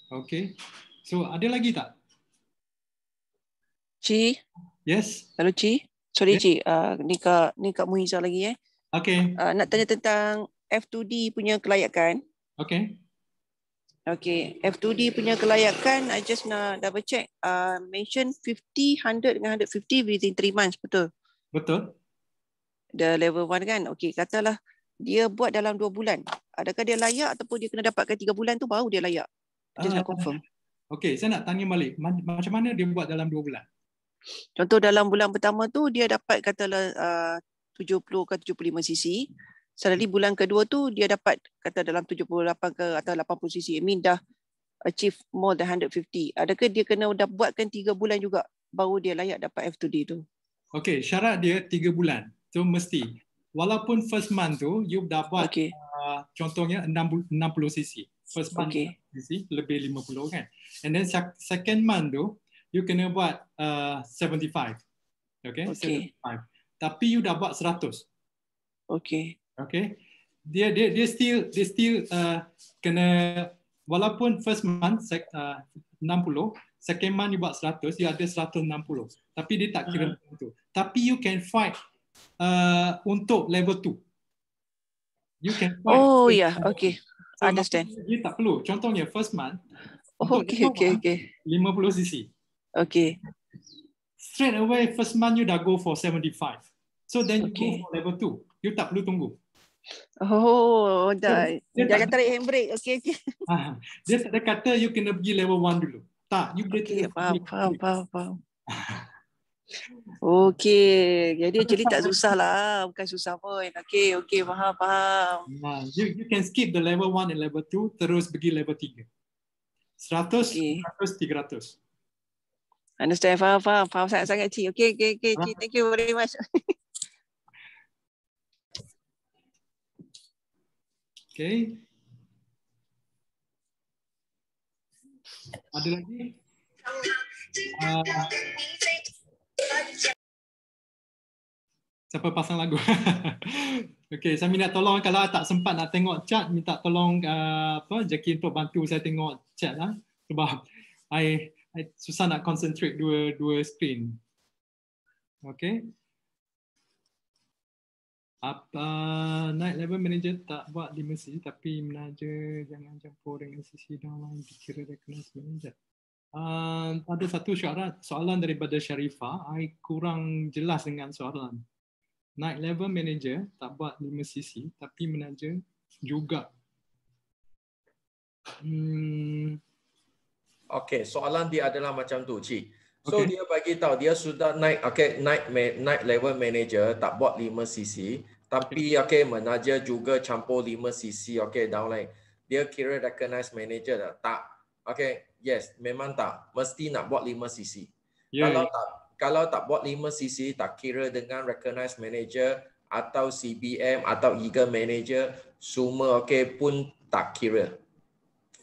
Okay. So ada lagi tak? C. Yes. Hello C. Sorry yes. C. Uh, ah, ni kak ni kak Muiza lagi eh. Okay. Uh, nak tanya tentang F2D punya kelayakan. Okay. Okay, F2D punya kelayakan, I just nak double check. Uh, mention 50, 100 dengan 150 within 3 months, betul? Betul. The level 1 kan? Okay, katalah dia buat dalam 2 bulan. Adakah dia layak ataupun dia kena dapatkan 3 bulan tu baru dia layak? Dia ah, tak confirm. Okey, saya nak tanya balik. Macam mana dia buat dalam dua bulan? Contoh dalam bulan pertama tu, dia dapat katalah ah, uh, 70 ke 75 cc. Selepas hmm. bulan kedua tu, dia dapat kata dalam 78 ke atau 80 cc. I mean dah achieve more than 150. Adakah dia kena dah buatkan tiga bulan juga baru dia layak dapat F2D tu? Okey, syarat dia tiga bulan. so, mesti. Walaupun first month tu, you dah buat okay. uh, ah, contohnya 60 cc first month okay. Lah, you see lebih 50 kan and then second month tu you kena buat uh, 75 okay? okay 75 tapi you dah buat 100 okay okay dia dia dia still dia still uh, kena walaupun first month sek, uh, 60 second month you buat 100 you ada 160 tapi dia tak kira uh tu tapi you can fight uh, untuk level 2 you can fight oh yeah ya. okay So, understand. Dia tak perlu. Contohnya first month. Oh, okay, okay, okay. puluh cc. Okay. Straight away first month you dah go for 75. So then okay. you go for level 2. You tak perlu tunggu. Oh, dah. So, Jangan tarik handbrake. Okay, okay. Ah, dia kata you kena pergi level 1 dulu. Tak, you okay, boleh Faham, faham, faham. Okay, jadi jadi tak susah lah, bukan susah pun. Okay, okay, faham, faham. Ya, you, you can skip the level one and level two, terus pergi level tiga. Seratus, seratus, tiga ratus. Understand, faham, faham. Faham sangat-sangat, Cik. Okay, okay, okay, Cik. Thank you very much. okay. Ada lagi? Siapa pasang lagu? Okay, saya minta tolong kalau tak sempat nak tengok chat, minta tolong uh, apa Jackie untuk bantu saya tengok chat lah. Sebab I, I susah nak concentrate dua dua screen. Okay. Apa uh, night level manager tak buat di mesin tapi manager jangan campur dengan sisi dalam dikira dia kena manager. Uh, ada satu syarat soalan daripada Sharifah. I kurang jelas dengan soalan. Night level manager tak buat lima CC tapi manager juga. Hmm. Okay, soalan dia adalah macam tu, Cik. So okay. dia bagi tahu dia sudah naik okay naik naik level manager tak buat lima CC tapi okay manager juga campur lima CC okay downline. Dia kira recognize manager dah. Tak. Okay, Yes, memang tak. Mesti nak buat 5 CC. Yeah. Kalau tak kalau tak buat 5 CC, tak kira dengan recognized manager atau CBM atau eagle manager, semua okey pun tak kira.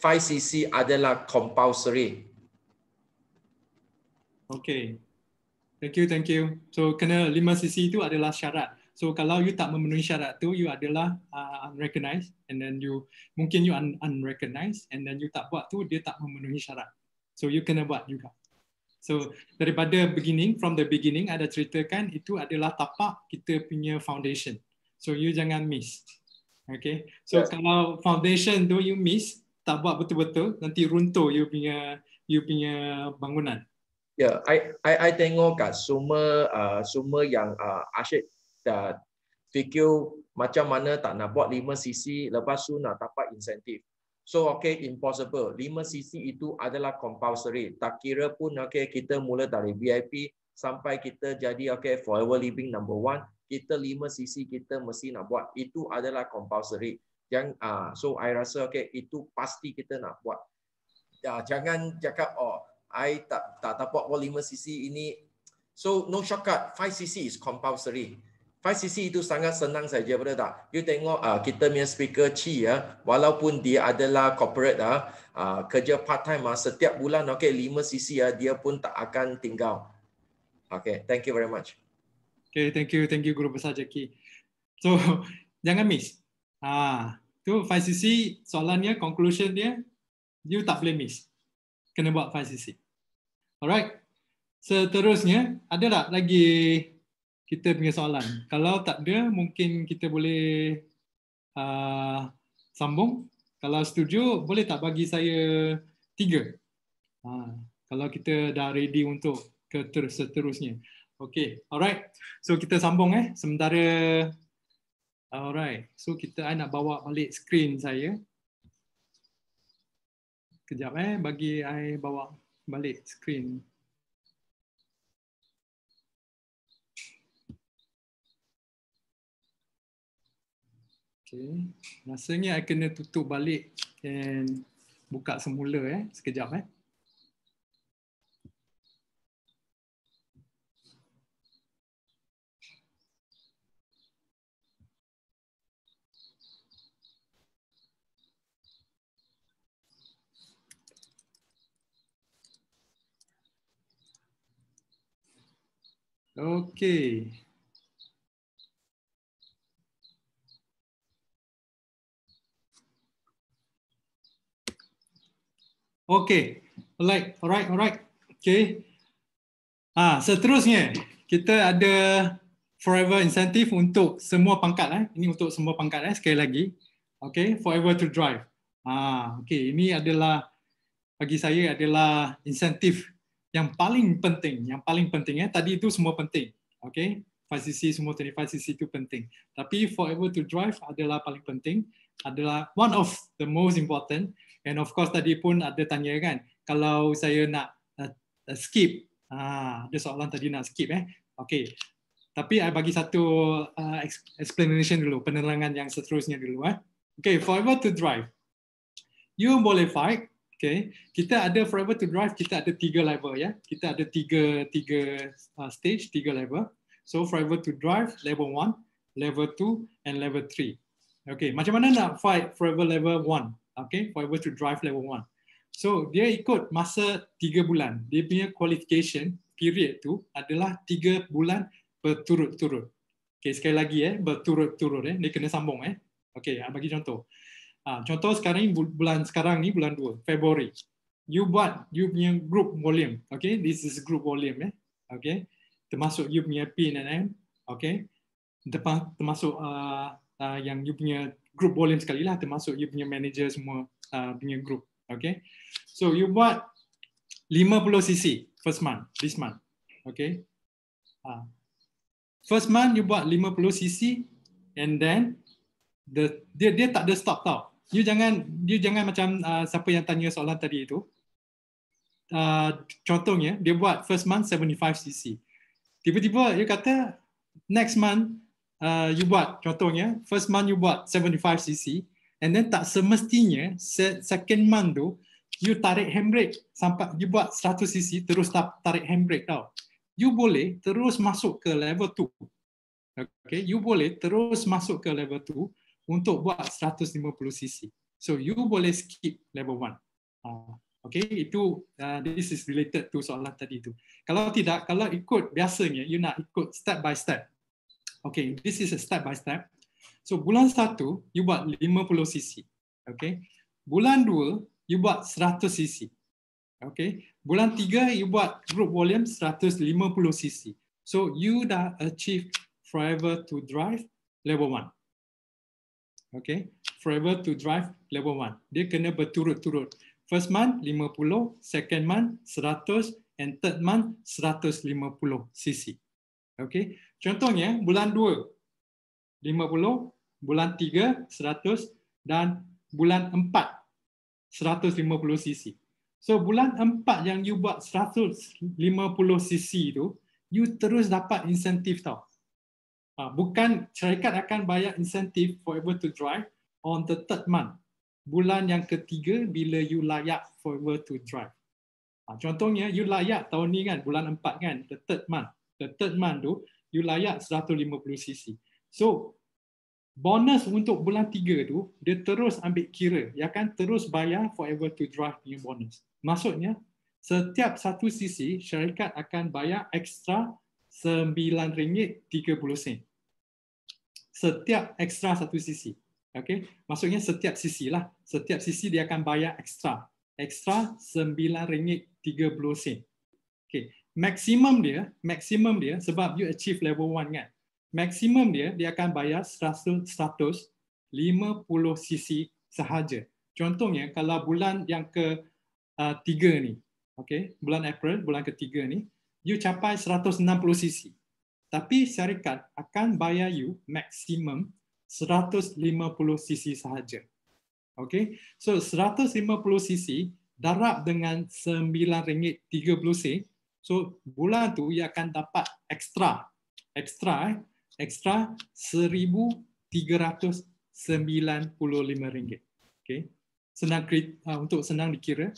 5 CC adalah compulsory. Okay. Thank you, thank you. So kena 5 CC itu adalah syarat. So kalau you tak memenuhi syarat tu, you adalah uh, unrecognized and then you mungkin you un- unrecognized and then you tak buat tu, dia tak memenuhi syarat. So you kena buat juga. So daripada beginning, from the beginning ada ceritakan itu adalah tapak kita punya foundation. So you jangan miss. Okay. So yes. kalau foundation tu you miss, tak buat betul-betul, nanti runtuh you punya you punya bangunan. Ya, yeah, I I I tengok kat semua uh, semua yang uh, Asyik dah fikir macam mana tak nak buat 5cc lepas tu nak dapat insentif. So okay, impossible. 5cc itu adalah compulsory. Tak kira pun okay, kita mula dari VIP sampai kita jadi okay, forever living number one, kita 5cc kita mesti nak buat. Itu adalah compulsory. Yang, uh, so I rasa okay, itu pasti kita nak buat. Uh, jangan cakap, oh, I tak tak buat 5cc ini. So no shortcut, 5cc is compulsory. 5cc itu sangat senang saja, betul tak? You tengok uh, kita punya speaker Chi ya, uh, walaupun dia adalah corporate ah, uh, uh, kerja part time uh, ah, setiap bulan okey 5cc ya, uh, dia pun tak akan tinggal. Okay, thank you very much. Okay, thank you, thank you Guru Besar Jeki. So, jangan miss. Ha, tu 5cc soalannya, conclusion dia, you tak boleh miss. Kena buat 5cc. Alright. Seterusnya, ada tak lagi kita punya soalan. Kalau tak ada, mungkin kita boleh uh, sambung. Kalau setuju, boleh tak bagi saya tiga? Uh, kalau kita dah ready untuk ke seterusnya. Okay, alright. So kita sambung eh. Sementara, alright. So kita I nak bawa balik screen saya. Kejap eh, bagi I bawa balik screen. Screen. Okay. Rasanya saya kena tutup balik and buka semula eh. sekejap. Eh. Okay. Okey. Alright, alright, alright. Okay. Ha, seterusnya, kita ada forever incentive untuk semua pangkat eh. Ini untuk semua pangkat eh sekali lagi. Okay, forever to drive. Ha, okay. ini adalah bagi saya adalah insentif yang paling penting, yang paling penting eh. Tadi itu semua penting. Okay, fasisi semua 25 fasisi itu penting. Tapi forever to drive adalah paling penting, adalah one of the most important. And of course tadi pun ada tanya kan, kalau saya nak uh, uh, skip, uh, ada soalan tadi nak skip eh. Okay. Tapi saya bagi satu uh, explanation dulu, penerangan yang seterusnya dulu. Eh. Okay, forever to drive. You boleh fight. Okay. Kita ada forever to drive, kita ada tiga level. ya. Kita ada tiga, tiga uh, stage, tiga level. So forever to drive, level one, level two, and level three. Okay, macam mana nak fight forever level one? okay, for able to drive level one. So dia ikut masa tiga bulan. Dia punya qualification period tu adalah tiga bulan berturut-turut. Okay, sekali lagi eh, berturut-turut eh, dia kena sambung eh. Okay, saya ah, bagi contoh. Ha, contoh sekarang ni, bulan sekarang ni bulan dua Februari. You buat you punya group volume. Okay, this is group volume eh. Okay, termasuk you punya PNNM. Okay, termasuk uh, uh, yang you punya group boleh sekali lah termasuk you punya manager semua uh, punya group. Okay. So you buat 50 cc first month, this month. Okay. Uh, first month you buat 50 cc and then the dia dia tak ada stop tau. You jangan you jangan macam uh, siapa yang tanya soalan tadi itu. Uh, contohnya dia buat first month 75 cc. Tiba-tiba you kata next month Uh, you buat contohnya first month you buat 75 cc and then tak semestinya second month tu you tarik handbrake sampai you buat 100 cc terus tak tarik handbrake tau you boleh terus masuk ke level 2 okay you boleh terus masuk ke level 2 untuk buat 150 cc so you boleh skip level 1 uh, ah, okay itu uh, this is related to soalan tadi tu kalau tidak kalau ikut biasanya you nak ikut step by step Okay, this is a step by step. So bulan satu, you buat 50 cc. Okay. Bulan dua, you buat 100 cc. Okay. Bulan tiga, you buat group volume 150 cc. So you dah achieve forever to drive level one. Okay. Forever to drive level one. Dia kena berturut-turut. First month 50, second month 100, and third month 150 cc. Okay. Contohnya, bulan 2, 50, bulan 3, 100, dan bulan 4, 150 cc. So, bulan 4 yang you buat 150 cc tu, you terus dapat insentif tau. Ah Bukan syarikat akan bayar insentif for able to drive on the third month. Bulan yang ketiga bila you layak for able to drive. Ha, contohnya, you layak tahun ni kan, bulan 4 kan, the third month. The third month tu, you layak 150 cc. So bonus untuk bulan 3 tu dia terus ambil kira ya kan terus bayar forever to drive punya bonus. Maksudnya setiap 1 cc syarikat akan bayar extra RM9.30. Setiap extra 1 cc. Okay. Maksudnya setiap cc lah. Setiap cc dia akan bayar extra. Extra RM9.30. Okay maksimum dia, maksimum dia sebab you achieve level 1 kan. Maksimum dia dia akan bayar 150 cc sahaja. Contohnya kalau bulan yang ke uh, tiga uh, ni, okay, bulan April, bulan ketiga ni, you capai 160 cc. Tapi syarikat akan bayar you maksimum 150 cc sahaja. Okay, so 150 cc darab dengan ringgit rm sen. So bulan tu ia akan dapat extra, extra, eh, extra seribu tiga ratus sembilan puluh lima ringgit. Okay, senang kri, ah, untuk senang dikira,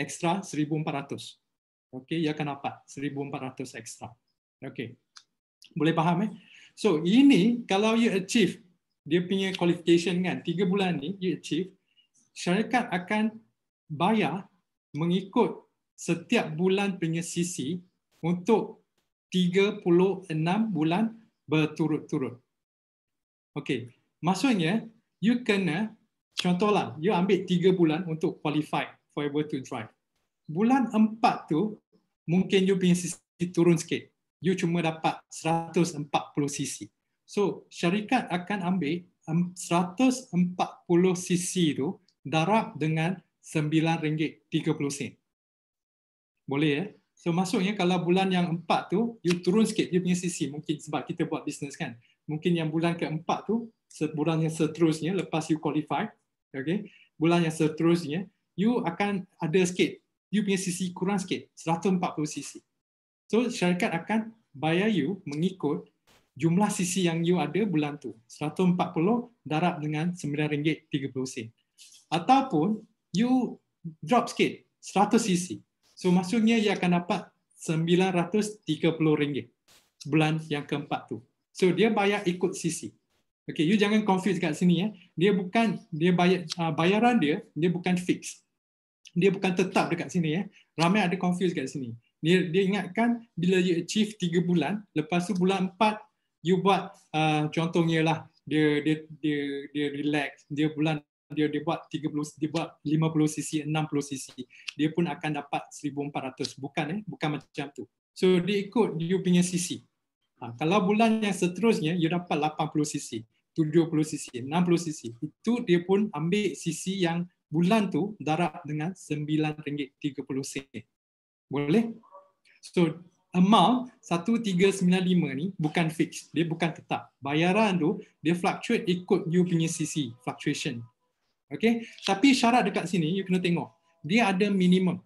extra seribu empat ratus. Okay, ia akan dapat seribu empat ratus extra. Okay, boleh faham eh? So ini kalau you achieve dia punya qualification kan, tiga bulan ni you achieve, syarikat akan bayar mengikut setiap bulan punya sisi untuk 36 bulan berturut-turut. Okey, maksudnya you kena contohlah you ambil 3 bulan untuk qualify for able to drive. Bulan 4 tu mungkin you punya sisi turun sikit. You cuma dapat 140 cc. So, syarikat akan ambil 140 cc tu darab dengan RM9.30. Boleh ya. Eh? So maksudnya kalau bulan yang empat tu, you turun sikit you punya sisi mungkin sebab kita buat bisnes kan. Mungkin yang bulan keempat tu, bulan yang seterusnya lepas you qualify, okay, bulan yang seterusnya, you akan ada sikit, you punya sisi kurang sikit, 140 sisi. So syarikat akan bayar you mengikut jumlah sisi yang you ada bulan tu. 140 darab dengan RM9.30. Ataupun you drop sikit, 100 sisi. So maksudnya ia akan dapat RM930 bulan yang keempat tu. So dia bayar ikut sisi. Okay, you jangan confuse kat sini ya. Eh. Dia bukan dia bayar uh, bayaran dia dia bukan fix. Dia bukan tetap dekat sini ya. Eh. Ramai ada confuse kat sini. Dia, dia ingatkan bila you achieve 3 bulan, lepas tu bulan 4 you buat uh, contohnya lah dia, dia dia dia relax, dia bulan dia dia buat 30 dia buat 50 cc 60 cc dia pun akan dapat 1400 bukan eh bukan macam tu so dia ikut you punya cc ha, kalau bulan yang seterusnya dia dapat 80 cc 70 cc 60 cc itu dia pun ambil cc yang bulan tu darab dengan RM9.30 boleh so amount 1395 ni bukan fix dia bukan tetap bayaran tu dia fluctuate ikut you punya cc fluctuation Okay, tapi syarat dekat sini you kena tengok. Dia ada minimum.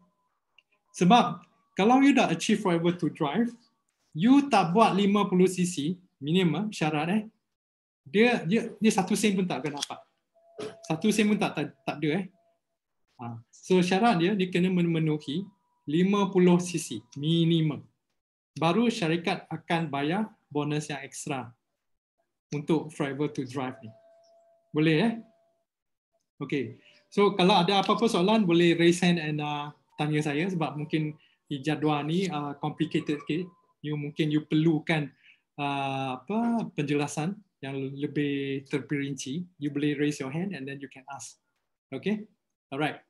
Sebab kalau you dah achieve forever to drive, you tak buat 50 cc minimum syarat eh. Dia dia dia satu sen pun tak akan dapat. Satu sen pun tak, tak tak ada eh. Ha, so syarat dia dia kena memenuhi 50 cc minimum. Baru syarikat akan bayar bonus yang ekstra untuk forever to drive ni. Boleh eh? Okay. So kalau ada apa-apa soalan boleh raise hand and uh, tanya saya sebab mungkin jadual ni uh, complicated sikit. You mungkin you perlukan uh, apa penjelasan yang lebih terperinci. You boleh raise your hand and then you can ask. Okay. Alright.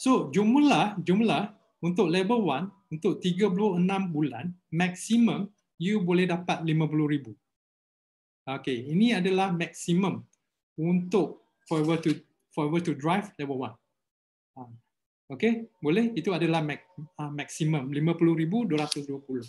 So jumlah jumlah untuk level 1 untuk 36 bulan maksimum you boleh dapat 50,000. Okay, ini adalah maksimum untuk forever to forward to drive level 1. Ah, okay, boleh? Itu adalah max, uh, maksimum 50,220.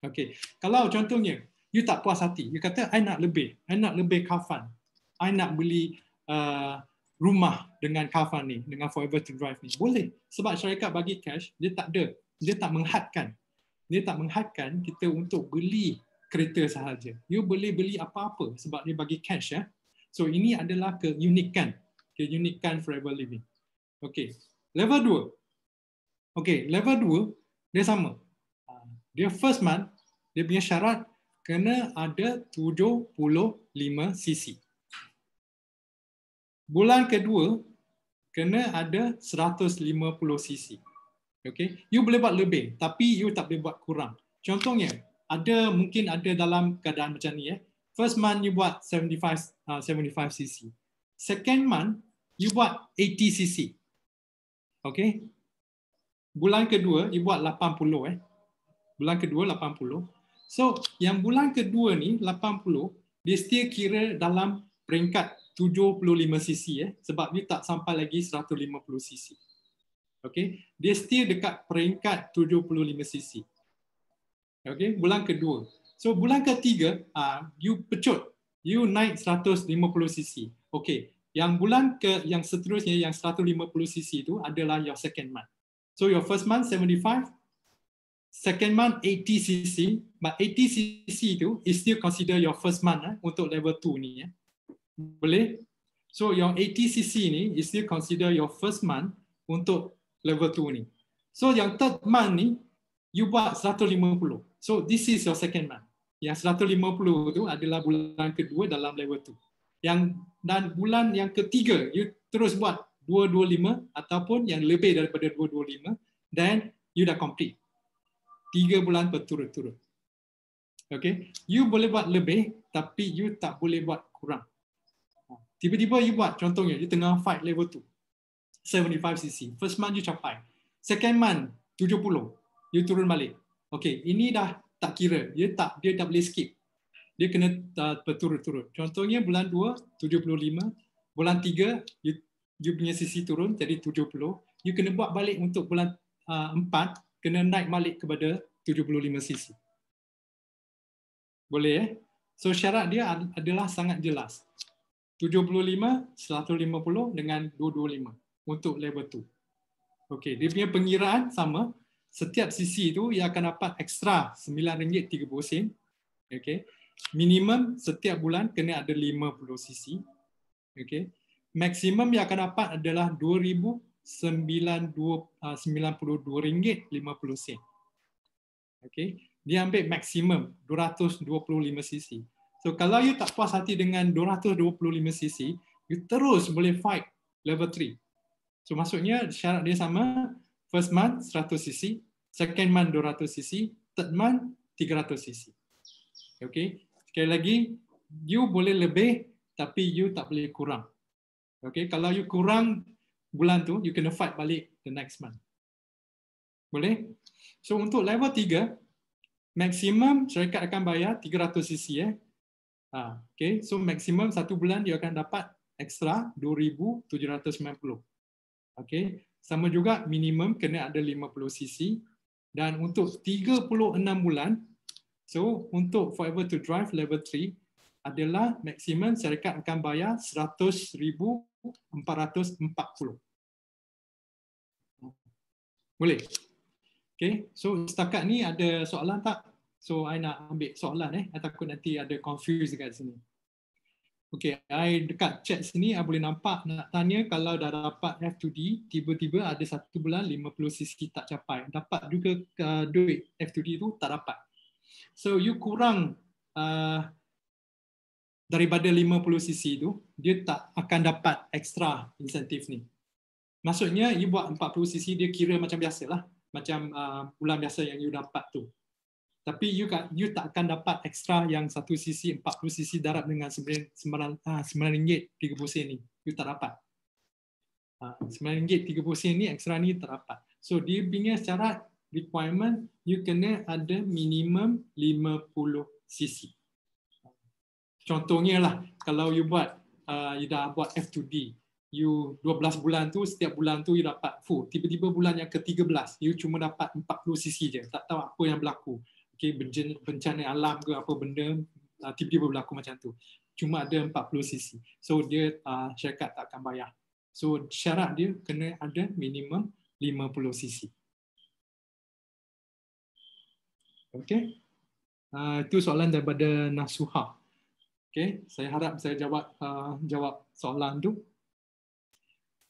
Okay, kalau contohnya, you tak puas hati, you kata, I nak lebih, I nak lebih kafan, I nak beli uh, rumah dengan kafan ni, dengan forever to drive ni. Boleh. Sebab syarikat bagi cash, dia tak ada. Dia tak menghadkan. Dia tak menghadkan kita untuk beli kereta sahaja. You boleh beli apa-apa sebab dia bagi cash. ya. Eh? So ini adalah keunikan dia unikkan forever living. Okay. Level 2. Okay, level 2 dia sama. Dia first month, dia punya syarat kena ada 75 cc. Bulan kedua, kena ada 150 cc. Okay. You boleh buat lebih, tapi you tak boleh buat kurang. Contohnya, ada mungkin ada dalam keadaan macam ni. Eh. First month, you buat 75, uh, 75 cc. Second month, you buat 80 cc. Okay. Bulan kedua, you buat 80 eh. Bulan kedua, 80. So, yang bulan kedua ni, 80, dia still kira dalam peringkat 75 cc eh. Sebab dia tak sampai lagi 150 cc. Okay. Dia still dekat peringkat 75 cc. Okay. Bulan kedua. So, bulan ketiga, uh, you pecut. You naik 150 cc. Okay. Yang bulan ke yang seterusnya yang 150 cc itu adalah your second month. So your first month 75, second month 80 cc, but 80 cc itu is still consider your first month eh, untuk level 2 ni ya. Eh. Boleh? So your 80 cc ni is still consider your first month untuk level 2 ni. So yang third month ni you buat 150. So this is your second month. Yang 150 tu adalah bulan kedua dalam level 2 yang dan bulan yang ketiga you terus buat 225 ataupun yang lebih daripada 225 dan you dah complete tiga bulan berturut-turut. Okay, you boleh buat lebih tapi you tak boleh buat kurang. Ha, tiba-tiba you buat, contohnya you tengah fight level 2, 75 cc. First month you capai. Second month, 70. You turun balik. Okay, ini dah tak kira. Dia tak dia tak boleh skip dia kena uh, berturut-turut. Contohnya bulan 2, 75. Bulan 3, you, you punya sisi turun jadi 70. You kena buat balik untuk bulan uh, ah, 4, kena naik balik kepada 75 sisi. Boleh ya? Eh? So syarat dia ad- adalah sangat jelas. 75, 150 dengan 225 untuk level 2. Okey, dia punya pengiraan sama. Setiap sisi itu ia akan dapat ekstra RM9.30. Okey minimum setiap bulan kena ada 50 cc. Okey. Maksimum yang akan dapat adalah 2,992 ah, ringgit 50 sen. Okey. Dia ambil maksimum 225 cc. So kalau you tak puas hati dengan 225 cc, you terus boleh fight level 3. So maksudnya syarat dia sama, first month 100 cc, second month 200 cc, third month 300 cc. Okey. Sekali lagi, you boleh lebih tapi you tak boleh kurang. Okay, kalau you kurang bulan tu, you kena fight balik the next month. Boleh? So untuk level 3, maksimum syarikat akan bayar 300 cc. Eh. Ah, okay, so maksimum satu bulan dia akan dapat extra 2,790. Okay, sama juga minimum kena ada 50 cc. Dan untuk 36 bulan, So untuk Forever to Drive Level 3 adalah maksimum syarikat akan bayar 100,440. Boleh? Okay. So setakat ni ada soalan tak? So I nak ambil soalan eh. I takut nanti ada confuse dekat sini. Okay. I dekat chat sini I boleh nampak nak tanya kalau dah dapat F2D tiba-tiba ada satu bulan 50 cc tak capai. Dapat juga uh, duit F2D tu tak dapat. So you kurang uh, daripada 50 cc tu, dia tak akan dapat extra insentif ni. Maksudnya you buat 40 cc dia kira macam biasa lah, macam uh, bulan biasa yang you dapat tu. Tapi you, you tak akan dapat extra yang 1 cc 40 cc darab dengan 9 ah, ringgit 30 sen ni. You tak dapat. Ah, RM9.30 ni, extra ni tak dapat. So dia punya syarat requirement you kena ada minimum 50 cc contohnya lah kalau you buat uh, you dah buat F2D you 12 bulan tu setiap bulan tu you dapat full tiba-tiba bulan yang ke-13 you cuma dapat 40 cc je tak tahu apa yang berlaku okay, bencana, alam ke apa benda uh, tiba-tiba berlaku macam tu cuma ada 40 cc so dia uh, syarikat tak akan bayar so syarat dia kena ada minimum 50 cc Okey. Uh, ah, itu soalan daripada Nasuha. Okey, saya harap saya jawab uh, jawab soalan tu.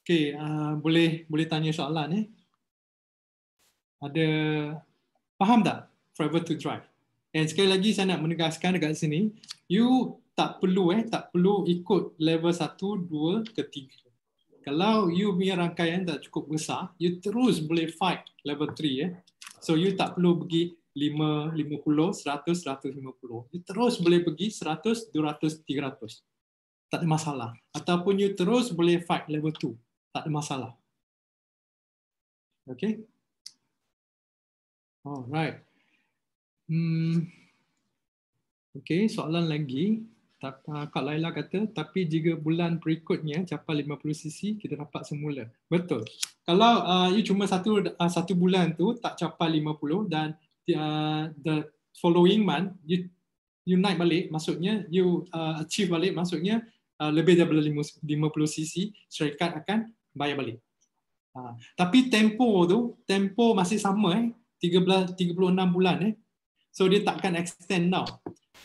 Okey, uh, ah, boleh boleh tanya soalan eh. Ada faham tak forever to drive? Dan sekali lagi saya nak menegaskan dekat sini, you tak perlu eh tak perlu ikut level 1 2 ke 3. Kalau you punya rangkaian tak cukup besar, you terus boleh fight level 3 eh. So you tak perlu pergi 50, 100, 150. You terus boleh pergi 100, 200, 300. Tak ada masalah. Ataupun you terus boleh fight level 2. Tak ada masalah. Okay. Alright. Hmm. Okay, soalan lagi. Ah, Kak Laila kata, tapi jika bulan berikutnya capai 50cc, kita dapat semula. Betul. Kalau uh, you cuma satu uh, satu bulan tu tak capai 50 dan the, uh, the following month you you naik balik maksudnya you uh, achieve balik maksudnya uh, lebih daripada 50 cc syarikat akan bayar balik uh, tapi tempo tu tempo masih sama eh 13 36 bulan eh so dia takkan extend now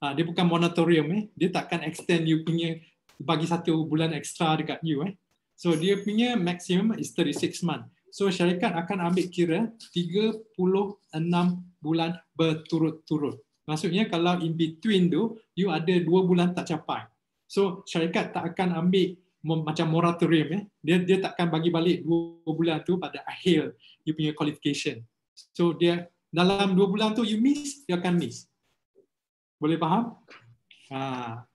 uh, dia bukan moratorium eh dia takkan extend you punya bagi satu bulan extra dekat you eh so dia punya maximum is 36 month so syarikat akan ambil kira 36 bulan berturut-turut. Maksudnya kalau in between tu, you ada dua bulan tak capai. So syarikat tak akan ambil macam moratorium. Eh. Dia dia takkan bagi balik dua bulan tu pada akhir you punya qualification. So dia dalam dua bulan tu you miss, dia akan miss. Boleh faham? Ha.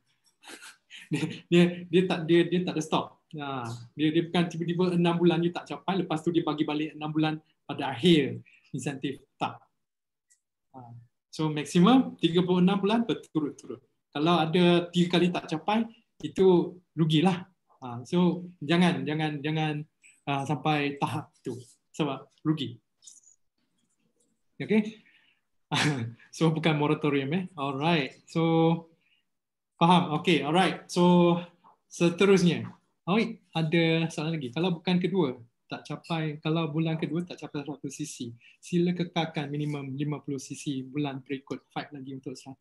dia, dia, dia tak dia dia tak ada stop. Ha. Dia dia bukan tiba-tiba enam bulan you tak capai, lepas tu dia bagi balik enam bulan pada akhir insentif tak. So maksimum 36 bulan berturut-turut. Kalau ada tiga kali tak capai, itu rugilah. Ha, so jangan jangan jangan ha, sampai tahap tu sebab rugi. Okay. so bukan moratorium eh. Alright. So faham. Okay. Alright. So seterusnya. Oh, ada soalan lagi. Kalau bukan kedua, tak capai kalau bulan kedua tak capai 100 cc sila kekalkan minimum 50 cc bulan berikut fight lagi untuk 100 ah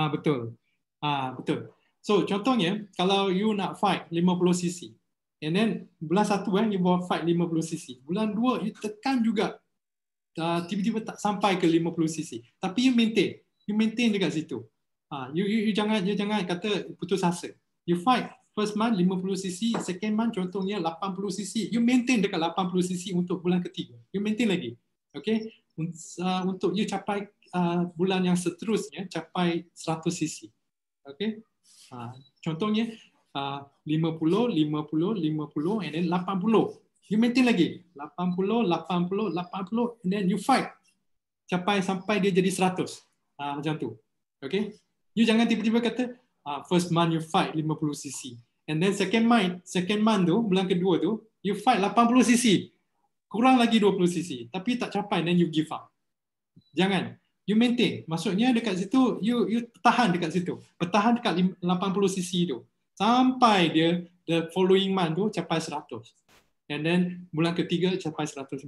uh, betul ah uh, betul so contohnya kalau you nak fight 50 cc and then bulan satu eh, you buat fight 50 cc bulan dua you tekan juga ah, tiba-tiba uh, tak sampai ke 50 cc tapi you maintain you maintain dekat situ ah uh, you, you, you jangan you jangan kata putus asa you fight first month 50 cc, second month contohnya 80 cc. You maintain dekat 80 cc untuk bulan ketiga. You maintain lagi. Okay. Uh, untuk you capai uh, bulan yang seterusnya, capai 100 cc. Okay. Uh, contohnya uh, 50, 50, 50 and then 80. You maintain lagi. 80, 80, 80 and then you fight. Capai sampai dia jadi 100. Uh, macam tu. Okay. You jangan tiba-tiba kata, uh, first month you fight 50 cc. And then second mind, second man tu, bulan kedua tu, you fight 80 cc. Kurang lagi 20 cc. Tapi tak capai, then you give up. Jangan. You maintain. Maksudnya dekat situ, you you tahan dekat situ. Bertahan dekat 80 cc tu. Sampai dia, the following man tu capai 100. And then bulan ketiga capai 150.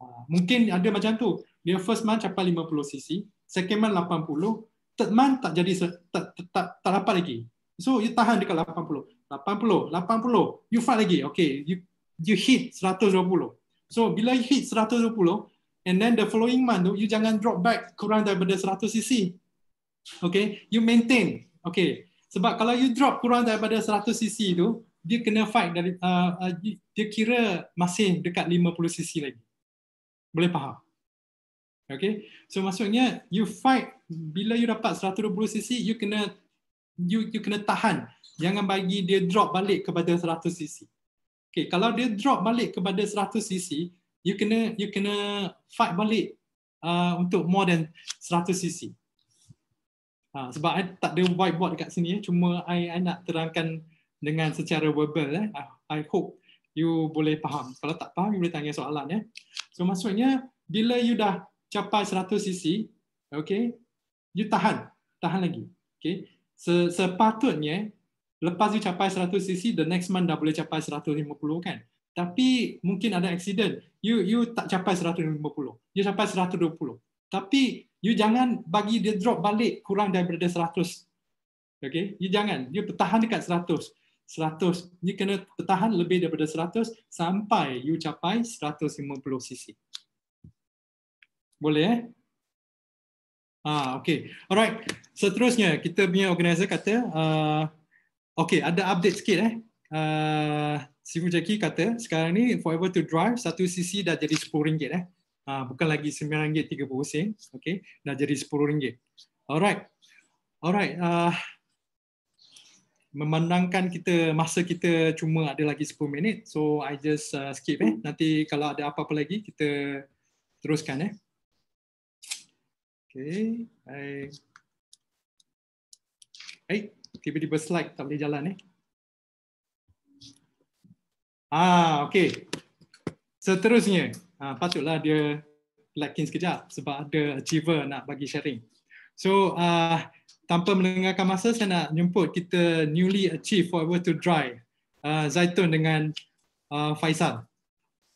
Ah, mungkin ada macam tu. Dia first month capai 50 cc. Second month 80. Third month tak jadi, tak, tak, tak, tak dapat lagi. So you tahan dekat 80. 80, 80. You fight lagi. Okay, you you hit 120. So bila you hit 120, and then the following month, you jangan drop back kurang daripada 100 cc. Okay, you maintain. Okay, sebab kalau you drop kurang daripada 100 cc tu, dia kena fight dari uh, uh, dia kira masih dekat 50 cc lagi. Boleh faham? Okay, so maksudnya you fight bila you dapat 120 cc, you kena you, you kena tahan. Jangan bagi dia drop balik kepada 100 cc. Okay, kalau dia drop balik kepada 100 cc, you kena you kena fight balik uh, untuk more than 100 cc. Ha, sebab I tak ada whiteboard dekat sini, eh. cuma I, I nak terangkan dengan secara verbal. Eh. I, I hope you boleh faham. Kalau tak faham, you boleh tanya soalan. Eh. So maksudnya, bila you dah capai 100 cc, okay, you tahan, tahan lagi. Okay se sepatutnya lepas you capai 100 cc the next month dah boleh capai 150 kan tapi mungkin ada accident you you tak capai 150 you capai 120 tapi you jangan bagi dia drop balik kurang daripada 100 okey you jangan you bertahan dekat 100 100 you kena bertahan lebih daripada 100 sampai you capai 150 cc boleh eh Ah, okay. Alright. Seterusnya, kita punya organizer kata, uh, okay, ada update sikit eh. Uh, ah, Sifu Jeki kata, sekarang ni Forever to Drive, satu CC dah jadi RM10 eh. Uh, bukan lagi RM9.30, okay. Dah jadi RM10. Alright. Alright. Uh, memandangkan kita masa kita cuma ada lagi 10 minit so i just uh, skip eh nanti kalau ada apa-apa lagi kita teruskan eh Okay. Hai. Eh, tiba-tiba slide tak boleh jalan eh. Ah, okay. Seterusnya, ah, patutlah dia lagging sekejap sebab ada achiever nak bagi sharing. So, ah, tanpa melengahkan masa, saya nak jemput kita newly achieve forever to dry. Ah, Zaitun dengan ah, Faisal.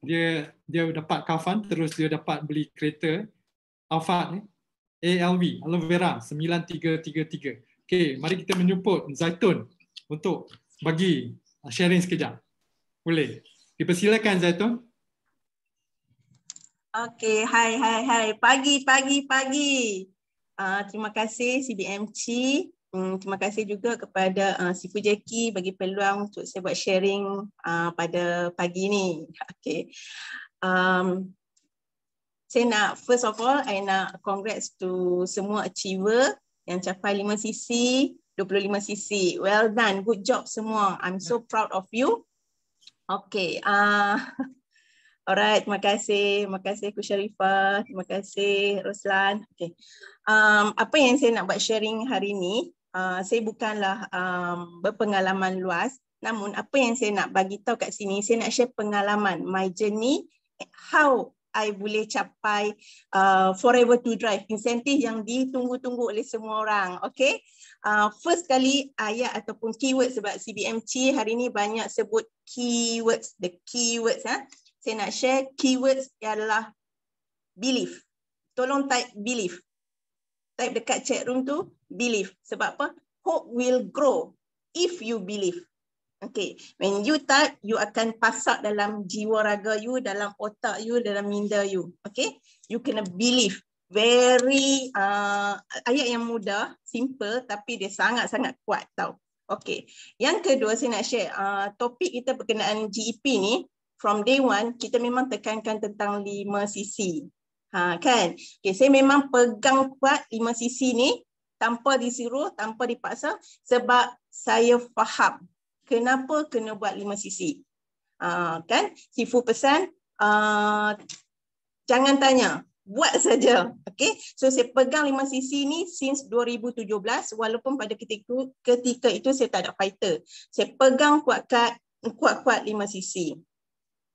Dia dia dapat kafan, terus dia dapat beli kereta. Alphard ni. Eh? ALV, aloe vera 9333. Okey, mari kita menyupport Zaitun untuk bagi uh, sharing sekejap. Boleh. Dipersilakan Zaitun. Okey, hai hai hai. Pagi pagi pagi. Uh, terima kasih CBMC. Hmm, terima kasih juga kepada uh, Sifu Jeki bagi peluang untuk saya buat sharing uh, pada pagi ini. Okey. Um, saya nak first of all, saya nak congrats to semua achiever yang capai 5 cc, 25 cc. Well done, good job semua. I'm so proud of you. Okay, ah, uh, alright. Terima kasih, terima kasih Ku Sharifah, terima kasih Roslan. Okay, um, apa yang saya nak buat sharing hari ini? Uh, saya bukanlah um, berpengalaman luas, namun apa yang saya nak bagi tahu kat sini, saya nak share pengalaman, my journey, how I boleh capai uh, forever to drive insentif yang ditunggu-tunggu oleh semua orang. Okay. Uh, first kali ayat ataupun keyword sebab CBMC hari ini banyak sebut keywords. The keywords. Ha? Saya nak share keywords ialah belief. Tolong type belief. Type dekat chat room tu belief. Sebab apa? Hope will grow if you believe. Okay, when you type, you akan pasak dalam jiwa raga you, dalam otak you, dalam minda you. Okay, you kena believe. Very uh, ayat yang mudah, simple, tapi dia sangat-sangat kuat tau. Okay, yang kedua saya nak share uh, topik kita berkenaan GEP ni. From day one, kita memang tekankan tentang lima sisi. Ha, kan? Okay, saya memang pegang kuat lima sisi ni tanpa disuruh, tanpa dipaksa sebab saya faham kenapa kena buat lima sisi? Uh, kan? Sifu pesan, uh, jangan tanya, buat saja. Okay? So saya pegang lima sisi ni since 2017, walaupun pada ketika itu, ketika itu saya tak ada fighter. Saya pegang kuat-kuat kuat-kuat lima sisi.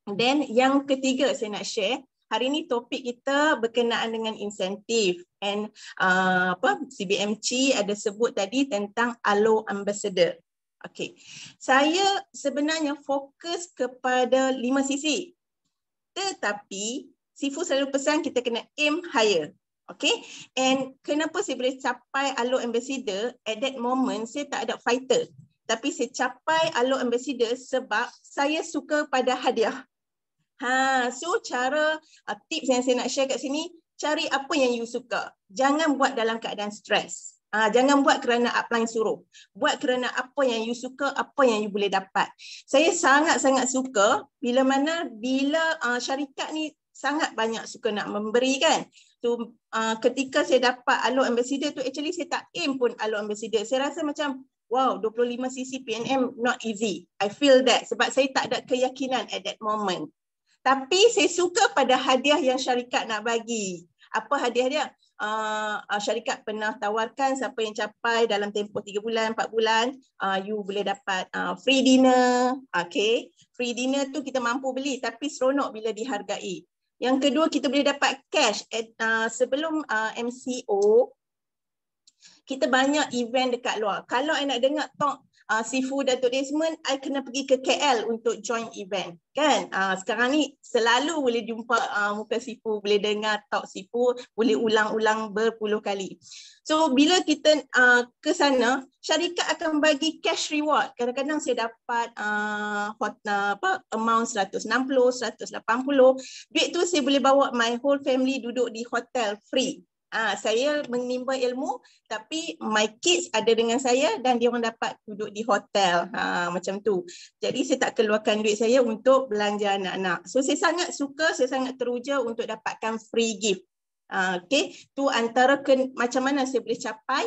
Then yang ketiga saya nak share, hari ini topik kita berkenaan dengan insentif and uh, apa CBMC ada sebut tadi tentang alo Ambassador. Okey. Saya sebenarnya fokus kepada lima sisi. Tetapi Sifu selalu pesan kita kena aim higher. Okey. And kenapa saya boleh capai alo ambassador at that moment saya tak ada fighter. Tapi saya capai alo ambassador sebab saya suka pada hadiah. Ha, so cara uh, tips yang saya nak share kat sini, cari apa yang you suka. Jangan buat dalam keadaan stress. Ha, jangan buat kerana upline suruh. Buat kerana apa yang you suka, apa yang you boleh dapat. Saya sangat-sangat suka bila mana bila uh, syarikat ni sangat banyak suka nak memberi kan. Tu uh, ah, ketika saya dapat alok ambassador tu actually saya tak aim pun alok ambassador. Saya rasa macam wow 25 cc PNM not easy. I feel that sebab saya tak ada keyakinan at that moment. Tapi saya suka pada hadiah yang syarikat nak bagi. Apa hadiah dia? uh, syarikat pernah tawarkan siapa yang capai dalam tempoh 3 bulan, 4 bulan, uh, you boleh dapat uh, free dinner. Okay. Free dinner tu kita mampu beli tapi seronok bila dihargai. Yang kedua, kita boleh dapat cash at, uh, sebelum uh, MCO. Kita banyak event dekat luar. Kalau I dengar talk uh, Sifu Datuk Desmond, I kena pergi ke KL untuk join event. Kan? Uh, sekarang ni selalu boleh jumpa uh, muka Sifu, boleh dengar talk Sifu, boleh ulang-ulang berpuluh kali. So bila kita uh, ke sana, syarikat akan bagi cash reward. Kadang-kadang saya dapat uh, hot, uh, apa, amount 160, 180. Duit tu saya boleh bawa my whole family duduk di hotel free. Ah, saya menimba ilmu tapi my kids ada dengan saya dan dia orang dapat duduk di hotel. Ha, macam tu. Jadi saya tak keluarkan duit saya untuk belanja anak-anak. So saya sangat suka, saya sangat teruja untuk dapatkan free gift. Ah, okay. Tu antara ke, macam mana saya boleh capai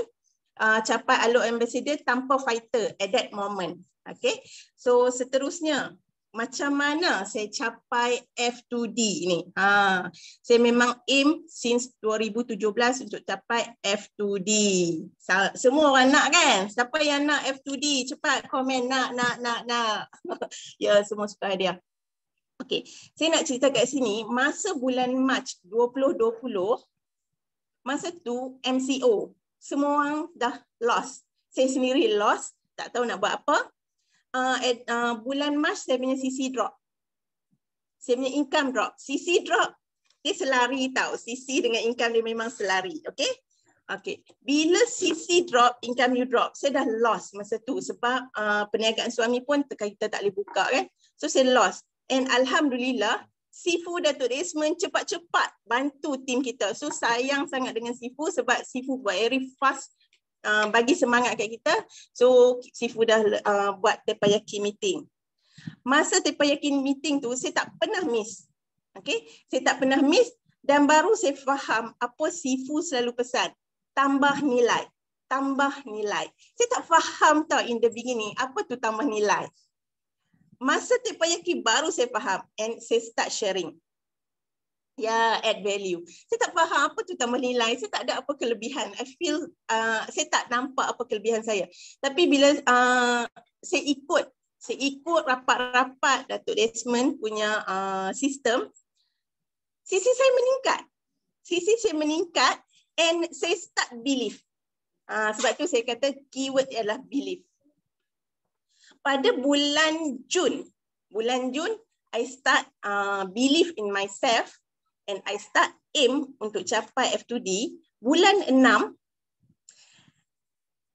uh, capai alo ambassador tanpa fighter at that moment. Okay. So seterusnya, macam mana saya capai F2D ni. Ha, saya memang aim since 2017 untuk capai F2D. Semua orang nak kan? Siapa yang nak F2D? Cepat komen nak, nak, nak, nak. ya, yeah, semua suka dia. Okay, saya nak cerita kat sini. Masa bulan Mac 2020, masa tu MCO. Semua orang dah lost. Saya sendiri lost. Tak tahu nak buat apa uh, at, uh, bulan Mac saya punya CC drop. Saya punya income drop. CC drop, dia selari tau. CC dengan income dia memang selari. Okay? Okay. Bila CC drop, income you drop, saya dah lost masa tu sebab uh, perniagaan suami pun kita tak boleh buka kan. So saya lost. And Alhamdulillah, Sifu Datuk Desmond cepat-cepat bantu tim kita. So sayang sangat dengan Sifu sebab Sifu very fast Um, bagi semangat kat kita. So Sifu dah uh, buat Tepayaki meeting. Masa Tepayaki meeting tu saya tak pernah miss. Okay. Saya tak pernah miss dan baru saya faham apa Sifu selalu pesan. Tambah nilai. Tambah nilai. Saya tak faham tau in the beginning apa tu tambah nilai. Masa Tepayaki baru saya faham and saya start sharing ya yeah, add value. Saya tak faham apa tu tambah nilai. Saya tak ada apa kelebihan. I feel uh, saya tak nampak apa kelebihan saya. Tapi bila uh, saya ikut, saya ikut rapat-rapat Datuk Desmond punya uh, sistem, sisi saya meningkat. Sisi saya meningkat and saya start belief. Uh, sebab tu saya kata keyword ialah belief. Pada bulan Jun, bulan Jun, I start uh, believe in myself and I start aim untuk capai F2D bulan 6 uh,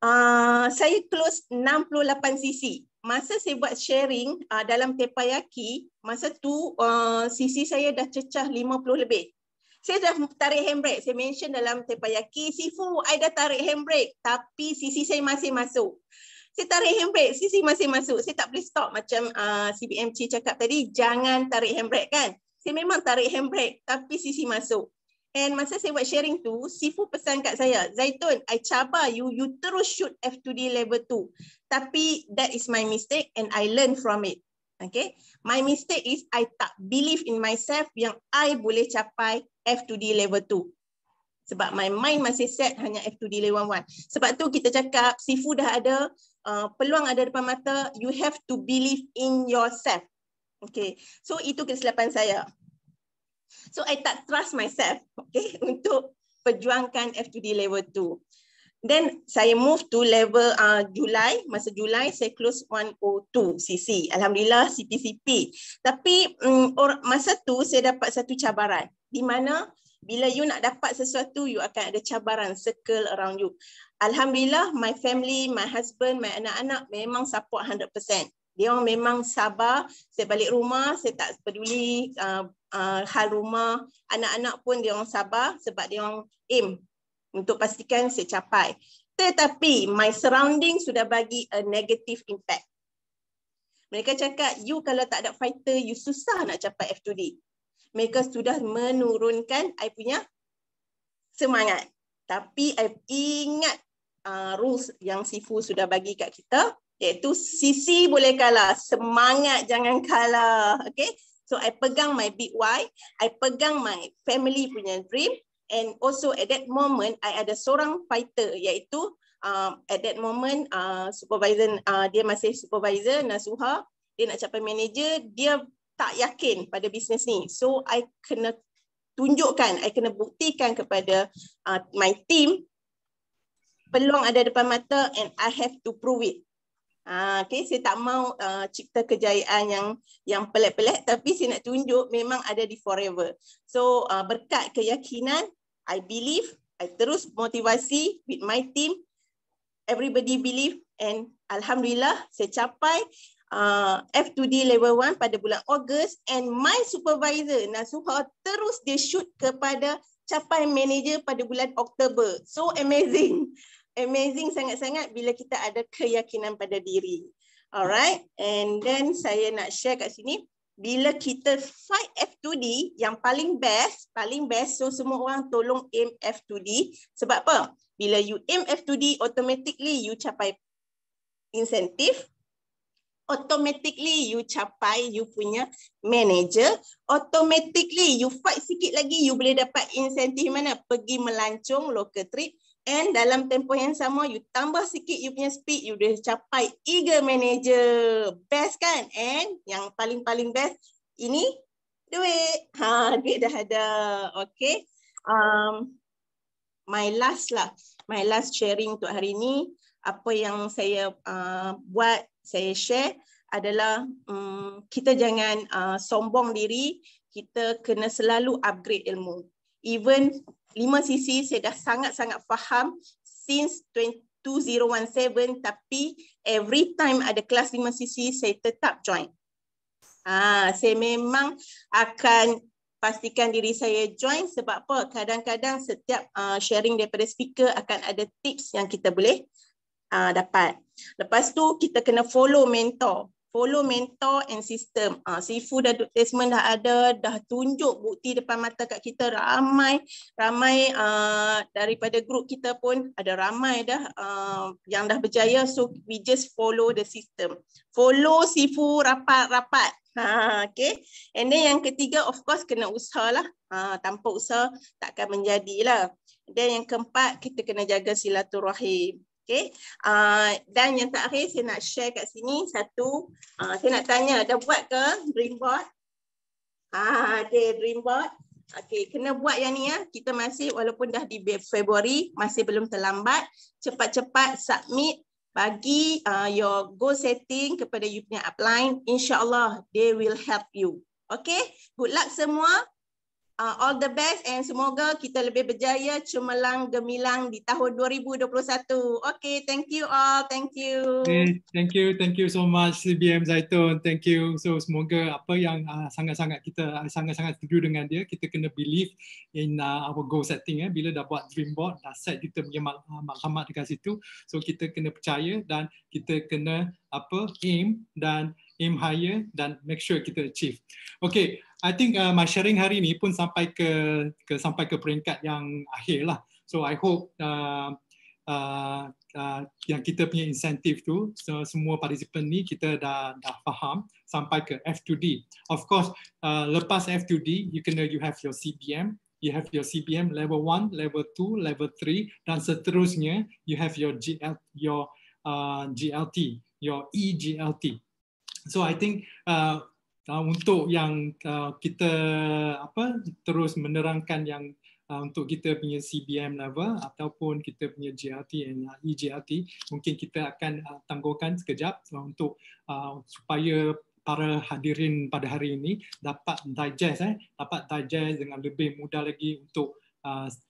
ah, saya close 68 cc masa saya buat sharing uh, dalam tepayaki masa tu uh, ah, cc saya dah cecah 50 lebih saya dah tarik handbrake saya mention dalam tepayaki sifu I dah tarik handbrake tapi cc saya masih masuk saya tarik handbrake, sisi masih masuk. Saya tak boleh stop macam uh, CBMC cakap tadi, jangan tarik handbrake kan saya memang tarik handbrake tapi sisi masuk. And masa saya buat sharing tu, Sifu pesan kat saya, Zaitun, I cabar you, you terus shoot F2D level 2. Tapi that is my mistake and I learn from it. Okay. My mistake is I tak believe in myself yang I boleh capai F2D level 2. Sebab my mind masih set hanya F2D level 1. Sebab tu kita cakap Sifu dah ada, uh, peluang ada depan mata, you have to believe in yourself. Okay, so itu kesilapan saya. So I tak trust myself, okay, untuk perjuangkan f level 2. Then saya move to level uh, Julai, masa Julai saya close 102 CC. Alhamdulillah CPCP. Tapi um, or, masa tu saya dapat satu cabaran. Di mana bila you nak dapat sesuatu, you akan ada cabaran circle around you. Alhamdulillah my family, my husband, my anak-anak memang support dia orang memang sabar saya balik rumah saya tak peduli uh, uh, hal rumah anak-anak pun dia orang sabar sebab dia orang aim untuk pastikan saya capai tetapi my surrounding sudah bagi a negative impact mereka cakap you kalau tak ada fighter you susah nak capai F2D mereka sudah menurunkan I punya semangat tapi I ingat uh, rules yang sifu sudah bagi kat kita iaitu sisi boleh kalah, semangat jangan kalah. Okay? So I pegang my big why, I pegang my family punya dream and also at that moment I ada seorang fighter iaitu uh, at that moment uh, supervisor uh, dia masih supervisor Nasuha, dia nak capai manager, dia tak yakin pada bisnes ni. So I kena tunjukkan, I kena buktikan kepada uh, my team peluang ada depan mata and I have to prove it. Ah, okay, saya tak mahu uh, cipta kejayaan yang yang pelak pelak, tapi saya nak tunjuk memang ada di forever. So uh, berkat keyakinan, I believe, I terus motivasi with my team, everybody believe and Alhamdulillah saya capai uh, F2D level 1 pada bulan Ogos and my supervisor Nasuha terus dia shoot kepada capai manager pada bulan Oktober. So amazing amazing sangat-sangat bila kita ada keyakinan pada diri. Alright, and then saya nak share kat sini bila kita fight F2D yang paling best, paling best so semua orang tolong aim F2D sebab apa? Bila you aim F2D automatically you capai insentif automatically you capai you punya manager automatically you fight sikit lagi you boleh dapat insentif mana pergi melancong local trip And dalam tempoh yang sama, you tambah sikit you punya speed, you dah capai eager manager. Best kan? And yang paling-paling best, ini duit. Ha, duit dah ada. Okay. Um, my last lah. My last sharing untuk hari ni. Apa yang saya uh, buat, saya share adalah um, kita jangan uh, sombong diri. Kita kena selalu upgrade ilmu. Even lima sisi saya dah sangat-sangat faham since 2017 tapi every time ada kelas lima sisi saya tetap join. Ah, saya memang akan pastikan diri saya join sebab apa? Kadang-kadang setiap uh, sharing daripada speaker akan ada tips yang kita boleh uh, dapat. Lepas tu kita kena follow mentor follow mentor and system. Ah, Sifu dah placement dah ada, dah tunjuk bukti depan mata kat kita ramai ramai ah, daripada grup kita pun ada ramai dah ah, yang dah berjaya so we just follow the system. Follow Sifu rapat-rapat. Ha, okay. And then yang ketiga of course kena usahalah. Ha, ah, tanpa usaha takkan menjadilah. Dan yang keempat kita kena jaga silaturahim. Okay. Uh, ah, dan yang terakhir saya nak share kat sini satu. Uh, saya nak tanya, dah buat ke Dreamboard? Ah, okay, Dreamboard. Okay, kena buat yang ni ya. Kita masih walaupun dah di Februari, masih belum terlambat. Cepat-cepat submit bagi uh, your goal setting kepada you punya upline. InsyaAllah, they will help you. Okay, good luck semua uh, all the best and semoga kita lebih berjaya cemerlang gemilang di tahun 2021. Okay, thank you all. Thank you. Okay, thank you. Thank you so much CBM Zaitun. Thank you. So semoga apa yang uh, sangat-sangat kita uh, sangat-sangat setuju dengan dia, kita kena believe in uh, our goal setting eh. Bila dah buat dream board, dah set kita punya mak- uh, maklumat dekat situ. So kita kena percaya dan kita kena apa aim dan aim higher dan make sure kita achieve. Okay, I think uh, my sharing hari ini pun sampai ke, ke sampai ke peringkat yang akhir lah. So I hope uh, uh, uh, yang kita punya insentif tu so semua participant ni kita dah dah faham sampai ke F2D. Of course uh, lepas F2D you can you have your CBM, you have your CBM level 1, level 2, level 3 dan seterusnya you have your GL your uh, GLT, your EGLT. So I think uh, Ah, untuk yang ah, kita apa terus menerangkan yang ah, untuk kita punya CBM level ataupun kita punya GRT dan EGRT mungkin kita akan tangguhkan sekejap untuk supaya para hadirin pada hari ini dapat digest eh dapat digest dengan lebih mudah lagi untuk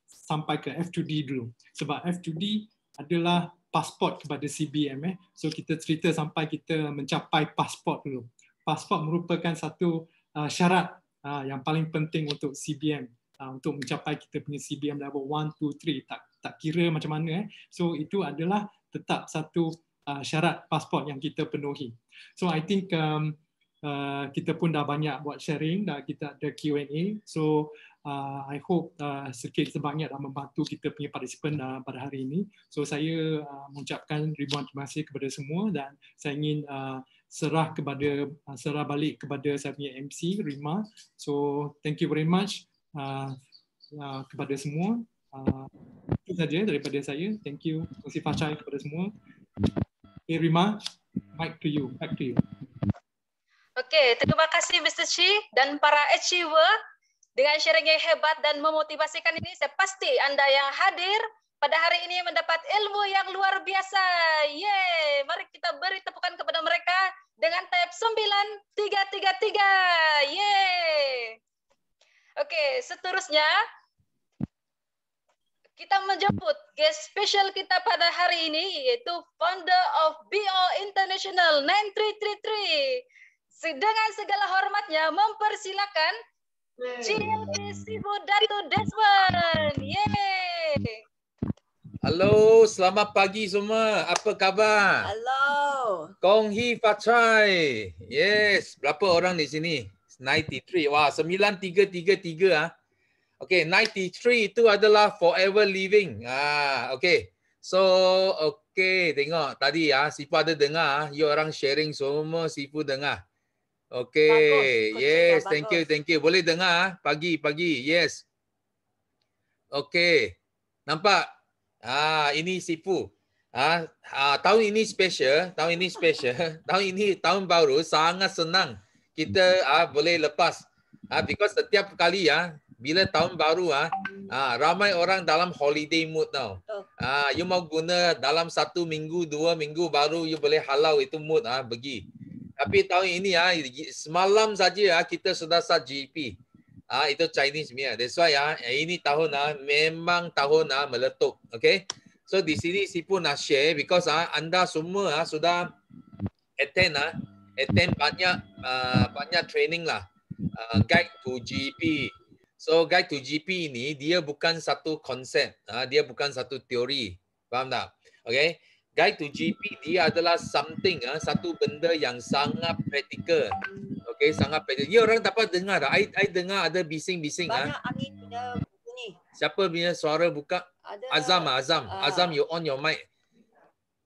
sampai ke F2D dulu sebab F2D adalah pasport kepada CBM eh so kita cerita sampai kita mencapai pasport dulu pasport merupakan satu uh, syarat uh, yang paling penting untuk CBM uh, untuk mencapai kita punya CBM level 1 2 3 tak tak kira macam mana eh so itu adalah tetap satu syarat pasport yang kita penuhi so i think um, uh, kita pun dah banyak buat sharing dah kita ada Q&A so uh, i hope uh, sikit sebanyak dah membantu kita punya participant uh, pada hari ini so saya uh, mengucapkan ribuan terima kasih kepada semua dan saya ingin uh, serah kepada uh, serah balik kepada saya punya MC Rima. So thank you very much uh, uh, kepada semua. Uh, itu saja daripada saya. Thank you. Terima kasih Fahcai kepada semua. Hey Rima, back to you. Back to you. Okay, terima kasih Mr. Chi dan para achiever dengan sharing yang hebat dan memotivasikan ini. Saya pasti anda yang hadir pada hari ini mendapat ilmu yang luar biasa. Yeay, mari kita beri tepukan kepada mereka. dengan tab 9333. Yeay. Oke, seterusnya kita menjemput guest special kita pada hari ini yaitu founder of BO International 9333. Dengan segala hormatnya mempersilakan GLP Sibu Datu Desmond. Yeay. Hello, selamat pagi semua. Apa khabar? Hello. Kong Hi Fa Yes, berapa orang di sini? 93. Wah, 9333 ah. Okay, 93 itu adalah forever living. Ah, okay. So, okay, tengok tadi ya, ah, Sifu ada dengar, you ah. orang sharing semua Siapa dengar. Okay, bagus. yes, thank you, thank you. Boleh dengar ah, pagi, pagi, yes. Okay, nampak Ah, ini sipu. Ah, ah, tahun ini special, tahun ini special, tahun ini tahun baru sangat senang kita ah boleh lepas. Ah, because setiap kali ya ah, bila tahun baru ah, ah ramai orang dalam holiday mood tau. Oh. Ah, you mau guna dalam satu minggu dua minggu baru you boleh halau itu mood ah pergi. Tapi tahun ini ah semalam saja ah, kita sudah start GP ah itu Chinese Mia. That's why ah ini tahun ah memang tahun ah meletup. Okay. So di sini si pun nak share because ah anda semua ah sudah attend ah attend banyak ah, banyak training lah. Ah, guide to GP. So guide to GP ini dia bukan satu konsep. Ah, dia bukan satu teori. Faham tak? Okay. Guide to GP dia adalah something ah satu benda yang sangat practical. Okay, sangat pendek. Dia ya, orang tak dapat dengar tak? I, I dengar ada bising-bising. Ah. Banyak ha? angin punya bunyi. Siapa punya suara buka? Ada, Azam, ah, Azam. Uh, Azam, you on your mic.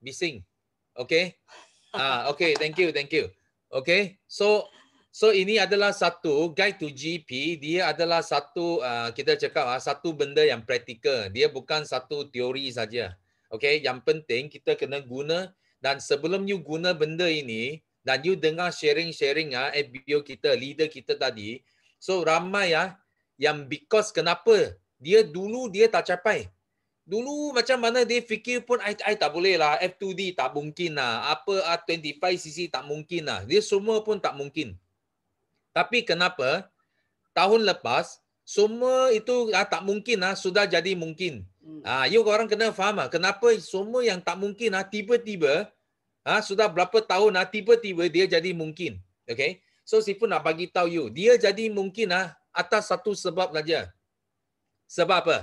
Bising. Okay? Ah, uh, okay, thank you, thank you. Okay, so so ini adalah satu guide to GP. Dia adalah satu, uh, kita cakap, uh, satu benda yang praktikal. Dia bukan satu teori saja. Okay, yang penting kita kena guna dan sebelum you guna benda ini, dan you dengar sharing-sharing ah FBO kita leader kita tadi so ramai ah yang because kenapa dia dulu dia tak capai dulu macam mana dia fikir pun I, I tak boleh lah F2D tak mungkin lah apa ah, 25cc tak mungkin lah dia semua pun tak mungkin tapi kenapa tahun lepas semua itu ah, tak mungkin lah sudah jadi mungkin hmm. Ah, you orang kena faham lah. Kenapa semua yang tak mungkin lah, tiba-tiba ha, sudah berapa tahun ha, tiba-tiba dia jadi mungkin. Okay. So si pun nak bagi tahu you, dia jadi mungkin ah ha, atas satu sebab saja. Sebab apa?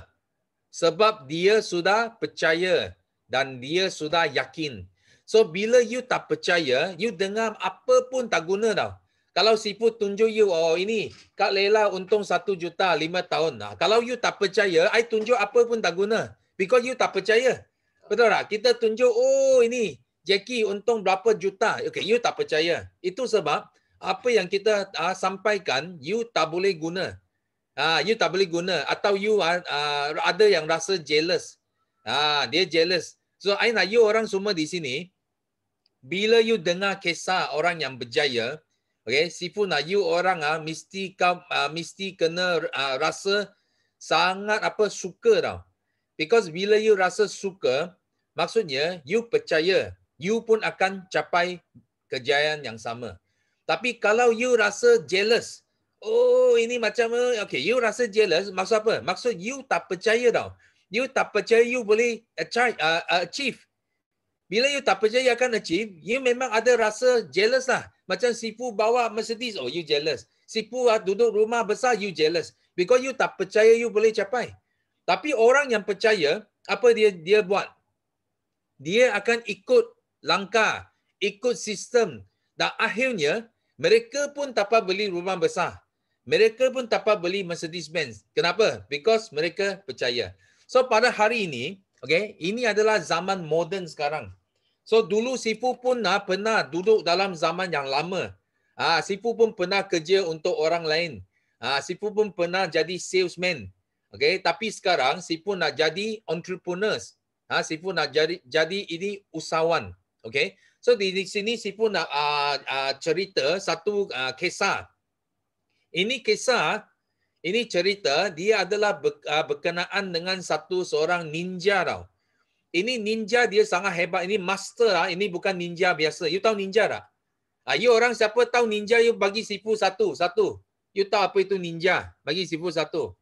Sebab dia sudah percaya dan dia sudah yakin. So bila you tak percaya, you dengar apa pun tak guna tau. Kalau si pun tunjuk you, oh ini Kak lela untung 1 juta 5 tahun. Nah, kalau you tak percaya, I tunjuk apa pun tak guna. Because you tak percaya. Betul tak? Kita tunjuk, oh ini Jackie untung berapa juta. Okay, you tak percaya. Itu sebab apa yang kita uh, sampaikan, you tak boleh guna. Uh, you tak boleh guna. Atau you uh, uh, ada yang rasa jealous. Uh, dia jealous. So, I nak you orang semua di sini, bila you dengar kisah orang yang berjaya, okay, Si pun nak you orang uh, mesti, kau, uh, mesti kena uh, rasa sangat apa suka tau. Because bila you rasa suka, maksudnya you percaya you pun akan capai kejayaan yang sama. Tapi kalau you rasa jealous, oh ini macam okay, you rasa jealous maksud apa? Maksud you tak percaya tau. You tak percaya you boleh achieve. Uh, uh, Bila you tak percaya you akan achieve, you memang ada rasa jealous lah. Macam sifu bawa Mercedes, oh you jealous. Sifu ah, duduk rumah besar, you jealous. Because you tak percaya you boleh capai. Tapi orang yang percaya, apa dia dia buat? Dia akan ikut langkah, ikut sistem dan akhirnya mereka pun tak dapat beli rumah besar. Mereka pun tak dapat beli Mercedes-Benz. Kenapa? Because mereka percaya. So pada hari ini, okay, ini adalah zaman moden sekarang. So dulu Sifu pun ah, pernah duduk dalam zaman yang lama. Ah, Sifu pun pernah kerja untuk orang lain. Ah, Sifu pun pernah jadi salesman. Okay, tapi sekarang Sifu nak jadi entrepreneurs. Ah, Sifu nak jadi, jadi ini usahawan. Okay. So di sini si pun nak uh, uh, cerita satu uh, kisah. Ini kisah, ini cerita dia adalah ber, uh, berkenaan dengan satu seorang ninja tau. Ini ninja dia sangat hebat. Ini master lah. Ini bukan ninja biasa. You tahu ninja tak? Uh, you orang siapa tahu ninja, you bagi sifu satu. Satu. You tahu apa itu ninja? Bagi sifu satu.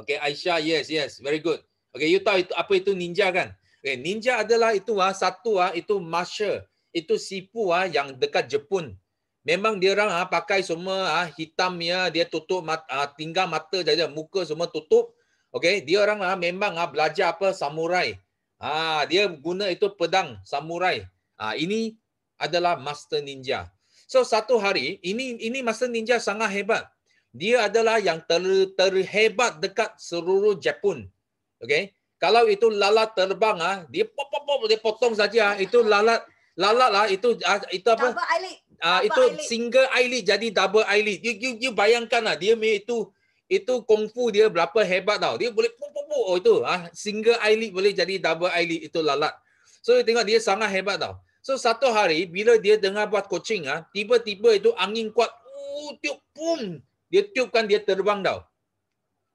Okay, Aisyah, yes, yes. Very good. Okay, you tahu itu, apa itu ninja kan? Okay, eh, ninja adalah itu ah satu ah itu masher, itu sipu ah yang dekat Jepun. Memang dia orang ah pakai semua ah hitam ya, dia tutup mat, ah, tinggal mata saja, muka semua tutup. Okey, dia orang ah memang ah belajar apa samurai. Ah dia guna itu pedang samurai. Ah ini adalah master ninja. So satu hari ini ini master ninja sangat hebat. Dia adalah yang ter, terhebat dekat seluruh Jepun. Okey, kalau itu lalat terbang ah dia pop pop pop dia potong saja ah itu lalat lalat lah itu ah, itu apa ah itu eyelid. single eyelid jadi double eyelid you you, you bayangkan lah dia punya itu itu kungfu dia berapa hebat tau dia boleh pop pop pop oh itu ah single eyelid boleh jadi double eyelid itu lalat so you tengok dia sangat hebat tau so satu hari bila dia dengar buat coaching ah tiba-tiba itu angin kuat uh, tiup pum dia tiupkan dia terbang tau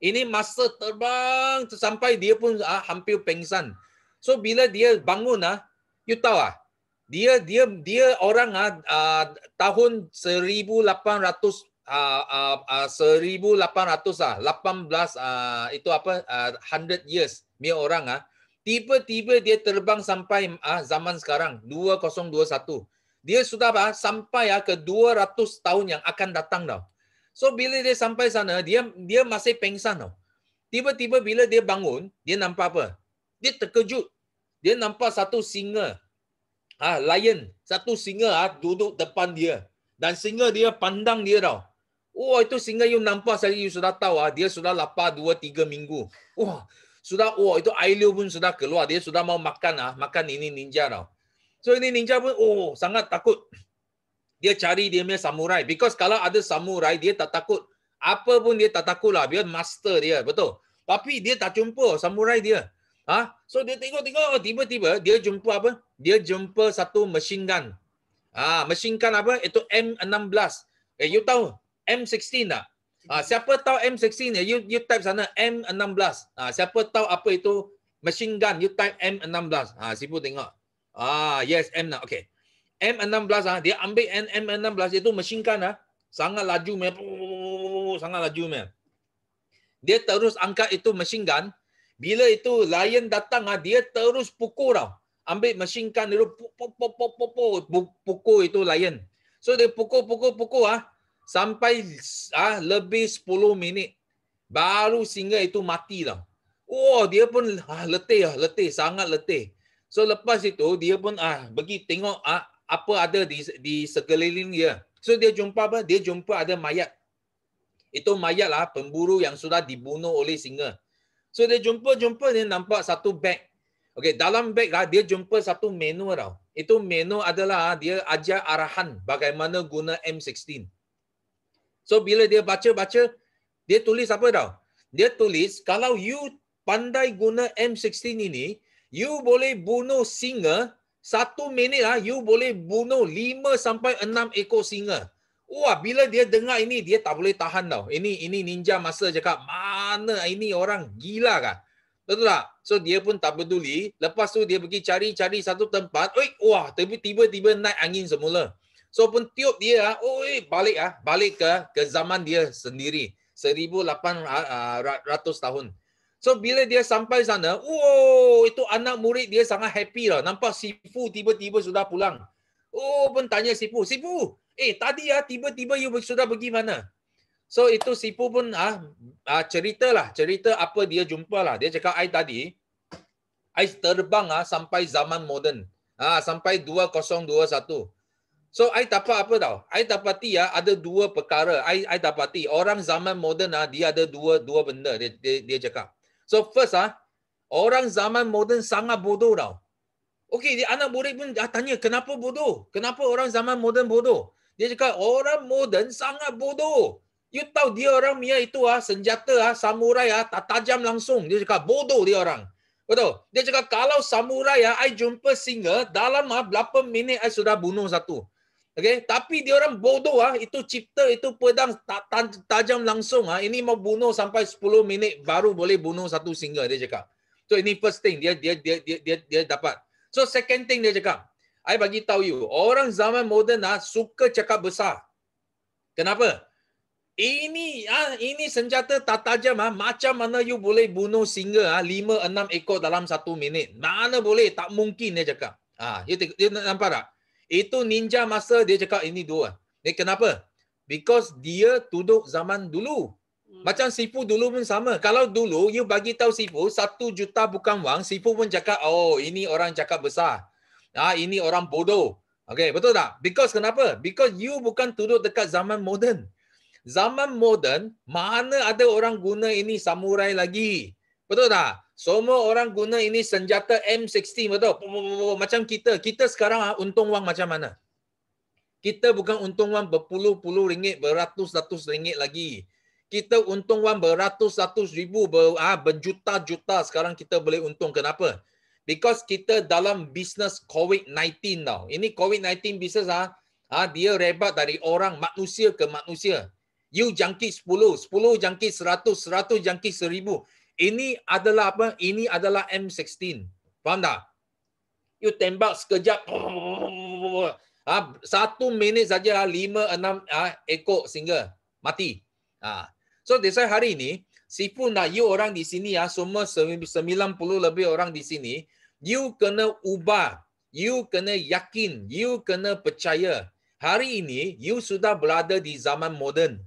ini masa terbang sampai dia pun ah, hampir pengsan. So bila dia bangun ah, you tahu ah, dia dia dia orang ah, ah tahun 1800 ah, ah, ah 1800 ah 18 ah itu apa ah, 100 years dia orang ah tiba-tiba dia terbang sampai ah zaman sekarang 2021. Dia sudah ah, sampai ah ke 200 tahun yang akan datang dah. So bila dia sampai sana, dia dia masih pengsan tau. Tiba-tiba bila dia bangun, dia nampak apa? Dia terkejut. Dia nampak satu singa. Ah, lion, satu singa ah duduk depan dia. Dan singa dia pandang dia tau. Oh, itu singa you nampak saya you sudah tahu ah, dia sudah lapar 2 3 minggu. Wah, oh, sudah oh itu air pun sudah keluar, dia sudah mau makan ah, makan ini ninja tau. So ini ninja pun oh sangat takut dia cari dia punya samurai. Because kalau ada samurai, dia tak takut. Apa pun dia tak takut lah. biar master dia, betul. Tapi dia tak jumpa samurai dia. Ha? So dia tengok-tengok, oh, tiba-tiba dia jumpa apa? Dia jumpa satu machine gun. Ah, ha, machine gun apa? Itu M16. Eh, you tahu M16 tak? Ha, siapa tahu M16 ni? You, you type sana M16. Ha, siapa tahu apa itu machine gun? You type M16. Ah, ha, sibuk tengok. Ah, yes, M16. Okay. M16 ah dia ambil N M16 itu mesin kan ah sangat laju man. sangat laju man. Dia terus angkat itu mesin gun. Bila itu lion datang ah dia terus pukul tau. Ambil mesin gun itu pukul itu lion. So dia pukul pukul pukul ah sampai ah lebih 10 minit baru singa itu mati lah. Oh dia pun ah, letih ah letih sangat letih. So lepas itu dia pun ah pergi tengok ah apa ada di di sekeliling dia. So dia jumpa apa? Dia jumpa ada mayat. Itu mayat lah pemburu yang sudah dibunuh oleh singa. So dia jumpa-jumpa dia nampak satu beg. okay? dalam beg lah dia jumpa satu menu tau. Itu menu adalah dia ajar arahan bagaimana guna M16. So bila dia baca-baca, dia tulis apa tau? Dia tulis kalau you pandai guna M16 ini, you boleh bunuh singa satu minit ah you boleh bunuh lima sampai enam ekor singa. Wah, bila dia dengar ini dia tak boleh tahan tau. Ini ini ninja masa cakap, mana ini orang gila kah? Betul tak? So dia pun tak peduli. Lepas tu dia pergi cari-cari satu tempat. Oi, wah, tapi tiba-tiba naik angin semula. So pun tiup dia, ah, oi, balik ah, balik ke ke zaman dia sendiri. 1800 ah, ah, tahun. So bila dia sampai sana, oh itu anak murid dia sangat happy lah. Nampak Sifu tiba-tiba sudah pulang. Oh pun tanya Sifu, Sifu, eh tadi ya tiba-tiba you sudah pergi mana? So itu Sifu pun ah, ah cerita lah, cerita apa dia jumpa lah. Dia cakap ai tadi, ai terbang ah sampai zaman moden. Ah sampai 2021. So ai dapat apa tau? Ai dapati ya ada dua perkara. Ai ai dapati orang zaman moden ah dia ada dua dua benda dia dia, dia cakap. So first ah, orang zaman moden sangat bodoh tau. Okey, dia anak murid pun dah tanya kenapa bodoh? Kenapa orang zaman moden bodoh? Dia cakap orang moden sangat bodoh. You tahu dia orang Mia itu ah senjata ah samurai ah tak tajam langsung. Dia cakap bodoh dia orang. Betul. Dia cakap kalau samurai ah I jumpa singa dalam ah berapa minit I sudah bunuh satu. Okay? Tapi dia orang bodoh ah, itu cipta itu pedang tajam langsung ah. Ini mau bunuh sampai 10 minit baru boleh bunuh satu singa dia cakap. So ini first thing dia dia dia dia dia, dia dapat. So second thing dia cakap, I bagi tahu you, orang zaman moden ah, suka cakap besar. Kenapa? Ini ah ini senjata tak tajam ah. macam mana you boleh bunuh singa ah 5 6 ekor dalam satu minit. Mana boleh? Tak mungkin dia cakap. Ah, you, you nampak tak? Itu ninja masa dia cakap ini dua. Ni eh, kenapa? Because dia tuduh zaman dulu. Hmm. Macam sipu dulu pun sama. Kalau dulu you bagi tahu sipu satu juta bukan wang, sipu pun cakap, oh ini orang cakap besar. Ah ini orang bodoh. Okay, betul tak? Because kenapa? Because you bukan tuduh dekat zaman moden. Zaman moden mana ada orang guna ini samurai lagi? Betul tak? Semua orang guna ini senjata M60 betul? Macam kita. Kita sekarang ah, untung wang macam mana? Kita bukan untung wang berpuluh-puluh ringgit, beratus-ratus ringgit lagi. Kita untung wang beratus-ratus ribu, ber, ha, berjuta-juta sekarang kita boleh untung. Kenapa? Because kita dalam bisnes COVID-19 tau. Ini COVID-19 bisnes ah ha, ha, dia rebat dari orang manusia ke manusia. You jangkit 10, 10 jangkit 100, 100 jangkit 1000. Ini adalah apa? Ini adalah M16. Faham tak? You tembak sekejap. Ha, satu minit saja ah, lima enam ha, ekor sehingga mati. Ha. So that's why hari ini, sifu nak you orang di sini, ya, semua sembilan puluh lebih orang di sini, you kena ubah. You kena yakin. You kena percaya. Hari ini, you sudah berada di zaman moden.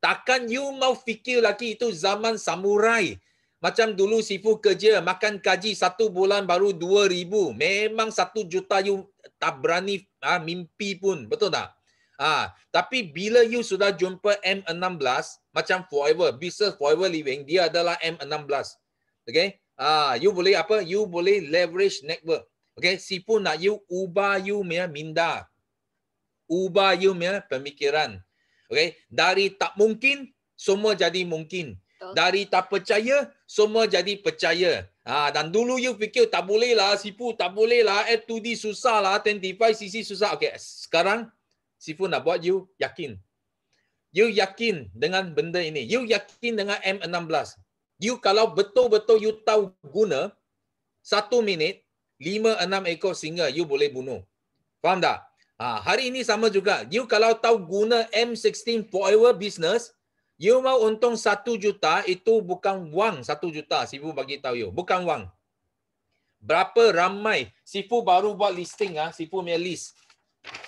Takkan you mau fikir lagi itu zaman samurai. Macam dulu sifu kerja, makan kaji satu bulan baru dua ribu. Memang satu juta you tak berani ha, mimpi pun. Betul tak? Ha, tapi bila you sudah jumpa M16, macam forever, business forever living, dia adalah M16. Okay? Ha, you boleh apa? You boleh leverage network. Okay? Sifu nak you ubah you punya minda. Ubah you punya pemikiran. Okay? Dari tak mungkin, semua jadi mungkin. Dari tak percaya, semua jadi percaya. Ha, dan dulu you fikir tak boleh lah, sifu tak boleh lah, F2D susah lah, 25cc susah. Okay, sekarang sifu nak buat you yakin. You yakin dengan benda ini. You yakin dengan M16. You kalau betul-betul you tahu guna, satu minit, lima, enam ekor singa you boleh bunuh. Faham tak? Ha, hari ini sama juga. You kalau tahu guna M16 forever business, you mau untung 1 juta, itu bukan wang 1 juta. Sifu bagi tahu you. Bukan wang. Berapa ramai. Sifu baru buat listing. ah, Sifu punya list.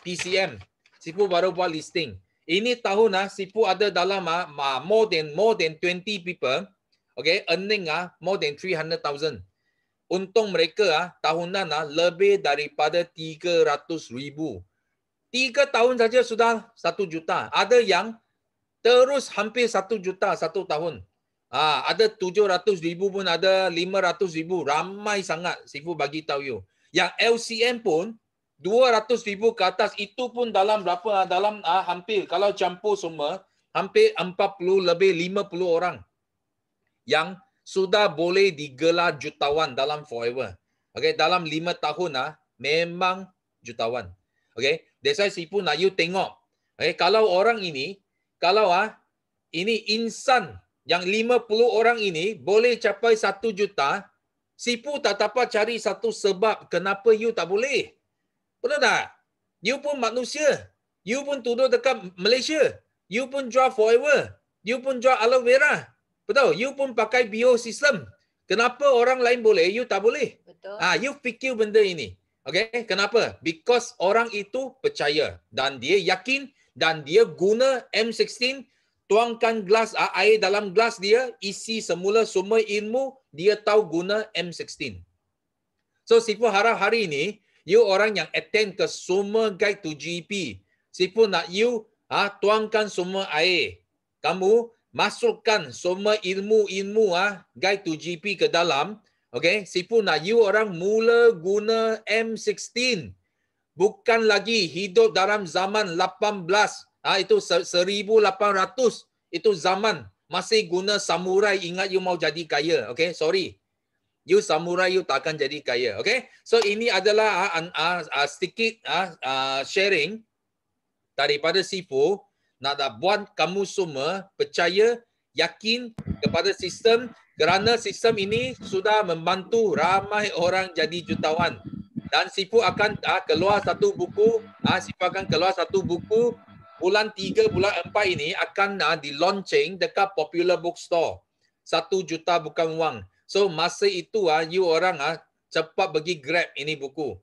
TCM. Sifu baru buat listing. Ini tahun ah, Sifu ada dalam ah, more than more than 20 people. Okay, earning ah, more than 300,000 untung mereka ah, tahunan ah, lebih daripada tiga ratus ribu tiga tahun saja sudah satu juta. Ada yang terus hampir satu juta satu tahun. Ha, ada tujuh ratus ribu pun ada lima ratus ribu. Ramai sangat sifu bagi tahu you. Yang LCM pun dua ratus ribu ke atas itu pun dalam berapa? Dalam ha, hampir kalau campur semua hampir empat puluh lebih lima puluh orang yang sudah boleh digelar jutawan dalam forever. Okay, dalam lima tahun ah memang jutawan. Okay, that's why sipu nak you tengok. Okay, kalau orang ini, kalau ah ini insan yang 50 orang ini boleh capai 1 juta, sipu tak dapat cari satu sebab kenapa you tak boleh. Betul tak? You pun manusia. You pun tuduh dekat Malaysia. You pun jual forever. You pun jual aloe vera. Betul? You pun pakai bio system. Kenapa orang lain boleh, you tak boleh? Betul. Ah, ha, you fikir benda ini. Okay, kenapa? Because orang itu percaya dan dia yakin dan dia guna M16 tuangkan gelas air dalam gelas dia isi semula semua ilmu dia tahu guna M16. So sifu harap hari ini you orang yang attend ke semua guide to GP e sifu nak you ha, tuangkan semua air kamu masukkan semua ilmu-ilmu ah ha, guide to GP e ke dalam Okay, Sipu nak lah, you orang mula guna M16. Bukan lagi hidup dalam zaman 18. Ha, itu 1800. Itu zaman. Masih guna samurai ingat you mau jadi kaya. Okay, sorry. You samurai you takkan jadi kaya. Okay, so ini adalah uh, ha, uh, ha, uh, ha, sedikit uh, uh, sharing daripada Sipu. Nak buat kamu semua percaya, yakin kepada sistem kerana sistem ini sudah membantu ramai orang jadi jutawan dan sifu akan ah, keluar satu buku ah sifu akan keluar satu buku bulan 3 bulan 4 ini akan ah, di launching dekat popular bookstore satu juta bukan wang so masa itu ah you orang ah cepat bagi grab ini buku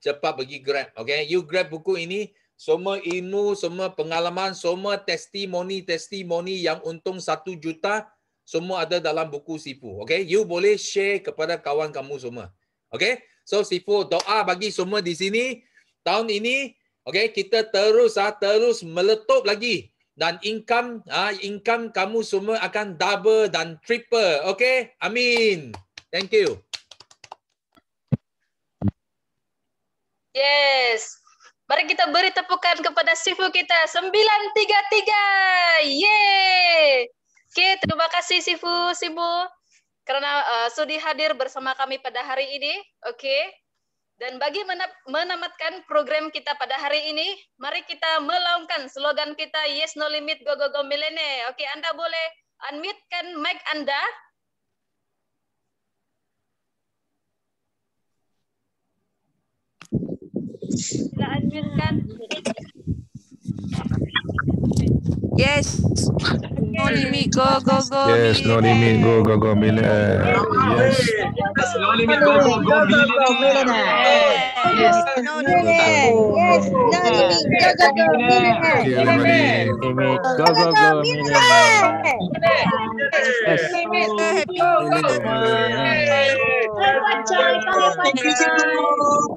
cepat bagi grab okay you grab buku ini semua ilmu, semua pengalaman, semua testimoni-testimoni yang untung satu juta, semua ada dalam buku Sifu. Okay? You boleh share kepada kawan kamu semua. Okay? So Sifu doa bagi semua di sini. Tahun ini okay, kita terus ah, terus meletup lagi. Dan income ah, income kamu semua akan double dan triple. Okay? Amin. Thank you. Yes. Mari kita beri tepukan kepada Sifu kita. 933. Yeay. Oke, terima kasih Sifu, Sibu karena uh, eh, sudi hadir bersama kami pada hari ini. Oke. Okay? Dan bagi menamatkan program kita pada hari ini, mari kita melaungkan slogan kita Yes No Limit Go Go Go Milene. Oke, okay, Anda boleh unmute kan mic Anda. Kita unmute kan. Yes. No limit, go, go, go. Yes, no limit, go, go, go, millionaire. Yes. no limit, go, go, go, millionaire. Yes, no limit, go, go, go, millionaire. Yes, no limit, go, go, go, millionaire. Yes, go, go, go, millionaire. Bye bye.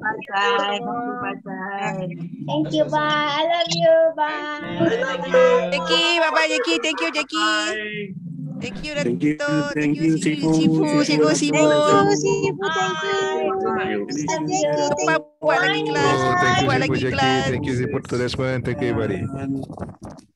Pacay. Bye bye. Thank you, bye. I love you, bye. Jackie, bye-bye, Jackie. Thank you, Jackie. Thank you, Thank you, thank you, Sipu. Sipu, Sipu. Sipu, thank you. Thank you. Thank you, Sipu, Jackie. Thank you, Sipu, to this one. Thank you, everybody.